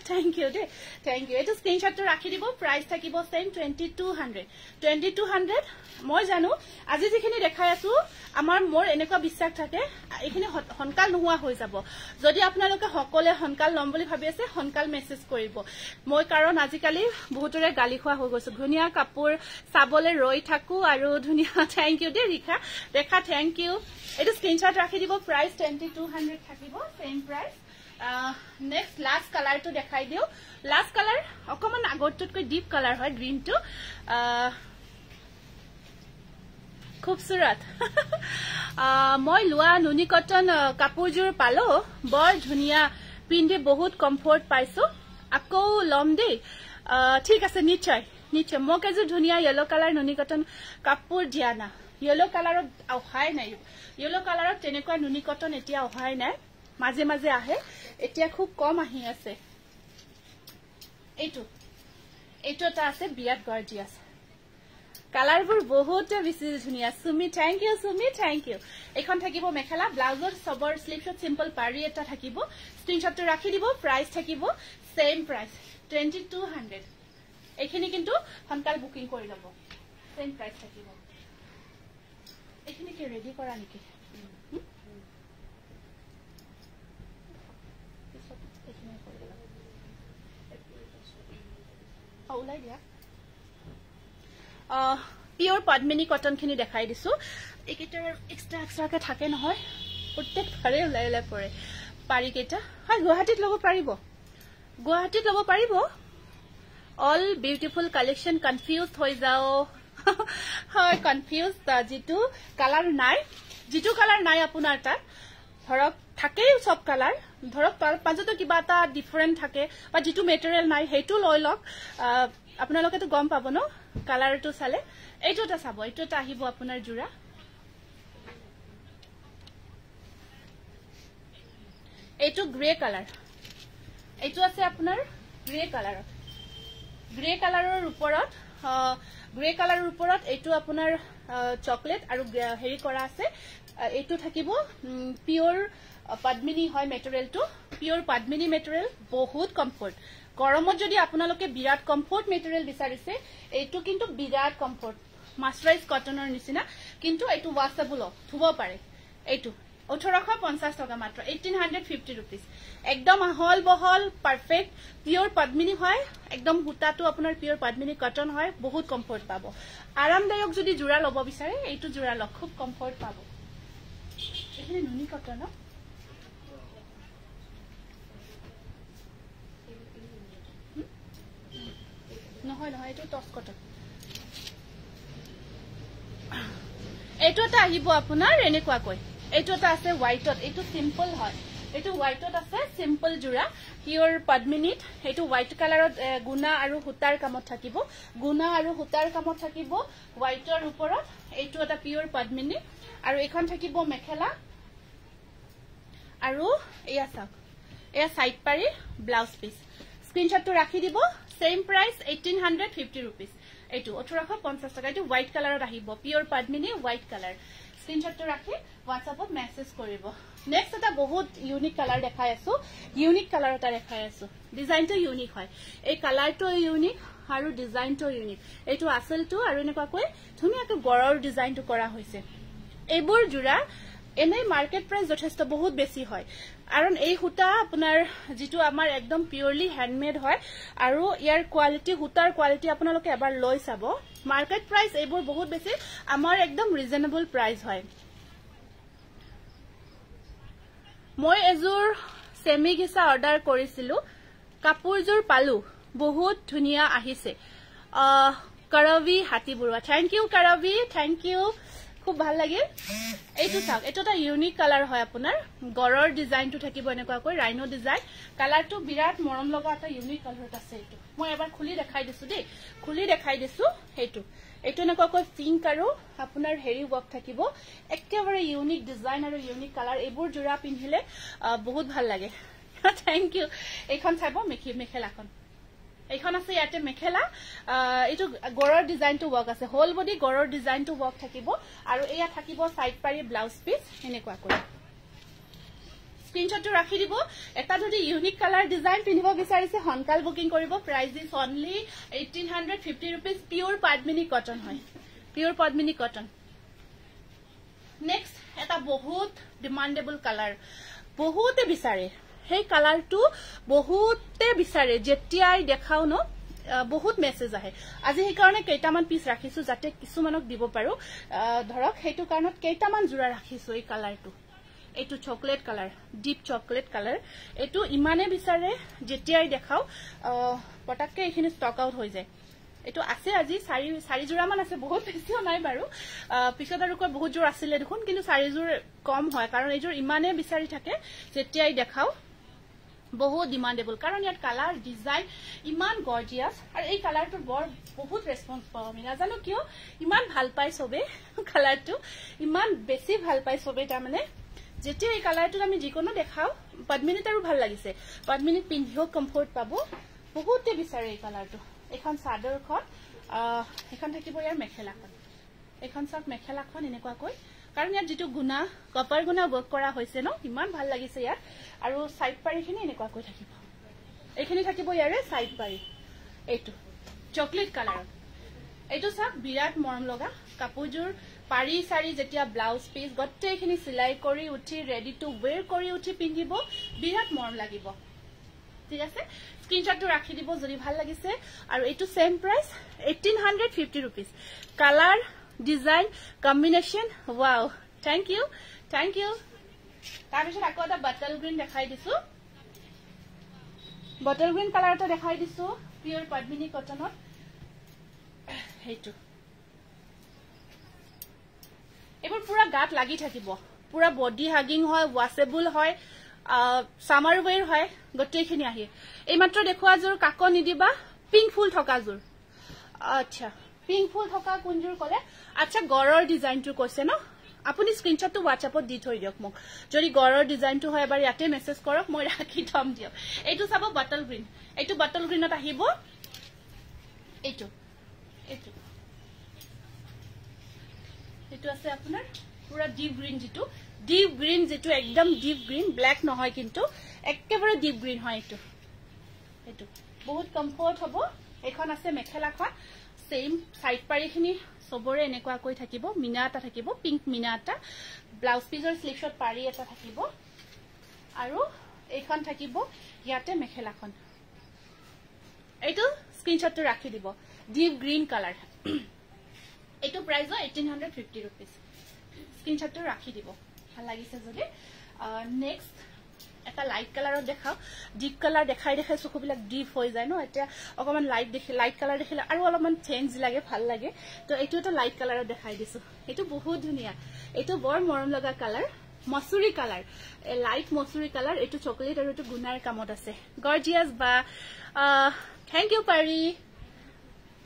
থেংক ইউ দেই থেংক ইউ এইটো স্ক্ৰীণশ্বটটো ৰাখি দিব প্ৰাইচ থাকিব same twenty two hundred twenty two hundred মই জানো আজি যিখিনি দেখাই আছো আমাৰ মোৰ এনেকুৱা বিশ্বাস থাকে এইখিনি সোনকাল নোহোৱা হৈ যাব যদি আপোনালোকে সকলোৱে সোনকাল ল'ম বুলি ভাবি আছে সোনকাল মেছেজ কৰিব মই কাৰণ আজিকালি বহুতৰে গালি খোৱা হৈ গৈছো ধুনীয়া কাপোৰ চাবলৈ ৰৈ থাকো আৰু ধুনীয়া থেংক ইউ দেই ৰিখা ৰেখা থেংক ইউ এইটো স্ক্ৰীণশ্বট ৰাখি দিব প্ৰাইচ টুৱেণ্টি টু হাণ্ড্ৰেড থাকিব চেম প্ৰাইচ নেক্সট লাষ্ট কালাৰটো দেখাই দিওঁ লাষ্ট কালাৰ অকণমান আগৰটোতকৈ ডিপ কালাৰ হয় গ্ৰীণটো খুবচুৰত মই লোৱা নুনি কটন কাপোৰযোৰ পালো বৰ ধুনীয়া পিন্ধি বহুত কমফৰ্ট পাইছো আকৌ ল'ম দেই ঠিক আছে নিশ্চয় নিশ্চয় মোক এযোৰ ধুনীয়া য়েল' কালাৰ নুনি কটন কাপোৰ দিয়া না য়েল' কালাৰত অহাই নাই য়েল' কালাৰত তেনেকুৱা নুনি কটন এতিয়া অহাই নাই মাজে মাজে আহে এতিয়া খুব কম আহি আছে এইটো এইটো এটা আছে বিৰাট আছে কালাৰবোৰ বহুত বেছি ধুনীয়া Chumi thank you Chumi thank you এইখন থাকিব মেখেলা ব্লাউজত চবৰ শ্বট চিম্পল পাৰি এটা থাকিব স্ক্ৰীণশ্বটটো ৰাখি দিব প্ৰাইচ থাকিব same price twenty two hundred এইখিনি কিন্তু সোনকাল বুকিং কৰি ল'ব চেম প্ৰাইচ থাকিব এইখিনি ৰেডি কৰা নেকি পিয়ৰ পদ্মিনী কটনখিনি দেখাই দিছোঁ এইকেইটাৰ আৰু এক্সট্ৰা এক্সট্ৰাকৈ থাকে নহয় প্ৰত্যেক ভাৰেই ওলাই ওলাই পৰে পাৰিকেইটা হয় গুৱাহাটীত ল'ব পাৰিব গুৱাহাটীত ল'ব পাৰিব অল বিউটিফুল কালেকশ্যন কনফিউজ হৈ যাওঁ হয় কনফিউজ যিটো কালাৰ নাই যিটো কালাৰ নাই আপোনাৰ তাত ধৰক থাকেই চব কালাৰ ধৰক তাৰ মাজতো কিবা এটা ডিফাৰেণ্ট থাকে বা যিটো মেটেৰিয়েল নাই সেইটো লৈ লওক আপোনালোকেতো গম পাব ন কালাৰটো চালে এইটো এটা চাব এইটো এটা আহিব আপোনাৰ যোৰা এইটো গ্ৰে কালাৰ এইটো আছে আপোনাৰ গ্ৰে কালাৰত গ্ৰে কালাৰৰ ওপৰত গ্ৰে কালাৰৰ ওপৰত এইটো আপোনাৰ চকলেট আৰু হেৰি কৰা আছে এইটো থাকিব পিয়ৰ পদ্মিনী হয় মেটেৰিয়েলটো পিয়ৰ পদ্মিনী মেটেৰিয়েল বহুত কমফৰ্ট গৰমত যদি আপোনালোকে বিৰাট কমফৰ্ট মেটেৰিয়েল বিচাৰিছে এইটো কিন্তু বিৰাট কমফৰ্ট মাষ্টাৰাইজ কটনৰ নিচিনা কিন্তু এইটো ৱাশ্বেবল ধুব পাৰে এইটো ওঠৰশ পঞ্চাছ টকা মাত্ৰ এইটিন হাণ্ড্ৰেড ফিফটি ৰুপিজ একদম আহল বহল পাৰফেক্ট পিয়ৰ পদ্মিনী হয় একদম সূতাটো আপোনাৰ পিয়ৰ পদ্মিনী কটন হয় বহুত কমফৰ্ট পাব আৰামদায়ক যদি যোৰা ল'ব বিচাৰে এইটো যোৰা লওক খুব কমফৰ্ট পাব এইখিনি নুনি কটন ন নহয় নহয় এইটো টচ কটন এইটো এটা আহিব আপোনাৰ এনেকুৱাকৈ এইটো এটা আছে হোৱাইটত এইটো চিম্পল হয় এইটো হোৱাইটত আছে চিম্পল যোৰা পিয়ৰ পদ্মিনীত এইটো হোৱাইট কালাৰত গুণা আৰু সূতাৰ কামত থাকিব গুণা আৰু সূতাৰ কামত থাকিব হোৱাইটৰ ওপৰত এইটো এটা পিয়ৰ পদ্মিনী আৰু এইখন থাকিব মেখেলা আৰু এয়া চাওক এয়া চাইড পাৰি ব্লাউজ পিচ স্ক্ৰীণশ্বটটো ৰাখি দিব same price eighteen hundred fifty rupees এইটো ওঠৰশ পঞ্চাছ টকা এইটো হোৱাইট কালাৰত আহিব পিয়ৰ পাদমিনী হোৱাইট কালাৰ স্ক্ৰীনশ্বটটো ৰাখি হোৱাটছএপত মেছেজ কৰিব নেক্সট এটা বহুত ইউনিক কালাৰ দেখাই আছো ইউনিক কালাৰ এটা দেখাই আছো ডিজাইনটো ইউনিক হয় এই কালাৰটো ইউনিক আৰু ডিজাইনটো ইউনিক এইটো আচলটো আৰু এনেকুৱাকৈ ধুনীয়াকৈ গড়ৰ ডিজাইনটো কৰা হৈছে এইবোৰ যোৰা এনেই মাৰ্কেট প্ৰাইচ যথেষ্ট বহুত বেছি হয় কাৰণ এই সূতা আপোনাৰ যিটো আমাৰ একদম পিয়ৰলি হেণ্ডমেড হয় আৰু ইয়াৰ কোৱালিটি সূতাৰ কোৱালিটি আপোনালোকে এবাৰ লৈ চাব মাৰ্কেট প্ৰাইচ এইবোৰ বহুত বেছি আমাৰ একদম ৰিজনেবল প্ৰাইচ হয় মই এযোৰ চেমি ঘিচা অৰ্ডাৰ কৰিছিলো কাপোৰযোৰ পালো বহুত ধুনীয়া আহিছে Karabi Hatibaruah thank you Karabi thank you খুব ভাল লাগিল এইটো চাওক এইটো এটা ইউনিক কালাৰ হয় আপোনাৰ গড়ৰ ডিজাইনটো থাকিব এনেকুৱাকৈ ৰাইনো ডিজাইন কালাৰটো বিৰাট মৰম লগা এটা ইউনিক কালাৰত আছে এইটো মই এবাৰ খুলি দেখাই দিছো দেই খুলি দেখাই দিছো সেইটো এইটো এনেকুৱাকৈ পিংক আৰু আপোনাৰ হেৰি ৱৰ্ক থাকিব একেবাৰে ইউনিক ডিজাইন আৰু ইউনিক কালাৰ এইবোৰ যোৰা পিন্ধিলে বহুত ভাল লাগে থেংক ইউ এইখন চাব মেখি মেখেলাখন এইখন আছে ইয়াতে মেখেলা এইটো গড়ৰ ডিজাইনটো ৱৰ্ক আছে হোল বডি গড়ৰ ডিজাইনটো ৱৰ্ক থাকিব আৰু এয়া থাকিব চাইড পাৰি ব্লাউজ পিচ এনেকুৱাকৈ স্ক্ৰীনশ্বটটো ৰাখি দিব এটা যদি ইউনিক কালাৰ ডিজাইন পিন্ধিব বিচাৰিছে সোনকাল বুকিং কৰিব price is only eighteen hundred fifty rupees pure Padmini cotton হয় পিয়ৰ পদ্মিনী কটন নেক্সট এটা বহুত ডিমাণ্ডেবল কালাৰ বহুতে বিচাৰে সেই কালাৰটো বহুতে বিচাৰে যেতিয়াই দেখাও ন বহুত মেছেজ আহে আজি সেইকাৰণে কেইটামান পিচ ৰাখিছো যাতে কিছুমানক দিব পাৰো ধৰক সেইটো কাৰণত কেইটামান যোৰা ৰাখিছো এই কালাৰটো এইটো chocolate colour deep chocolate colour এইটো ইমানেই বিচাৰে যেতিয়াই দেখাও পটাককে এইখিনি ষ্টক আউট হৈ যায় এইটো আছে আজি চাৰি চাৰিযোৰামান আছে বহুত বেছিও নাই বাৰু পিছত আৰু কয় বহুত যোৰ আছিলে দেখোন কিন্তু চাৰিযোৰ কম হয় কাৰণ এইযোৰ ইমানেই বিচাৰি থাকে যেতিয়াই দেখাও বহুত ডিমাণ্ডেবল কাৰণ ইয়াত কালাৰ ডিজাইন ইমান গৰ্জিয়াছ আৰু এই কালাৰটো বৰ বহুত ৰেচপন্স পাওঁ আমি নাজানো কিয় ইমান ভাল পাই চবেই কালাৰটো ইমান বেছি ভাল পায় চবে তাৰমানে যেতিয়া এই কালাৰটোত আমি যিকোনো দেখাওঁ পদ্মিনীত আৰু ভাল লাগিছে পদ্মিনীত পিন্ধিও কমফৰ্ট পাব বহুতে বিচাৰে এই কালাৰটো এইখন চাদৰখন এইখন থাকিব ইয়াৰ মেখেলাখন এইখন চাওক মেখেলাখন এনেকুৱাকৈ কাৰণ ইয়াত যিটো গুণা কপাৰ গুণা ৱৰ্ক কৰা হৈছে ন ইমান ভাল লাগিছে ইয়াত আৰু চাইড পাৰিখিনি এনেকুৱাকৈ থাকিব এইখিনি থাকিব ইয়াৰে চাইড পাৰি এইটো চকলেট কালাৰ এইটো চাওক বিৰাট মৰম লগা কাপোৰযোৰ পাৰি চাৰি যেতিয়া ব্লাউজ পিচ গোটেইখিনি চিলাই কৰি উঠি ৰেডি টু ৱেৰ কৰি উঠি পিন্ধিব বিৰাট মৰম লাগিব ঠিক আছে স্ক্ৰীনশ্বটটো ৰাখি দিব যদি ভাল লাগিছে আৰু এইটো same price eighteen hundred fifty rupees colour design combination wow thank you thank you bottle green কালাৰটো দেখাই দিছো পিয়ৰ পদ্মিনী কটনত সেইটো এইবোৰ পুৰা গাত লাগি থাকিব পুৰা বডি হাগিং হয় ৱাচেবল হয় চামাৰ ৱেৰ হয় গোটেইখিনি আহি এইমাত্ৰ দেখুৱাযোৰ কাক নিদিবা পিংক ফুল থকাযোৰ আচ্ছা পিংক ফুল থকা কোনযোৰ কলে আচ্ছা গড়ৰ ডিজাইনটো কৈছে ন আপুনি স্ক্ৰীনশ্বটটো হোৱাটছএপত দি থৈ দিয়ক মোক যদি গড়ৰ ডিজাইনটো হয় এবাৰ ইয়াতে মেছেজ কৰক মই ৰাখি থম দিয়ক এইটো চাব বাটল গ্ৰীণ এইটো বাটল গ্ৰীণত আহিব এইটো এইটো এইটো আছে আপোনাৰ পুৰা ডিপ গ্ৰীণ যিটো ডিপ গ্ৰীণ যিটো একদম ডিপ গ্ৰীণ ব্লেক নহয় কিন্তু একেবাৰে ডিপ গ্ৰীণ হয় এইটো এইটো বহুত কমফৰ্ট হ'ব এইখন আছে মেখেলাখন চেইম চাইড পাৰিখিনি সবৰে এনে থাকিব মিনা এটা থাকিব পিংক মিনা এটা ব্লাউজ পিজৰ স্লিভছত পাৰি এটা থাকিব আৰু এইখন থাকিব ইয়াতে মেখেলাখন এইটো স্ক্ৰীনশ্বটটো ৰাখি দিব ডিপ গ্ৰীণ কালাৰ এইটো প্ৰাইজ হয় এইটিন হাণ্ড্ৰেড ফিফটি ৰাখি দিব ভাল লাগিছে যদি নেক্সট এটা লাইট কালাৰত দেখাও ডিপ কালাৰ দেখাই দেখাই চকুবিলাক ডিপ হৈ যায় ন এতিয়া অকমান লাইট দেখি লাইট কালাৰ দেখিলে আৰু অলপমান চেঞ্জ লাগে ভাল লাগে তো এটা লাইট কালাৰত দেখাই দিছো এইটো বহুত ধুনীয়া এইটো বৰ মৰম লগা কালাৰ মসুৰি কালাৰ লাইট মচুৰি কালাৰ এইটো চকলেট আৰু এইটো গুণাৰ কামত আছে গৰ্জিয়াছ বা থেংক ইউ পাৰি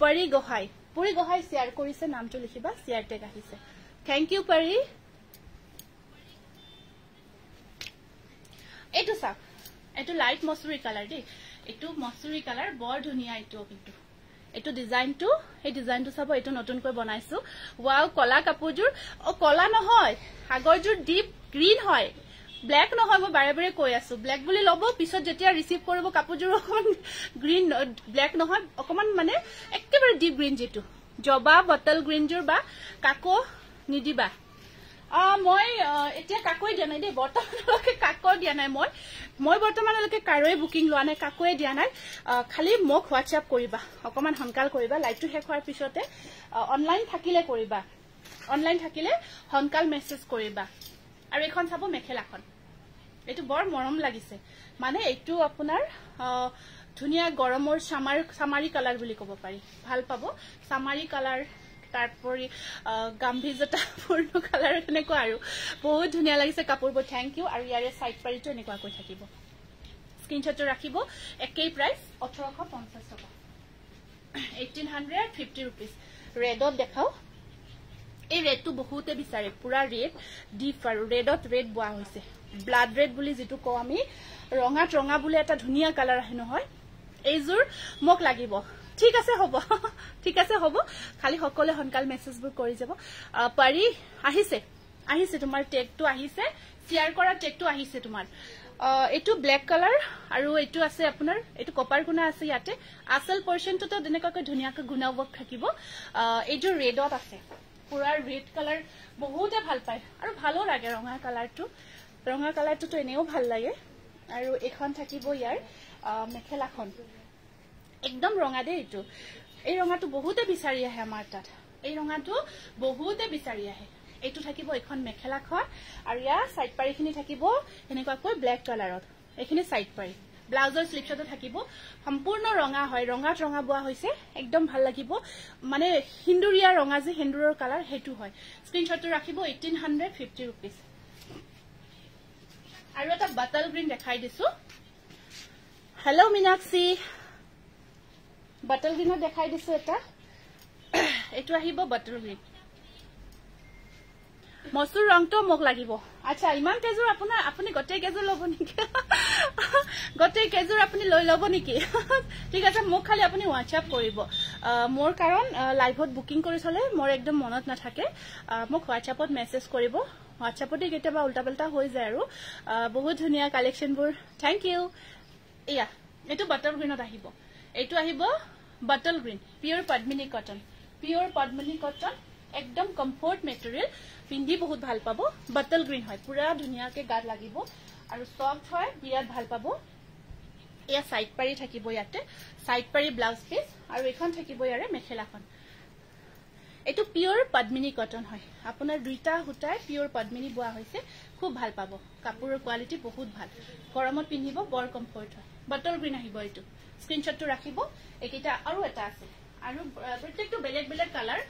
পৰি গোহাই পৰি গোহাই শেয়াৰ কৰিছে নামটো লিখিবা শ্বেয়াৰ টেক আহিছে থেংক ইউ পাৰি এইটো চাওক এইটো লাইট মচুৰী কালাৰ দেই এইটো মচুৰী কালাৰ বৰ ধুনীয়া এইটো কিন্তু এইটো ডিজাইনটো সেই ডিজাইনটো চাব এইটো নতুনকৈ বনাইছো ৱাও কলা কাপোৰযোৰ অ' কলা নহয় আগৰযোৰ ডিপ গ্ৰীণ হয় ব্লেক নহয় মই বাৰে বাৰে কৈ আছো ব্লেক বুলি লব পিছত যেতিয়া ৰিচিভ কৰিব কাপোৰযোৰ অকণমান গ্ৰীণ ব্লেক নহয় অকণমান মানে একেবাৰে ডিপ গ্ৰীণ যিটো জবা বটল গ্ৰীণযোৰ বা কাকো নিদিবা মই এতিয়া কাকোৱে দিয়া নাই দেই বৰ্তমানলৈকে কাকোৱে দিয়া নাই মই মই বৰ্তমানলৈকে কাৰোৱে বুকিং লোৱা নাই কাকোৱে দিয়া নাই খালি মোক হোৱাটছএপ কৰিবা অকণমান সোনকাল কৰিবা লাইটটো শেষ হোৱাৰ পিছতে অনলাইন থাকিলে কৰিবা অনলাইন থাকিলে সোনকাল মেছেজ কৰিবা আৰু এইখন চাব মেখেলাখন এইটো বৰ মৰম লাগিছে মানে এইটো আপোনাৰ ধুনীয়া গৰমৰ চামাৰ চামাৰী কালাৰ বুলি ক'ব পাৰি ভাল পাব চামাৰি কালাৰ তারপরে গাম্ভীর্যতা পূর্ণ কালার এনে আর বহুত ধুনিয়া লাগছে কাপড়বর থ্যাংক ইউ আর ইয়ারে সাইড পারিটো এনে থাকিব স্ক্রিনশটটা রাখব একই প্রাইস অঠারশ পঞ্চাশ টাকা এইটিন হান্ড্রেড ফিফটি রুপিস রেডত দেখাও এই রেডটো বহুতে বিচারে পুরা রেড ডিপ আর রেডত রেড বয়া হয়েছে ব্লাড রেড বলে যেটু কো আমি রঙাত রঙা বলে এটা ধুনিয়া কালার আহে নহয় এইজোর মোক লাগিব ঠিক আছে হব ঠিক আছে হব খালি সকলোৱে সোনকালে মেছেজবোৰ কৰি যাব পাৰি আহিছে আহিছে তোমাৰ টেগটো আহিছে শ্বেয়াৰ কৰা টেগটো আহিছে তোমাৰ এইটো ব্লেক কালাৰ আৰু এইটো আছে আপোনাৰ এইটো কপাৰ গুণা আছে ইয়াতে আচল পৰ্চেণ্টটো তেনেকুৱাকৈ ধুনীয়াকৈ গুণাব থাকিব এইটো ৰেডত আছে পুৰা ৰেড কালাৰ বহুতে ভাল পায় আৰু ভালো লাগে ৰঙা কালাৰটো ৰঙা কালাৰটোতো এনেও ভাল লাগে আৰু এইখন থাকিব ইয়াৰ মেখেলাখন একদম ৰঙা দেই এইটো এই ৰঙাটো বহুতে বিচাৰি আহে আমাৰ তাত এই ৰঙাটো বহুতে বিচাৰি আহে এইটো থাকিব এখন মেখেলাখন আৰু ইয়াৰ ছাইড পাৰিখিনি থাকিব এনেকুৱাকৈ ব্লেক কালাৰত এইখিনি ছাইড পাৰি ব্লাউজৰ শ্লিপছতো থাকিব সম্পূৰ্ণ ৰঙা হয় ৰঙাত ৰঙা বোৱা হৈছে একদম ভাল লাগিব মানে সেন্দুৰীয়া ৰঙা যে সেন্দুৰৰ কালাৰ সেইটো হয় স্ক্ৰীণশ্বটটো ৰাখিব এইটিন হাণ্ড্ৰেড ফিফটি ৰুপিজ আৰু এটা বাটাল গ্ৰীণ দেখাই দিছো হেল্ল' মিনাক্ষী বাটল গ্ৰীণত দেখাই দিছোঁ এটা এইটো আহিব বাটল গ্ৰীণ মচুৰ ৰংটো মোক লাগিব আচ্ছা ইমান কেইযোৰ আপোনাৰ আপুনি গোটেই কেইযোৰ ল'ব নেকি গোটেই কেইযোৰ আপুনি লৈ ল'ব নেকি ঠিক আছে মোক খালি আপুনি হোৱাটছআপ কৰিব মোৰ কাৰণ লাইভত বুকিং কৰি থলে মোৰ একদম মনত নাথাকে মোক হোৱাটছআপত মেছেজ কৰিব হোৱাটছআপতে কেতিয়াবা উল্টা পাল্টা হৈ যায় আৰু বহুত ধুনীয়া কালেকশ্যনবোৰ থেংক ইউ এয়া এইটো বাটাৰ গ্ৰীণত আহিব এইটো আহিব bottle green pure Padmini cotton pure Padmini cotton একদম কমফৰ্ট মেটেৰিয়েল পিন্ধি বহুত ভাল পাব বাটল গ্ৰীণ হয় পুৰা ধুনীয়াকৈ গাত লাগিব আৰু চফ্ট হয় বিৰাট ভাল পাব এয়া চাইড পাৰি থাকিব ইয়াতে চাইড পাৰি ব্লাউজ পিচ আৰু এইখন থাকিব ইয়াৰে মেখেলাখন এইটো পিয়ৰ পাদমিনী কটন হয় আপোনাৰ দুইটা সূতাই পিয়ৰ পাদমিনী বোৱা হৈছে খুব ভাল পাব কাপোৰৰ কোৱালিটি বহুত ভাল গৰমত পিন্ধিব বৰ কমফৰ্ট হয় বাটল গ্ৰীণ আহিব এইটো স্ক্ৰীনশ্বটটো ৰাখিব এইকেইটা আৰু এটা আছে আৰু প্ৰত্যেকটো বেলেগ বেলেগ কালাৰ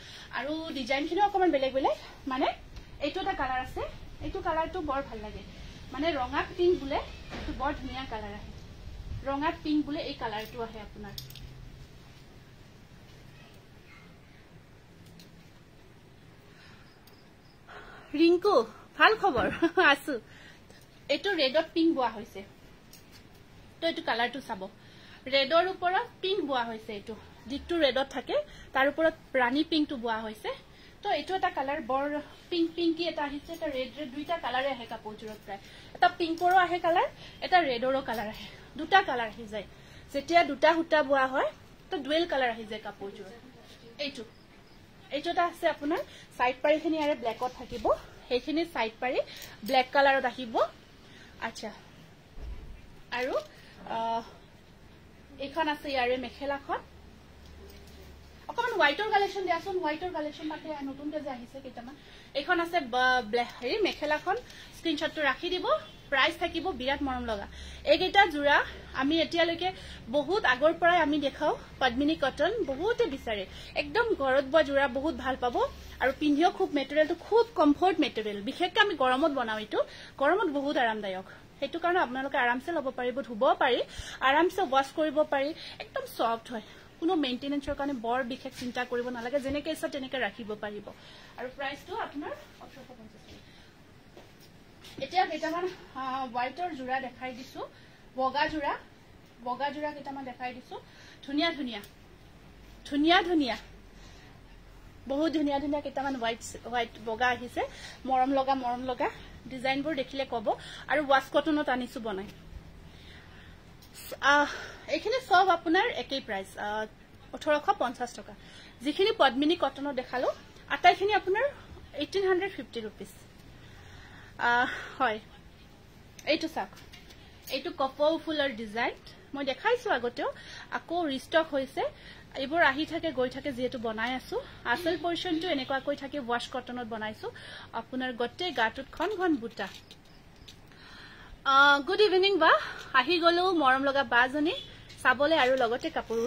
আৰু ডিজাইনখিনিও অকণমান বেলেগ বেলেগ মানে এইটো এটা কালাৰ আছে এইটো কালাৰটো বৰ ভাল লাগে মানে ৰঙা পিংক বোলে এইটো বৰ ধুনীয়া কালাৰ আহে ৰঙা পিংক বোলে এই কালাৰটো আহে আপোনাৰ ৰিংকু ভাল খবৰ আছো এইটো ৰেডত পিংক বোৱা হৈছে ত' এইটো কালাৰটো চাব ৰেডৰ ওপৰত পিংক বোৱা হৈছে এইটো যিটো ৰেডত থাকে তাৰ ওপৰত ৰাণী পিংকটো বোৱা হৈছে তো এইটো এটা কালাৰ বৰ পিংক পিংকি এটা আহিছে এটা ৰেড ৰেড দুইটা কালাৰে আহে কাপোৰযোৰত প্ৰায় এটা পিংকৰো আহে কালাৰ এটা ৰেডৰো কালাৰ আহে দুটা কালাৰ আহি যায় যেতিয়া দুটা সূতা বোৱা হয় তো ডুৱেল কালাৰ আহি যায় কাপোৰযোৰত এইটো এইটো এটা আছে আপোনাৰ চাইড পাৰিখিনি ইয়াৰে ব্লেকত থাকিব সেইখিনি চাইড পাৰি ব্লেক কালাৰত আহিব আচ্ছা আৰু এইখন আছে ইয়াৰে মেখেলাখন অকণমান হোৱাইটৰ কালেকশ্যন দিয়াচোন হোৱাইটৰ কালেকশ্যন পাতে নতুনকৈ যে আহিছে কেইটামান এইখন আছে হেৰি মেখেলাখন স্ক্ৰীণশ্বটটো ৰাখি দিব প্ৰাইচ থাকিব বিৰাট মৰম লগা এইকেইটা যোৰা আমি এতিয়ালৈকে বহুত আগৰ পৰাই আমি দেখাওঁ পদ্মিনী কটন বহুতে বিচাৰে একদম ঘৰত বোৱা যোৰা বহুত ভাল পাব আৰু পিন্ধিও খুব মেটেৰিয়েলটো খুব কমফৰ্ট মেটেৰিয়েল বিশেষকৈ আমি গৰমত বনাওঁ এইটো গৰমত বহুত আৰামদায়ক সেইটো কাৰণে আপোনালোকে আৰামছে ল'ব পাৰিব ধুবও পাৰি আৰামছে ৱাশ্ব কৰিব পাৰি একদম ছফ্ট হয় কোনো মেইনটেনেঞ্চৰ কাৰণে বৰ বিশেষ চিন্তা কৰিব নালাগে যেনেকৈ ইচ্ছা তেনেকৈ ৰাখিব পাৰিব আৰু প্ৰাইচটো আপোনাৰ ওঠৰশ পঞ্চাছ এতিয়া কেইটামান হোৱাইটৰ যোৰা দেখাই দিছো বগা যোৰা বগা যোৰা কেইটামান দেখাই দিছো ধুনীয়া ধুনীয়া ধুনীয়া ধুনীয়া বহুত ধুনীয়া ধুনীয়া কেইটামান হোৱাইট হোৱাইট বগা আহিছে মৰম লগা মৰম লগা ডিজাইনবোৰ দেখিলে কব আৰু ৱাচ কটনত আনিছো বনাই এইখিনি চব আপোনাৰ একেই প্ৰাইচ ওঠৰশ পঞ্চাছ টকা যিখিনি পদ্মিনী কটনত দেখালো আটাইখিনি আপোনাৰ এইটিন হাণ্ড্ৰেড ফিফটি ৰুপিজ হয় এইটো চাওক এইটো কপৌ ফুলৰ ডিজাইন মই দেখাইছো আগতেও আকৌ ৰিষ্টক হৈছে এইবোৰ আহি থাকে গৈ থাকে যিহেতু বনাই আছো আচল পৰিচনটো এনেকুৱাকৈ থাকে ৱাশ কটনত বনাইছো আপোনাৰ গোটেই গাটোত ঘন ঘন বুটা গুড ইভিনিং বা আহি গলো মৰম লগা বাজনী চাবলৈ আৰু লগতে কাপোৰ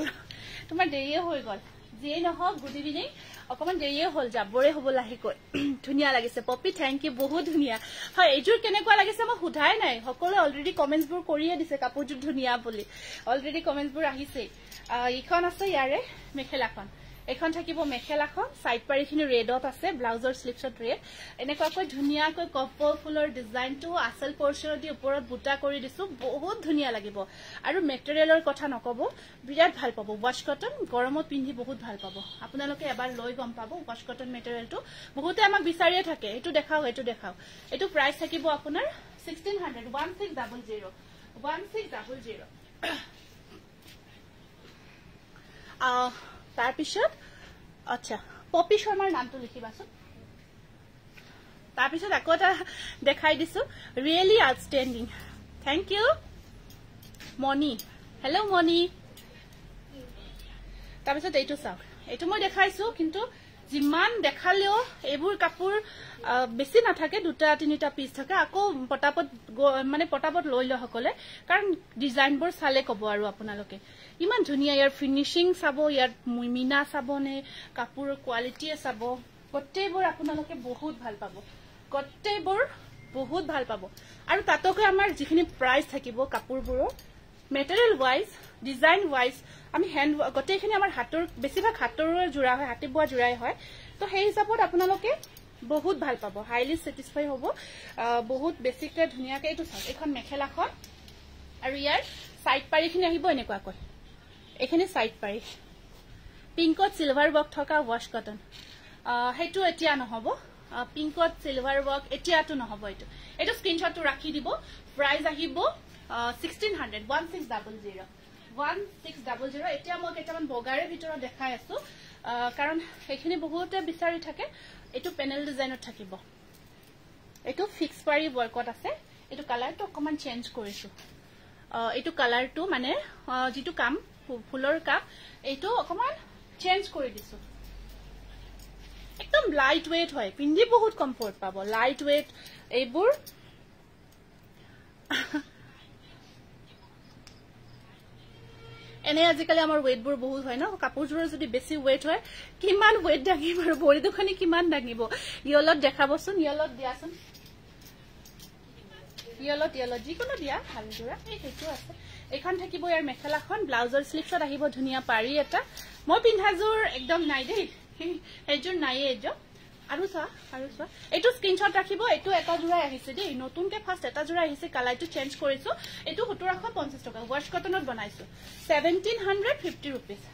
তোমাৰ দেৰিয়ে হৈ গল যিয়েই নহওক গুড ইভিনিং অকণমান দেৰিয়ে হ'ল যাবৰে হ'ব লাহেকৈ ধুনীয়া লাগিছে পপি থেংক ইউ বহুত ধুনীয়া হয় এইযোৰ কেনেকুৱা লাগিছে মই সোধাই নাই সকলোৱে অলৰেডি কমেণ্টছবোৰ কৰিয়ে দিছে কাপোৰযোৰ ধুনীয়া বুলি অলৰেডি কমেণ্টছবোৰ আহিছেই ইখন আছে ইয়াৰে মেখেলাখন এখন থাকিব মেখেলাখন চাইড পাৰিখিনি ৰেডত আছে ব্লাউজৰ শ্লিপছত ৰেড এনেকুৱাকৈ ধুনীয়াকৈ কপৌ ফুলৰ ডিজাইনটো আচল পৰ্চৰ দি ওপৰত বুটা কৰি দিছো বহুত ধুনীয়া লাগিব আৰু মেটেৰিয়েলৰ কথা নকব বিৰাট ভাল পাব ৱাশ কটন গৰমত পিন্ধি বহুত ভাল পাব আপোনালোকে এবাৰ লৈ গম পাব ৱাশ কটন মেটেৰিয়েলটো বহুতে আমাক বিচাৰিয়ে থাকে এইটো দেখাওক এইটো দেখাও এইটো প্ৰাইচ থাকিব আপোনাৰ sixteen hundred one six double zero' one six double zero' তারপর আচ্ছা পপি শর্মার নাম তো লিখিবাসন তারপর আক এটা দেখাই দিছো really outstanding thank you Moni hello Moni তারপর এই চাও এই মানে দেখাইছো কিন্তু যান দেখালেও এইব কাপড় বেশি না দুটা তিনটা পিস থাকে আকো পটাপত মানে পটাপত লইল সকলে কারণ ডিজাইনবর সালে কব আর আপনাদের ইমান ধুনীয়া ইয়াৰ ফিনিচিং চাব ইয়াৰ মিনা চাবনে কাপোৰৰ কোৱালিটিয়ে চাব গোটেইবোৰ আপোনালোকে বহুত ভাল পাব গোটেইবোৰ বহুত ভাল পাব আৰু তাতকৈ আমাৰ যিখিনি প্ৰাইচ থাকিব কাপোৰবোৰৰ মেটেৰিয়েল ৱাইজ ডিজাইন ৱাইজ আমি হেণ্ড গোটেইখিনি আমাৰ হাতৰ বেছিভাগ হাতৰ যোৰা হয় হাতী বোৱা যোৰাই হয় তো সেই হিচাপত আপোনালোকে বহুত ভাল পাব হাইলি চেটিছফাই হ'ব বহুত বেছিকৈ ধুনীয়াকৈ এইটো চাওক এইখন মেখেলাখন আৰু ইয়াৰ চাইড পাৰিখিনি আহিব এনেকুৱাকৈ এইখিনি চাইড পাৰি পিংকত চিলভাৰ ৱৰ্ক থকা ৱাশ কটন সেইটো এতিয়া নহব পিংকত চিলভাৰ ৱৰ্ক এতিয়াতো নহব এইটো এইটো স্ক্ৰীণশ্বটটো ৰাখি দিব প্ৰাইজ আহিব sixteen hundred one six double zero' one six double zero' এতিয়া মই কেইটামান বগাৰে ভিতৰত দেখাই আছো কাৰণ সেইখিনি বহুতে বিচাৰি থাকে এইটো পেনেল ডিজাইনত থাকিব এইটো ফিক্স পাৰি ৱৰ্কত আছে এইটো কালাৰটো অকণমান চেঞ্জ কৰিছো এইটো কালাৰটো মানে যিটো কাম ফুলৰ কাপ এইটো অকণমান চেঞ্জ কৰি দিছোঁ একদম লাইট ৱেইট হয় পিন্ধি বহুত কমফৰ্ট পাব লাইট ৱেইট এইবোৰ এনে আজিকালি আমাৰ ৱেইটবোৰ বহুত হয় ন কাপোৰযোৰৰ যদি বেছি ৱেইট হয় কিমান ৱেইট দাঙিব আৰু ভৰি দুখনি কিমান দাঙিব ইয়লত দেখাবচোন ইয়লত দিয়াচোন ইয়লত ইয়লত যিকোনো দিয়া ভালযোৰা এই সেইটো আছে এইখন থাকিব ইয়াৰ মেখেলাখন ব্লাউজৰ শ্লিপছত আহিব ধুনীয়া পাৰি এটা মই পিন্ধাযোৰ একদম নাই দেই সেইযোৰ নায়েই এযোৰ আৰু চোৱা আৰু চোৱা এইটো স্ক্ৰীণশ্বট ৰাখিব এইটো এটা যোৰাই আহিছে দেই নতুনকে ফাৰ্ষ্ট এটা যোৰা আহিছে কালাৰটো চেঞ্জ কৰিছো এইটো সোতৰশ পঞ্চাছ টকা ৱাৰ্চ কটনত বনাইছো seventeen hundred fifty rupees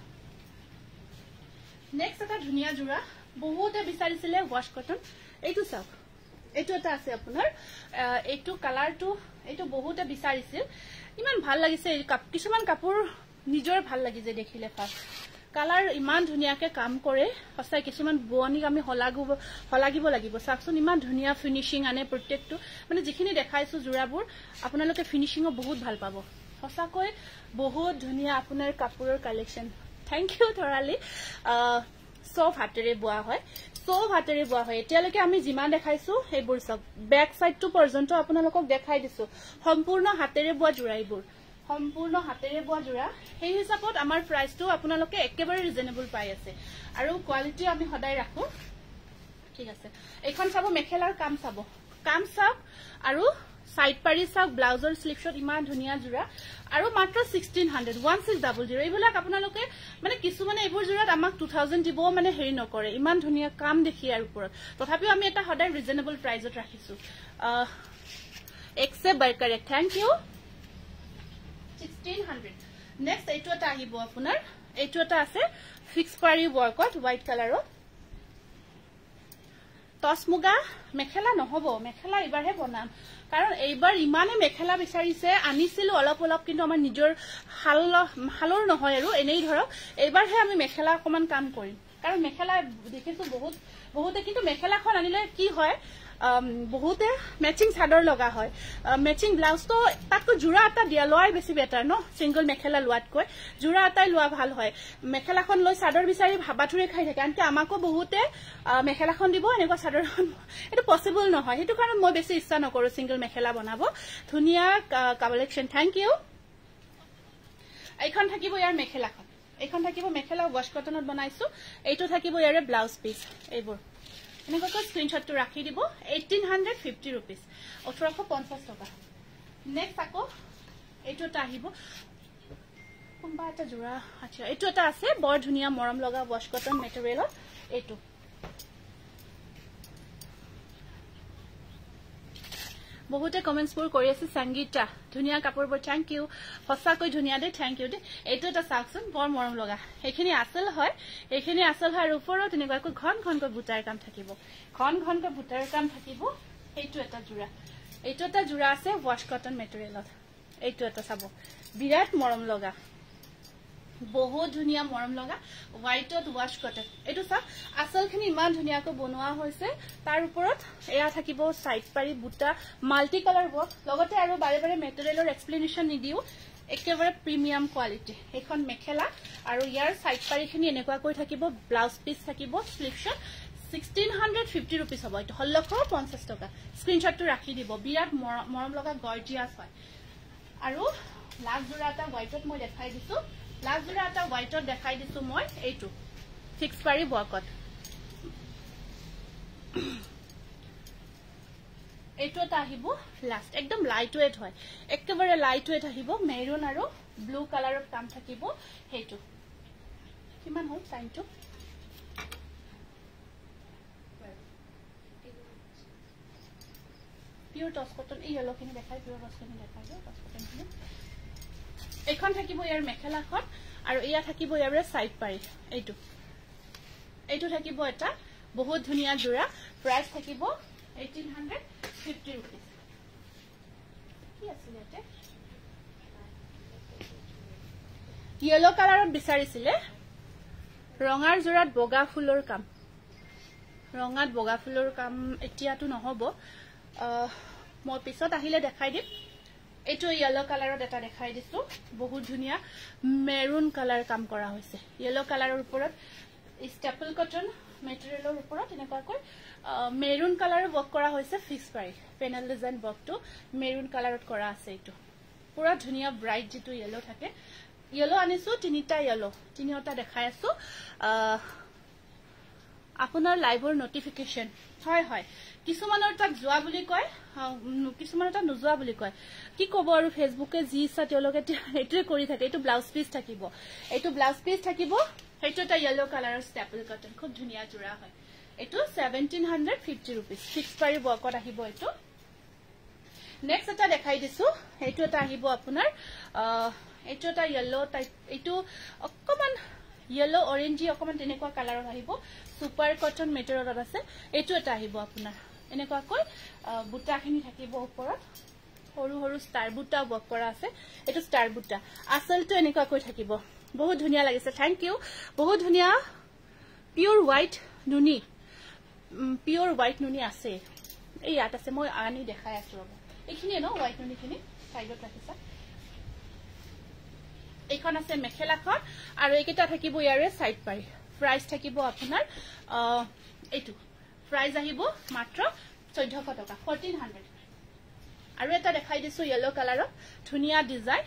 next এটা ধুনীয়া যোৰা বহুতে বিচাৰিছিলে ৱাৰ্চ কটন এইটো চাওক এইটো এটা আছে আপোনাৰ এইটো কালাৰটো এইটো বহুতে বিচাৰিছিল ইমান ভাল লাগিছে কিছুমান কাপোৰ নিজৰ ভাল লাগিছে দেখিলে ফাৰ্ষ্ট কালাৰ ইমান ধুনীয়াকে কাম কৰে সঁচাই কিছুমান বোৱনীক আমি শলাগিব শলাগিব লাগিব চাওকচোন ইমান ধুনীয়া ফিনিচিং আনে প্ৰত্যেকটো মানে যিখিনি দেখাইছো যোৰাবোৰ আপোনালোকে ফিনিচিঙো বহুত ভাল পাব সঁচাকৈ বহুত ধুনীয়া আপোনাৰ কাপোৰৰ কালেকশ্যন থেংক ইউ ধৰালি চব হাতেৰে বোৱা হয় চব হাতেৰে বোৱা হয় এতিয়ালৈকে আমি যিমান দেখাইছো সেইবোৰ চাওক বেক চাইডটো পৰ্যন্ত আপোনালোকক দেখাই দিছো সম্পূৰ্ণ হাতেৰে বোৱা যোৰা এইবোৰ সম্পূৰ্ণ হাতেৰে বোৱা যোৰা সেই হিচাপত আমাৰ প্ৰাইচটো আপোনালোকে একেবাৰে ৰিজনেবল পাই আছে আৰু কোৱালিটিও আমি সদায় ৰাখো ঠিক আছে এইখন চাব মেখেলাৰ কাম চাব কাম চাওক আৰু চাইড পাৰি চাওক ব্লাউজৰ শ্লিপছত ইমান ধুনীয়া যোৰা আৰু মাত্ৰ sixteen hundred one six double zero' এইবিলাক আপোনালোকে মানে কিছুমানে এইবোৰ যোৰাত আমাক টু থাউজেণ্ড দিবও মানে হেৰি নকৰে ইমান ধুনীয়া কাম দেখি ইয়াৰ ওপৰত তথাপিও আমি এটা সদায় ৰিজনেবল প্ৰাইজত ৰাখিছো এক্সে বাৰ্কাৰে থেংক ইউ নেক্সট এইটো এটা আহিব আপোনাৰ এইটো এটা আছে ফিক্স পাৰি ৱৰ্কত হোৱাইট কালাৰত টচ মুগা মেখেলা নহব মেখেলা এইবাৰহে বনাম কাৰণ এইবাৰ ইমানে মেখেলা বিচাৰিছে আনিছিলো অলপ অলপ কিন্তু আমাৰ নিজৰ শাল শালৰ নহয় আৰু এনেই ধৰক এইবাৰহে আমি মেখেলা অকণমান কাম কৰিম কাৰণ মেখেলা দেখিছো বহুত বহুতে কিন্তু মেখেলাখন আনিলে কি হয় বহুতে মেচিং চাদৰ লগা হয় মেচিং ব্লাউজটো তাতকৈ যোৰা এটা দিয়া লোৱাই বেছি বেটাৰ ন চিংগল মেখেলা লোৱাতকৈ যোৰা এটাই লোৱা ভাল হয় মেখেলাখন লৈ চাদৰ বিচাৰি ভাবাথুৰি খাই থাকে আনকি আমাকো বহুতে মেখেলাখন দিব এনেকুৱা চাদৰখন এইটো পচিবল নহয় সেইটো কাৰণে মই বেছি ইচ্ছা নকৰো চিংগল মেখেলা বনাব ধুনীয়া কালেকশ্যন থেংক ইউ এইখন থাকিব ইয়াৰ মেখেলাখন এইখন থাকিব মেখেলা ৱাশ বনাইছো এইটো থাকিব ইয়াৰে ব্লাউজ পিচ এইবোৰ এনেকুৱাকৈ স্ক্ৰীণশ্বটটো ৰাখি দিব এইটিন হাণ্ড্ৰেড ফিফটি ৰুপিজ ওঠৰশ পঞ্চাছ টকা নেক্সট আকৌ এইটো এটা আহিব কোনোবা এটা যোৰা আঠিয়া এইটো এটা আছে বৰ ধুনীয়া মৰম লগা ৱাশ কটন মেটেৰিয়েলৰ এইটো বহুতে কমেণ্টছবোৰ কৰি আছে সংগীতা ধুনীয়া কাপোৰবোৰ থেংক ইউ সঁচাকৈ ধুনীয়া দেই থেংক ইউ দেই এইটো এটা চাওকচোন বৰ মৰম লগা সেইখিনি আচল হয় এইখিনি আচল হোৱাৰ ওপৰত তেনেকুৱাকৈ ঘন ঘনকৈ বুটাৰ কাম থাকিব ঘন ঘনকৈ বুটাৰ কাম থাকিব এইটো এটা যোৰা এইটো এটা যোৰা আছে ৱাশ কটন মেটেৰিয়েলত এইটো এটা চাব বিৰাট মৰম লগা বহুত ধুনীয়া মৰম লগা হোৱাইটত ৱাশ কটন এইটো চাওক আচলখিনি ইমান ধুনীয়াকৈ বনোৱা হৈছে তাৰ ওপৰত এয়া থাকিব চাইড পাৰি বুটা মাল্টি কালাৰ বক্স লগতে আৰু বাৰে বাৰে মেটেৰিয়েলৰ এক্সপ্লেনেশ্যন নিদিওঁ একেবাৰে প্ৰিমিয়াম কোৱালিটি সেইখন মেখেলা আৰু ইয়াৰ চাইড পাৰিখিনি এনেকুৱাকৈ থাকিব ব্লাউজ পিচ থাকিব শ্লিপশ্বট ছিক্সটিন হাণ্ড্ৰেড ফিফটি ৰুপিজ হ'ব এইটো ষোল্লশ পঞ্চাছ টকা স্ক্ৰীণশ্বটটো ৰাখি দিব বিৰাট মৰম লগা গৰ্জিয়াছ হয় আৰু লাষ্ট যোৰা এটা হোৱাইটত মই দেখাই দিছোঁ লাষ্ট যোৰা এটা হোৱাইটত দেখাই দিছো মই এইটো ছিক্স পাৰি বোৱাকত এইটো এটা আহিব লাষ্ট একদম লাইট ৱেট হয় একেবাৰে লাইট ৱেট আহিব মেৰুন আৰু ব্লু কালাৰত কাম থাকিব সেইটো কিমান হ'ল টাইমটো পিয়ৰ টচ কটন এই য়েল'খিনি দেখাই পিয়ৰ টচ কটন দেখাই টচ কটনখিনি এইখন থাকিব ইয়াৰ মেখেলাখন আৰু এয়া থাকিব ইয়াৰ চাইড পাৰি এইটো এইটো থাকিব এটা বহুত ধুনীয়া যোৰা প্ৰাইচ থাকিব এইটিন কি আছিলে ইয়াতে য়েল' কালাৰত বিচাৰিছিলে ৰঙাৰ যোৰাত বগা ফুলৰ কাম ৰঙাত বগা ফুলৰ কাম এতিয়াতো নহব মই পিছত আহিলে দেখাই দিম এইটো ইয়েলো কালাৰত এটা দেখাই দিছো বহুত ধুনিয়া মেৰুন কালাৰ কাম কৰা হৈছে ইয়েলো কালাৰৰ উপৰত স্টেপল কটন মেটেৰিয়ালেৰ উপৰত এনেকাকৈ মেৰুন কালাৰ ওয়াৰ্ক কৰা হয়েছে ফিক্স প্ৰাইস পেনেল ডিজাইন ওয়াৰ্কটো মেৰুন কালাৰত কৰা আছে এইটো পুৰা ধুনীয়া ব্ৰাইট যিটো ইয়েলো থাকে ইয়েলো আনিছো তিনিটা ইয়েলো তিনিওটা দেখাই আছো আপোনাৰ লাইভৰ নোটিফিকেশন হয় হয় কিছুমানৰ তাক যোৱা বুলি কয় কিছুমানৰ তাত নোযোৱা বুলি কয় কি কব আৰু ফেচবুকে যি ইচ্ছা তেওঁলোকে এইটোৱে কৰি থাকে এইটো ব্লাউজ পিচ থাকিব এইটো ব্লাউজ পিচ থাকিব সেইটো এটা য়েল্ল' কালাৰৰ ষ্টেপল কটন খুব ধুনীয়া যোৰা হয় এইটো seventeen hundred fifty rupees six পাৰি ৱৰ্কত আহিব এইটো নেক্সট এটা দেখাই দিছো এইটো এটা আহিব আপোনাৰ এইটো এটা য়েল্ল' টাইপ এইটো অকণমান য়েল্ল' অৰেঞ্জি অকণমান তেনেকুৱা কালাৰত আহিব চুপাৰ কটন মেটেৰিয়েলত আছে এইটো এটা আহিব আপোনাৰ এনেকুৱাকৈ বুটাখিনি থাকিব ওপৰত সৰু সৰু ষ্টাৰ বুটা ৱৰ্ক কৰা আছে এইটো ষ্টাৰ বুটা আচলটো এনেকুৱাকৈ থাকিব বহুত ধুনীয়া লাগিছে থেংক ইউ বহুত ধুনীয়া পিয়ৰ হোৱাইট নুনি পিয়ৰ হোৱাইট নুনি আছে এই ইয়াত আছে মই আনি দেখাই আছো ৰ'ব এইখিনিয়ে ন হোৱাইট নুনিখিনি চাইডত ৰাখিছা এইখন আছে মেখেলাখন আৰু এইকেইটা থাকিব ইয়াৰে চাইড পাৰি প্ৰাইচ থাকিব আপোনাৰ এইটো প্রাইস আহিব মাত্র চৈধ্যশ টাকা ফর্টিন হান্ড্রেড আর একটা দেখাই দিছো ইয়েলো কালারক ধুনিয়া ডিজাইন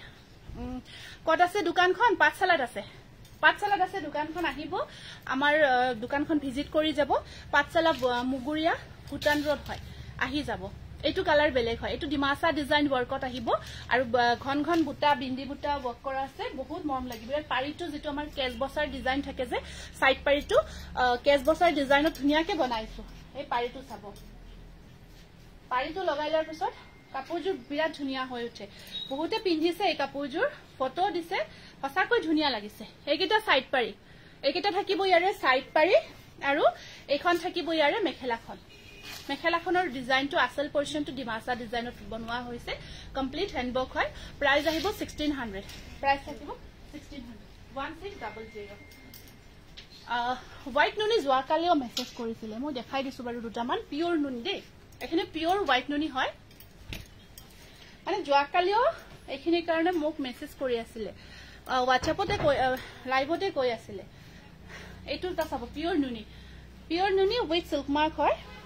কত আছে দোকান পাঠশালাত আছে পাঠশালাত আছে দোকান আহিব আমার দোকান ভিজিট করে যাব পাঠশালা মুগুরিয়া ভুটান রোড হয় আহি যাব এইটো কালাৰ বেলেগ হয় এইটো ডিমাসা ডিজাইন ৱৰ্কত আহিব আৰু ঘন ঘন বুটা বিন্দি বুটা ৱৰ্ক কৰা আছে বহুত মৰম লাগিব পাৰিটো যিটো আমাৰ কেশ বসাৰ ডিজাইন থাকে যে সাইড পাৰিটো কেশ বসাৰ ডিজাইনত ধুনিয়াকে বনাইছো এই পাৰিটো চাব পাৰিটো লগাই লোৱাৰ পিছত কাপোৰযোৰ বিৰাট ধুনিয়া হৈ উঠে বহুতে পিন্ধিছে এই কাপোৰযোৰ ফটো দিছে সঁচাকৈ ধুনীয়া লাগিছে এইকেইটা সাইড পাৰি এইকেইটা থাকিব ইয়াৰে সাইড পাৰি আৰু এইখন থাকিব ইয়াৰে মেখেলাখন মেখেলাখনৰ ডিজাইনটো আচল পৰ্চনটো ডিমাচা ডিজাইনত বনোৱা হৈছে কমপ্লিট হেণ্ডৱৰ্ক হয় প্ৰাইচ আহিব ছিক্সটিন হাণ্ড্ৰেড প্ৰাইচ থাকিব হোৱাইট নুনি যোৱাকালিও মেছেজ কৰিছিলে মই দেখাই দিছো বাৰু দুটামান পিয়ৰ নুনি দেই এইখিনি পিয়ৰ হোৱাইট নুনি হয় মানে যোৱাকালিও এইখিনিৰ কাৰণে মোক মেছেজ কৰি আছিলে হোৱাটছএপতে লাইভতে কৈ আছিলে এইটো এটা চাব পিয়ৰ নুনি পিয়ৰ নুনি উইথ চিল্ক মাৰ্ক হয়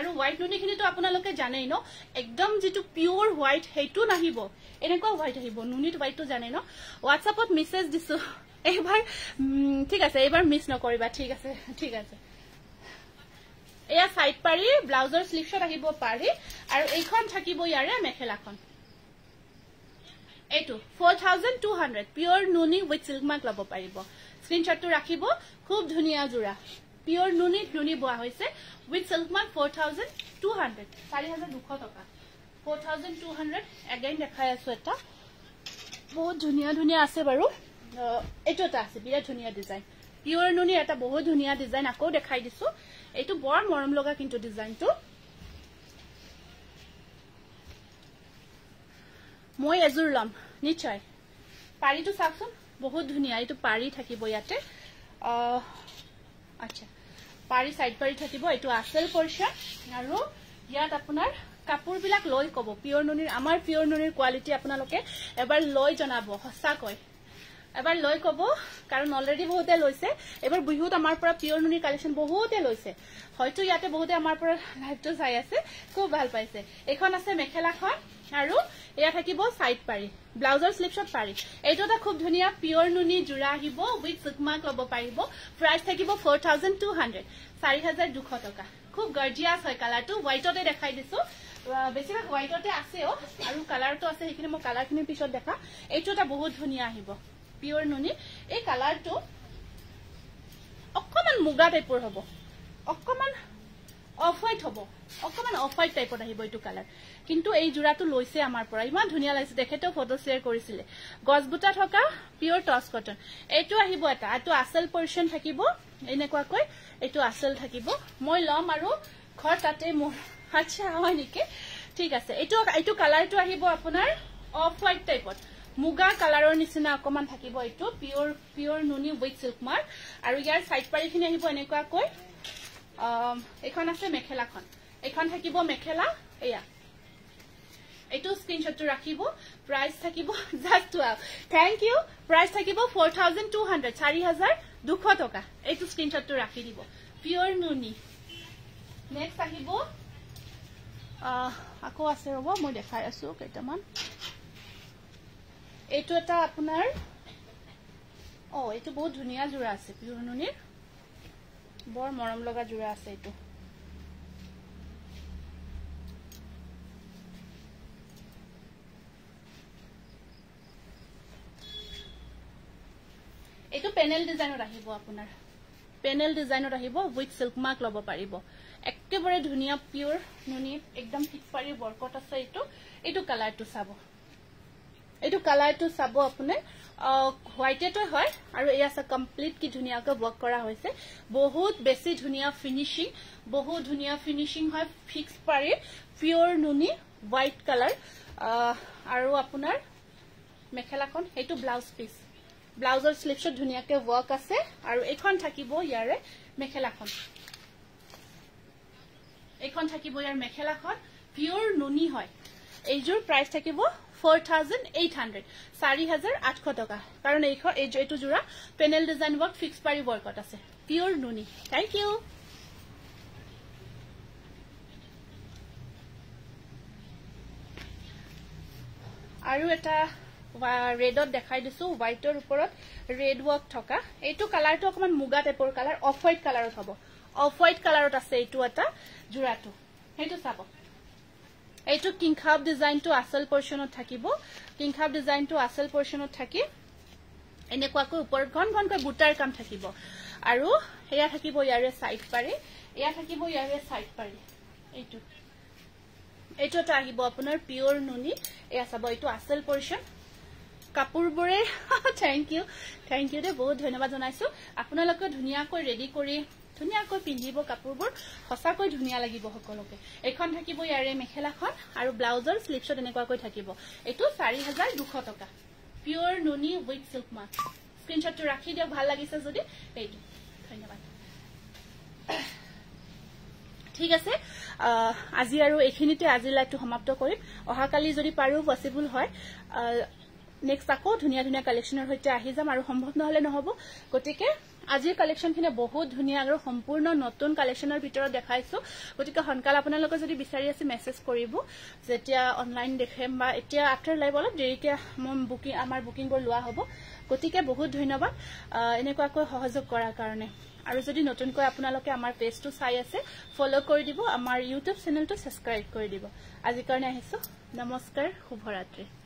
আৰু হোৱাইট নুনিখিনিতো আপোনালোকে জানেই ন একদম যিটো পিয়ৰ হোৱাইট সেইটো নাহিব এনেকুৱা হোৱাইট আহিব নুনিত হোৱাইটটো জানেই ন হোৱাটছআপত মেছেজ দিছো এইবাৰ ঠিক আছে এইবাৰ মিছ নকৰিবা ঠিক আছে ঠিক আছে এয়া চাইড পাৰি ব্লাউজৰ শ্লিপছত আহিব পাৰি আৰু এইখন থাকিব ইয়াৰে মেখেলাখন এইটো four thousand two hundred pure নুনি উইথ চিল্ক মাৰ্ক ল'ব পাৰিব স্ক্ৰীণশ্বটটো ৰাখিব খুব ধুনীয়া যোৰা পিয়ৰ নুনি নুনি বোৱা হৈছে with silk mark four thousand two hundred চাৰি হাজাৰ দুশ টকা four thousand two hundred again দেখাই আছো এটা বহুত ধুনীয়া ধুনীয়া আছে বাৰু এইটো এটা আছে বিৰাট ধুনীয়া ডিজাইন পিয়ৰ নুনি এটা বহুত ধুনীয়া ডিজাইন আকৌ দেখাই দিছো এইটো বৰ মৰম লগা কিন্তু ডিজাইনটো মই এযোৰ ল'ম নিশ্চয় পাৰিটো চাওকচোন বহুত ধুনীয়া এইটো পাৰি থাকিব ইয়াতে আচ্ছা পাৰি চাইড পাৰি থাকিব এইটো আছেল পইচা আৰু ইয়াত আপোনাৰ কাপোৰ বিলাক লৈ ক'ব পিয়ৰ নুনীৰ আমাৰ পিয়ৰ নুনীৰ কোৱালিটি আপোনালোকে এবাৰ লৈ জনাব সঁচাকৈ এবাৰ লৈ ক'ব কাৰণ অলৰেডি বহুতে লৈছে এইবাৰ বিহুত আমাৰ পৰা পিয়ৰ নুনীৰ কালেকশ্যন বহুতে লৈছে হয়তো ইয়াতে বহুতে আমাৰ পৰা লাইভটো চাই আছে খুব ভাল পাইছে এইখন আছে মেখেলাখন আৰু এয়া থাকিব সাইড পাৰি ব্লাউজৰ স্লিপছত পাৰি এইটো এটা খুব ধুনীয়া পিয়ৰ নুনি যোৰা আহিব উইথ জুকমাক ল'ব পাৰিব প্ৰাইচ থাকিব ফ'ৰ থাউজেণ্ড টু হাণ্ড্ৰেড চাৰি হাজাৰ দুশ টকা খুব গৰ্জিয়াছ হয় কালাৰটো হোৱাইটতে দেখাই দিছো বেছিভাগ হোৱাইটতে আছেও আৰু কালাৰটো আছে সেইখিনি মই কালাৰখিনিৰ পিছত দেখা এইটো এটা বহুত ধুনীয়া আহিব পিয়ৰ নুনি এই কালাৰটো অকণমান মুগা টাইপৰ হ'ব অকণমান অফ হোৱাইট হ'ব অকণমান অফ হোৱাইট টাইপত আহিব এইটো কালাৰ কিন্তু এই যোৰাটো লৈছে আমাৰ পৰা ইমান ধুনীয়া লাগিছে তেখেতেও ফটো শ্বেয়াৰ কৰিছিলে গছ গছবুটা থকা পিয়ৰ টচ কটন এইটো আহিব এটা এইটো আচল পৰিচন থাকিব এনেকুৱাকৈ এইটো আচল থাকিব মই লম আৰু ঘৰ তাতে মোৰ আচ্ছা হয় নেকি ঠিক আছে এইটো এইটো কালাৰটো আহিব আপোনাৰ অফ হোৱাইট টাইপত মুগা কালাৰৰ নিচিনা অকণমান থাকিব এইটো পিয়ৰ পিয়ৰ নুনি উইথ চিল্ক মাৰ্ক আৰু ইয়াৰ চাইড পাৰিখিনি আহিব এনেকুৱাকৈ এইখন আছে মেখেলাখন এইখন থাকিব মেখেলা এয়া এইটো স্ক্ৰীনশ্বটটো ৰাখিব প্ৰাইচ থাকিব just twelve thank you price থাকিব ফ'ৰ থাউজেণ্ড টু হাণ্ড্ৰেড চাৰি হাজাৰ দুশ টকা এইটো স্ক্ৰীনশ্বটটো ৰাখি দিব পিয়ৰ নুনি নেক্সট আহিব আকৌ আছে ৰ'ব মই দেখাই আছো কেইটামান এইটো এটা আপোনাৰ অ' এইটো বহুত ধুনীয়া যোৰা আছে পিয়ৰ নুনিৰ বৰ মৰম লগা যোৰা আছে এইটো এইটো পেনেল ডিজাইনত আহিব আপোনাৰ পেনেল ডিজাইনত আহিব উইথ চিল্ক মাৰ্ক ল'ব পাৰিব একেবাৰে ধুনীয়া পিয়'ৰ নুনি একদম ফিট পাৰি ৱৰ্কত আছে এইটো এইটো কালাৰটো চাব এইটো কালাৰটো চাব আপুনি হোৱাইটেটো হয় আৰু এই আছে কমপ্লিট কি ধুনীয়াকৈ ৱৰ্ক কৰা হৈছে বহুত বেছি ধুনীয়া ফিনিচিং বহুত ধুনীয়া ফিনিচিং হয় ফিক্স পাৰি পিয়'ৰ নুনি হোৱাইট কালাৰ আৰু আপোনাৰ মেখেলাখন সেইটো ব্লাউজ পিচ ব্লাউজৰ শ্লিপছত ধুনীয়াকে ৱৰ্ক আছে আৰু এইখন থাকিব ইয়াৰে মেখেলাখন এইখন থাকিব ইয়াৰ মেখেলাখন পিয়ৰ নুনি হয় এইযোৰ প্ৰাইচ থাকিব ফ'ৰ থাউজেণ্ড এইট হাণ্ড্ৰেড চাৰি হাজাৰ আঠশ টকা কাৰণ এইখন এইটো যোৰা পেনেল ডিজাইন ৱৰ্ক ফিক্স পাৰি ৱৰ্কত আছে পিয়ৰ নুনি থেংক ইউ আৰু এটা ৰেডত দেখাই দিছো হোৱাইটৰ ওপৰত ৰেড ৱৰ্ক থকা এইটো কালাৰটো অকমান মুগা টাইপৰ কালাৰ অফ হোৱাইট কালাৰত হব অফ হোৱাইট কালাৰত আছে এইটো এটা যোৰাটো সেইটো চাব এইটো কিং খাব ডিজাইনটো আচল পৰ্চনত থাকিব কিং খাব ডিজাইনটো আচল পৰ্চনত থাকি এনেকুৱাকৈ ওপৰত ঘন ঘনকৈ বুটাৰ কাম থাকিব আৰু এয়া থাকিব ইয়াৰে চাইড পাৰি এয়া থাকিব ইয়াৰে চাইড পাৰি এইটো এইটো এটা আহিব আপোনাৰ পিয়ৰ নুনি এয়া চাব এইটো আচল পৰ্চন কাপোৰবোৰে থেংক ইউ থেংক ইউ দেই বহুত ধন্যবাদ জনাইছো আপোনালোকে ধুনীয়াকৈ ৰেডি কৰি ধুনীয়াকৈ পিন্ধিব কাপোৰবোৰ সঁচাকৈ ধুনীয়া লাগিব সকলোকে এইখন থাকিব ইয়াৰে মেখেলাখন আৰু ব্লাউজৰ শ্লিপছত এনেকুৱাকৈ থাকিব এইটো চাৰি হাজাৰ দুশ টকা পিয়ৰ নুনি উইথ চিল্ক মাছ স্ক্ৰীনশ্বটটো ৰাখি দিয়ক ভাল লাগিছে যদি এইটো ধন্যবাদ ঠিক আছে আজি আৰু এইখিনিতে আজি লাইভটো সমাপ্ত কৰিম অহাকালি যদি পাৰো পচিবল হয় নেক্সট আকৌ ধুনীয়া ধুনীয়া কালেকশ্যনৰ সৈতে আহি যাম আৰু সম্ভৱ নহলে নহব গতিকে আজিৰ কালেকশ্যনখিনি বহুত ধুনীয়া আৰু সম্পূৰ্ণ নতুন কালেকশ্যনৰ ভিতৰত দেখাইছো গতিকে সোনকালে আপোনালোকে যদি বিচাৰি আছে মেছেজ কৰিব যেতিয়া অনলাইন দেখিম বা এতিয়া আফটাৰ লাইভ অলপ দেৰিকে আমাৰ বুকিংবোৰ লোৱা হব গতিকে বহুত ধন্যবাদ এনেকুৱাকৈ সহযোগ কৰাৰ কাৰণে আৰু যদি নতুনকৈ আপোনালোকে আমাৰ পেজটো চাই আছে ফ'ল' কৰি দিব আমাৰ ইউটিউব চেনেলটো ছাবস্ক্ৰাইব কৰি দিব আজিৰ কাৰণে আহিছো নমস্কাৰ শুভৰাত্ৰী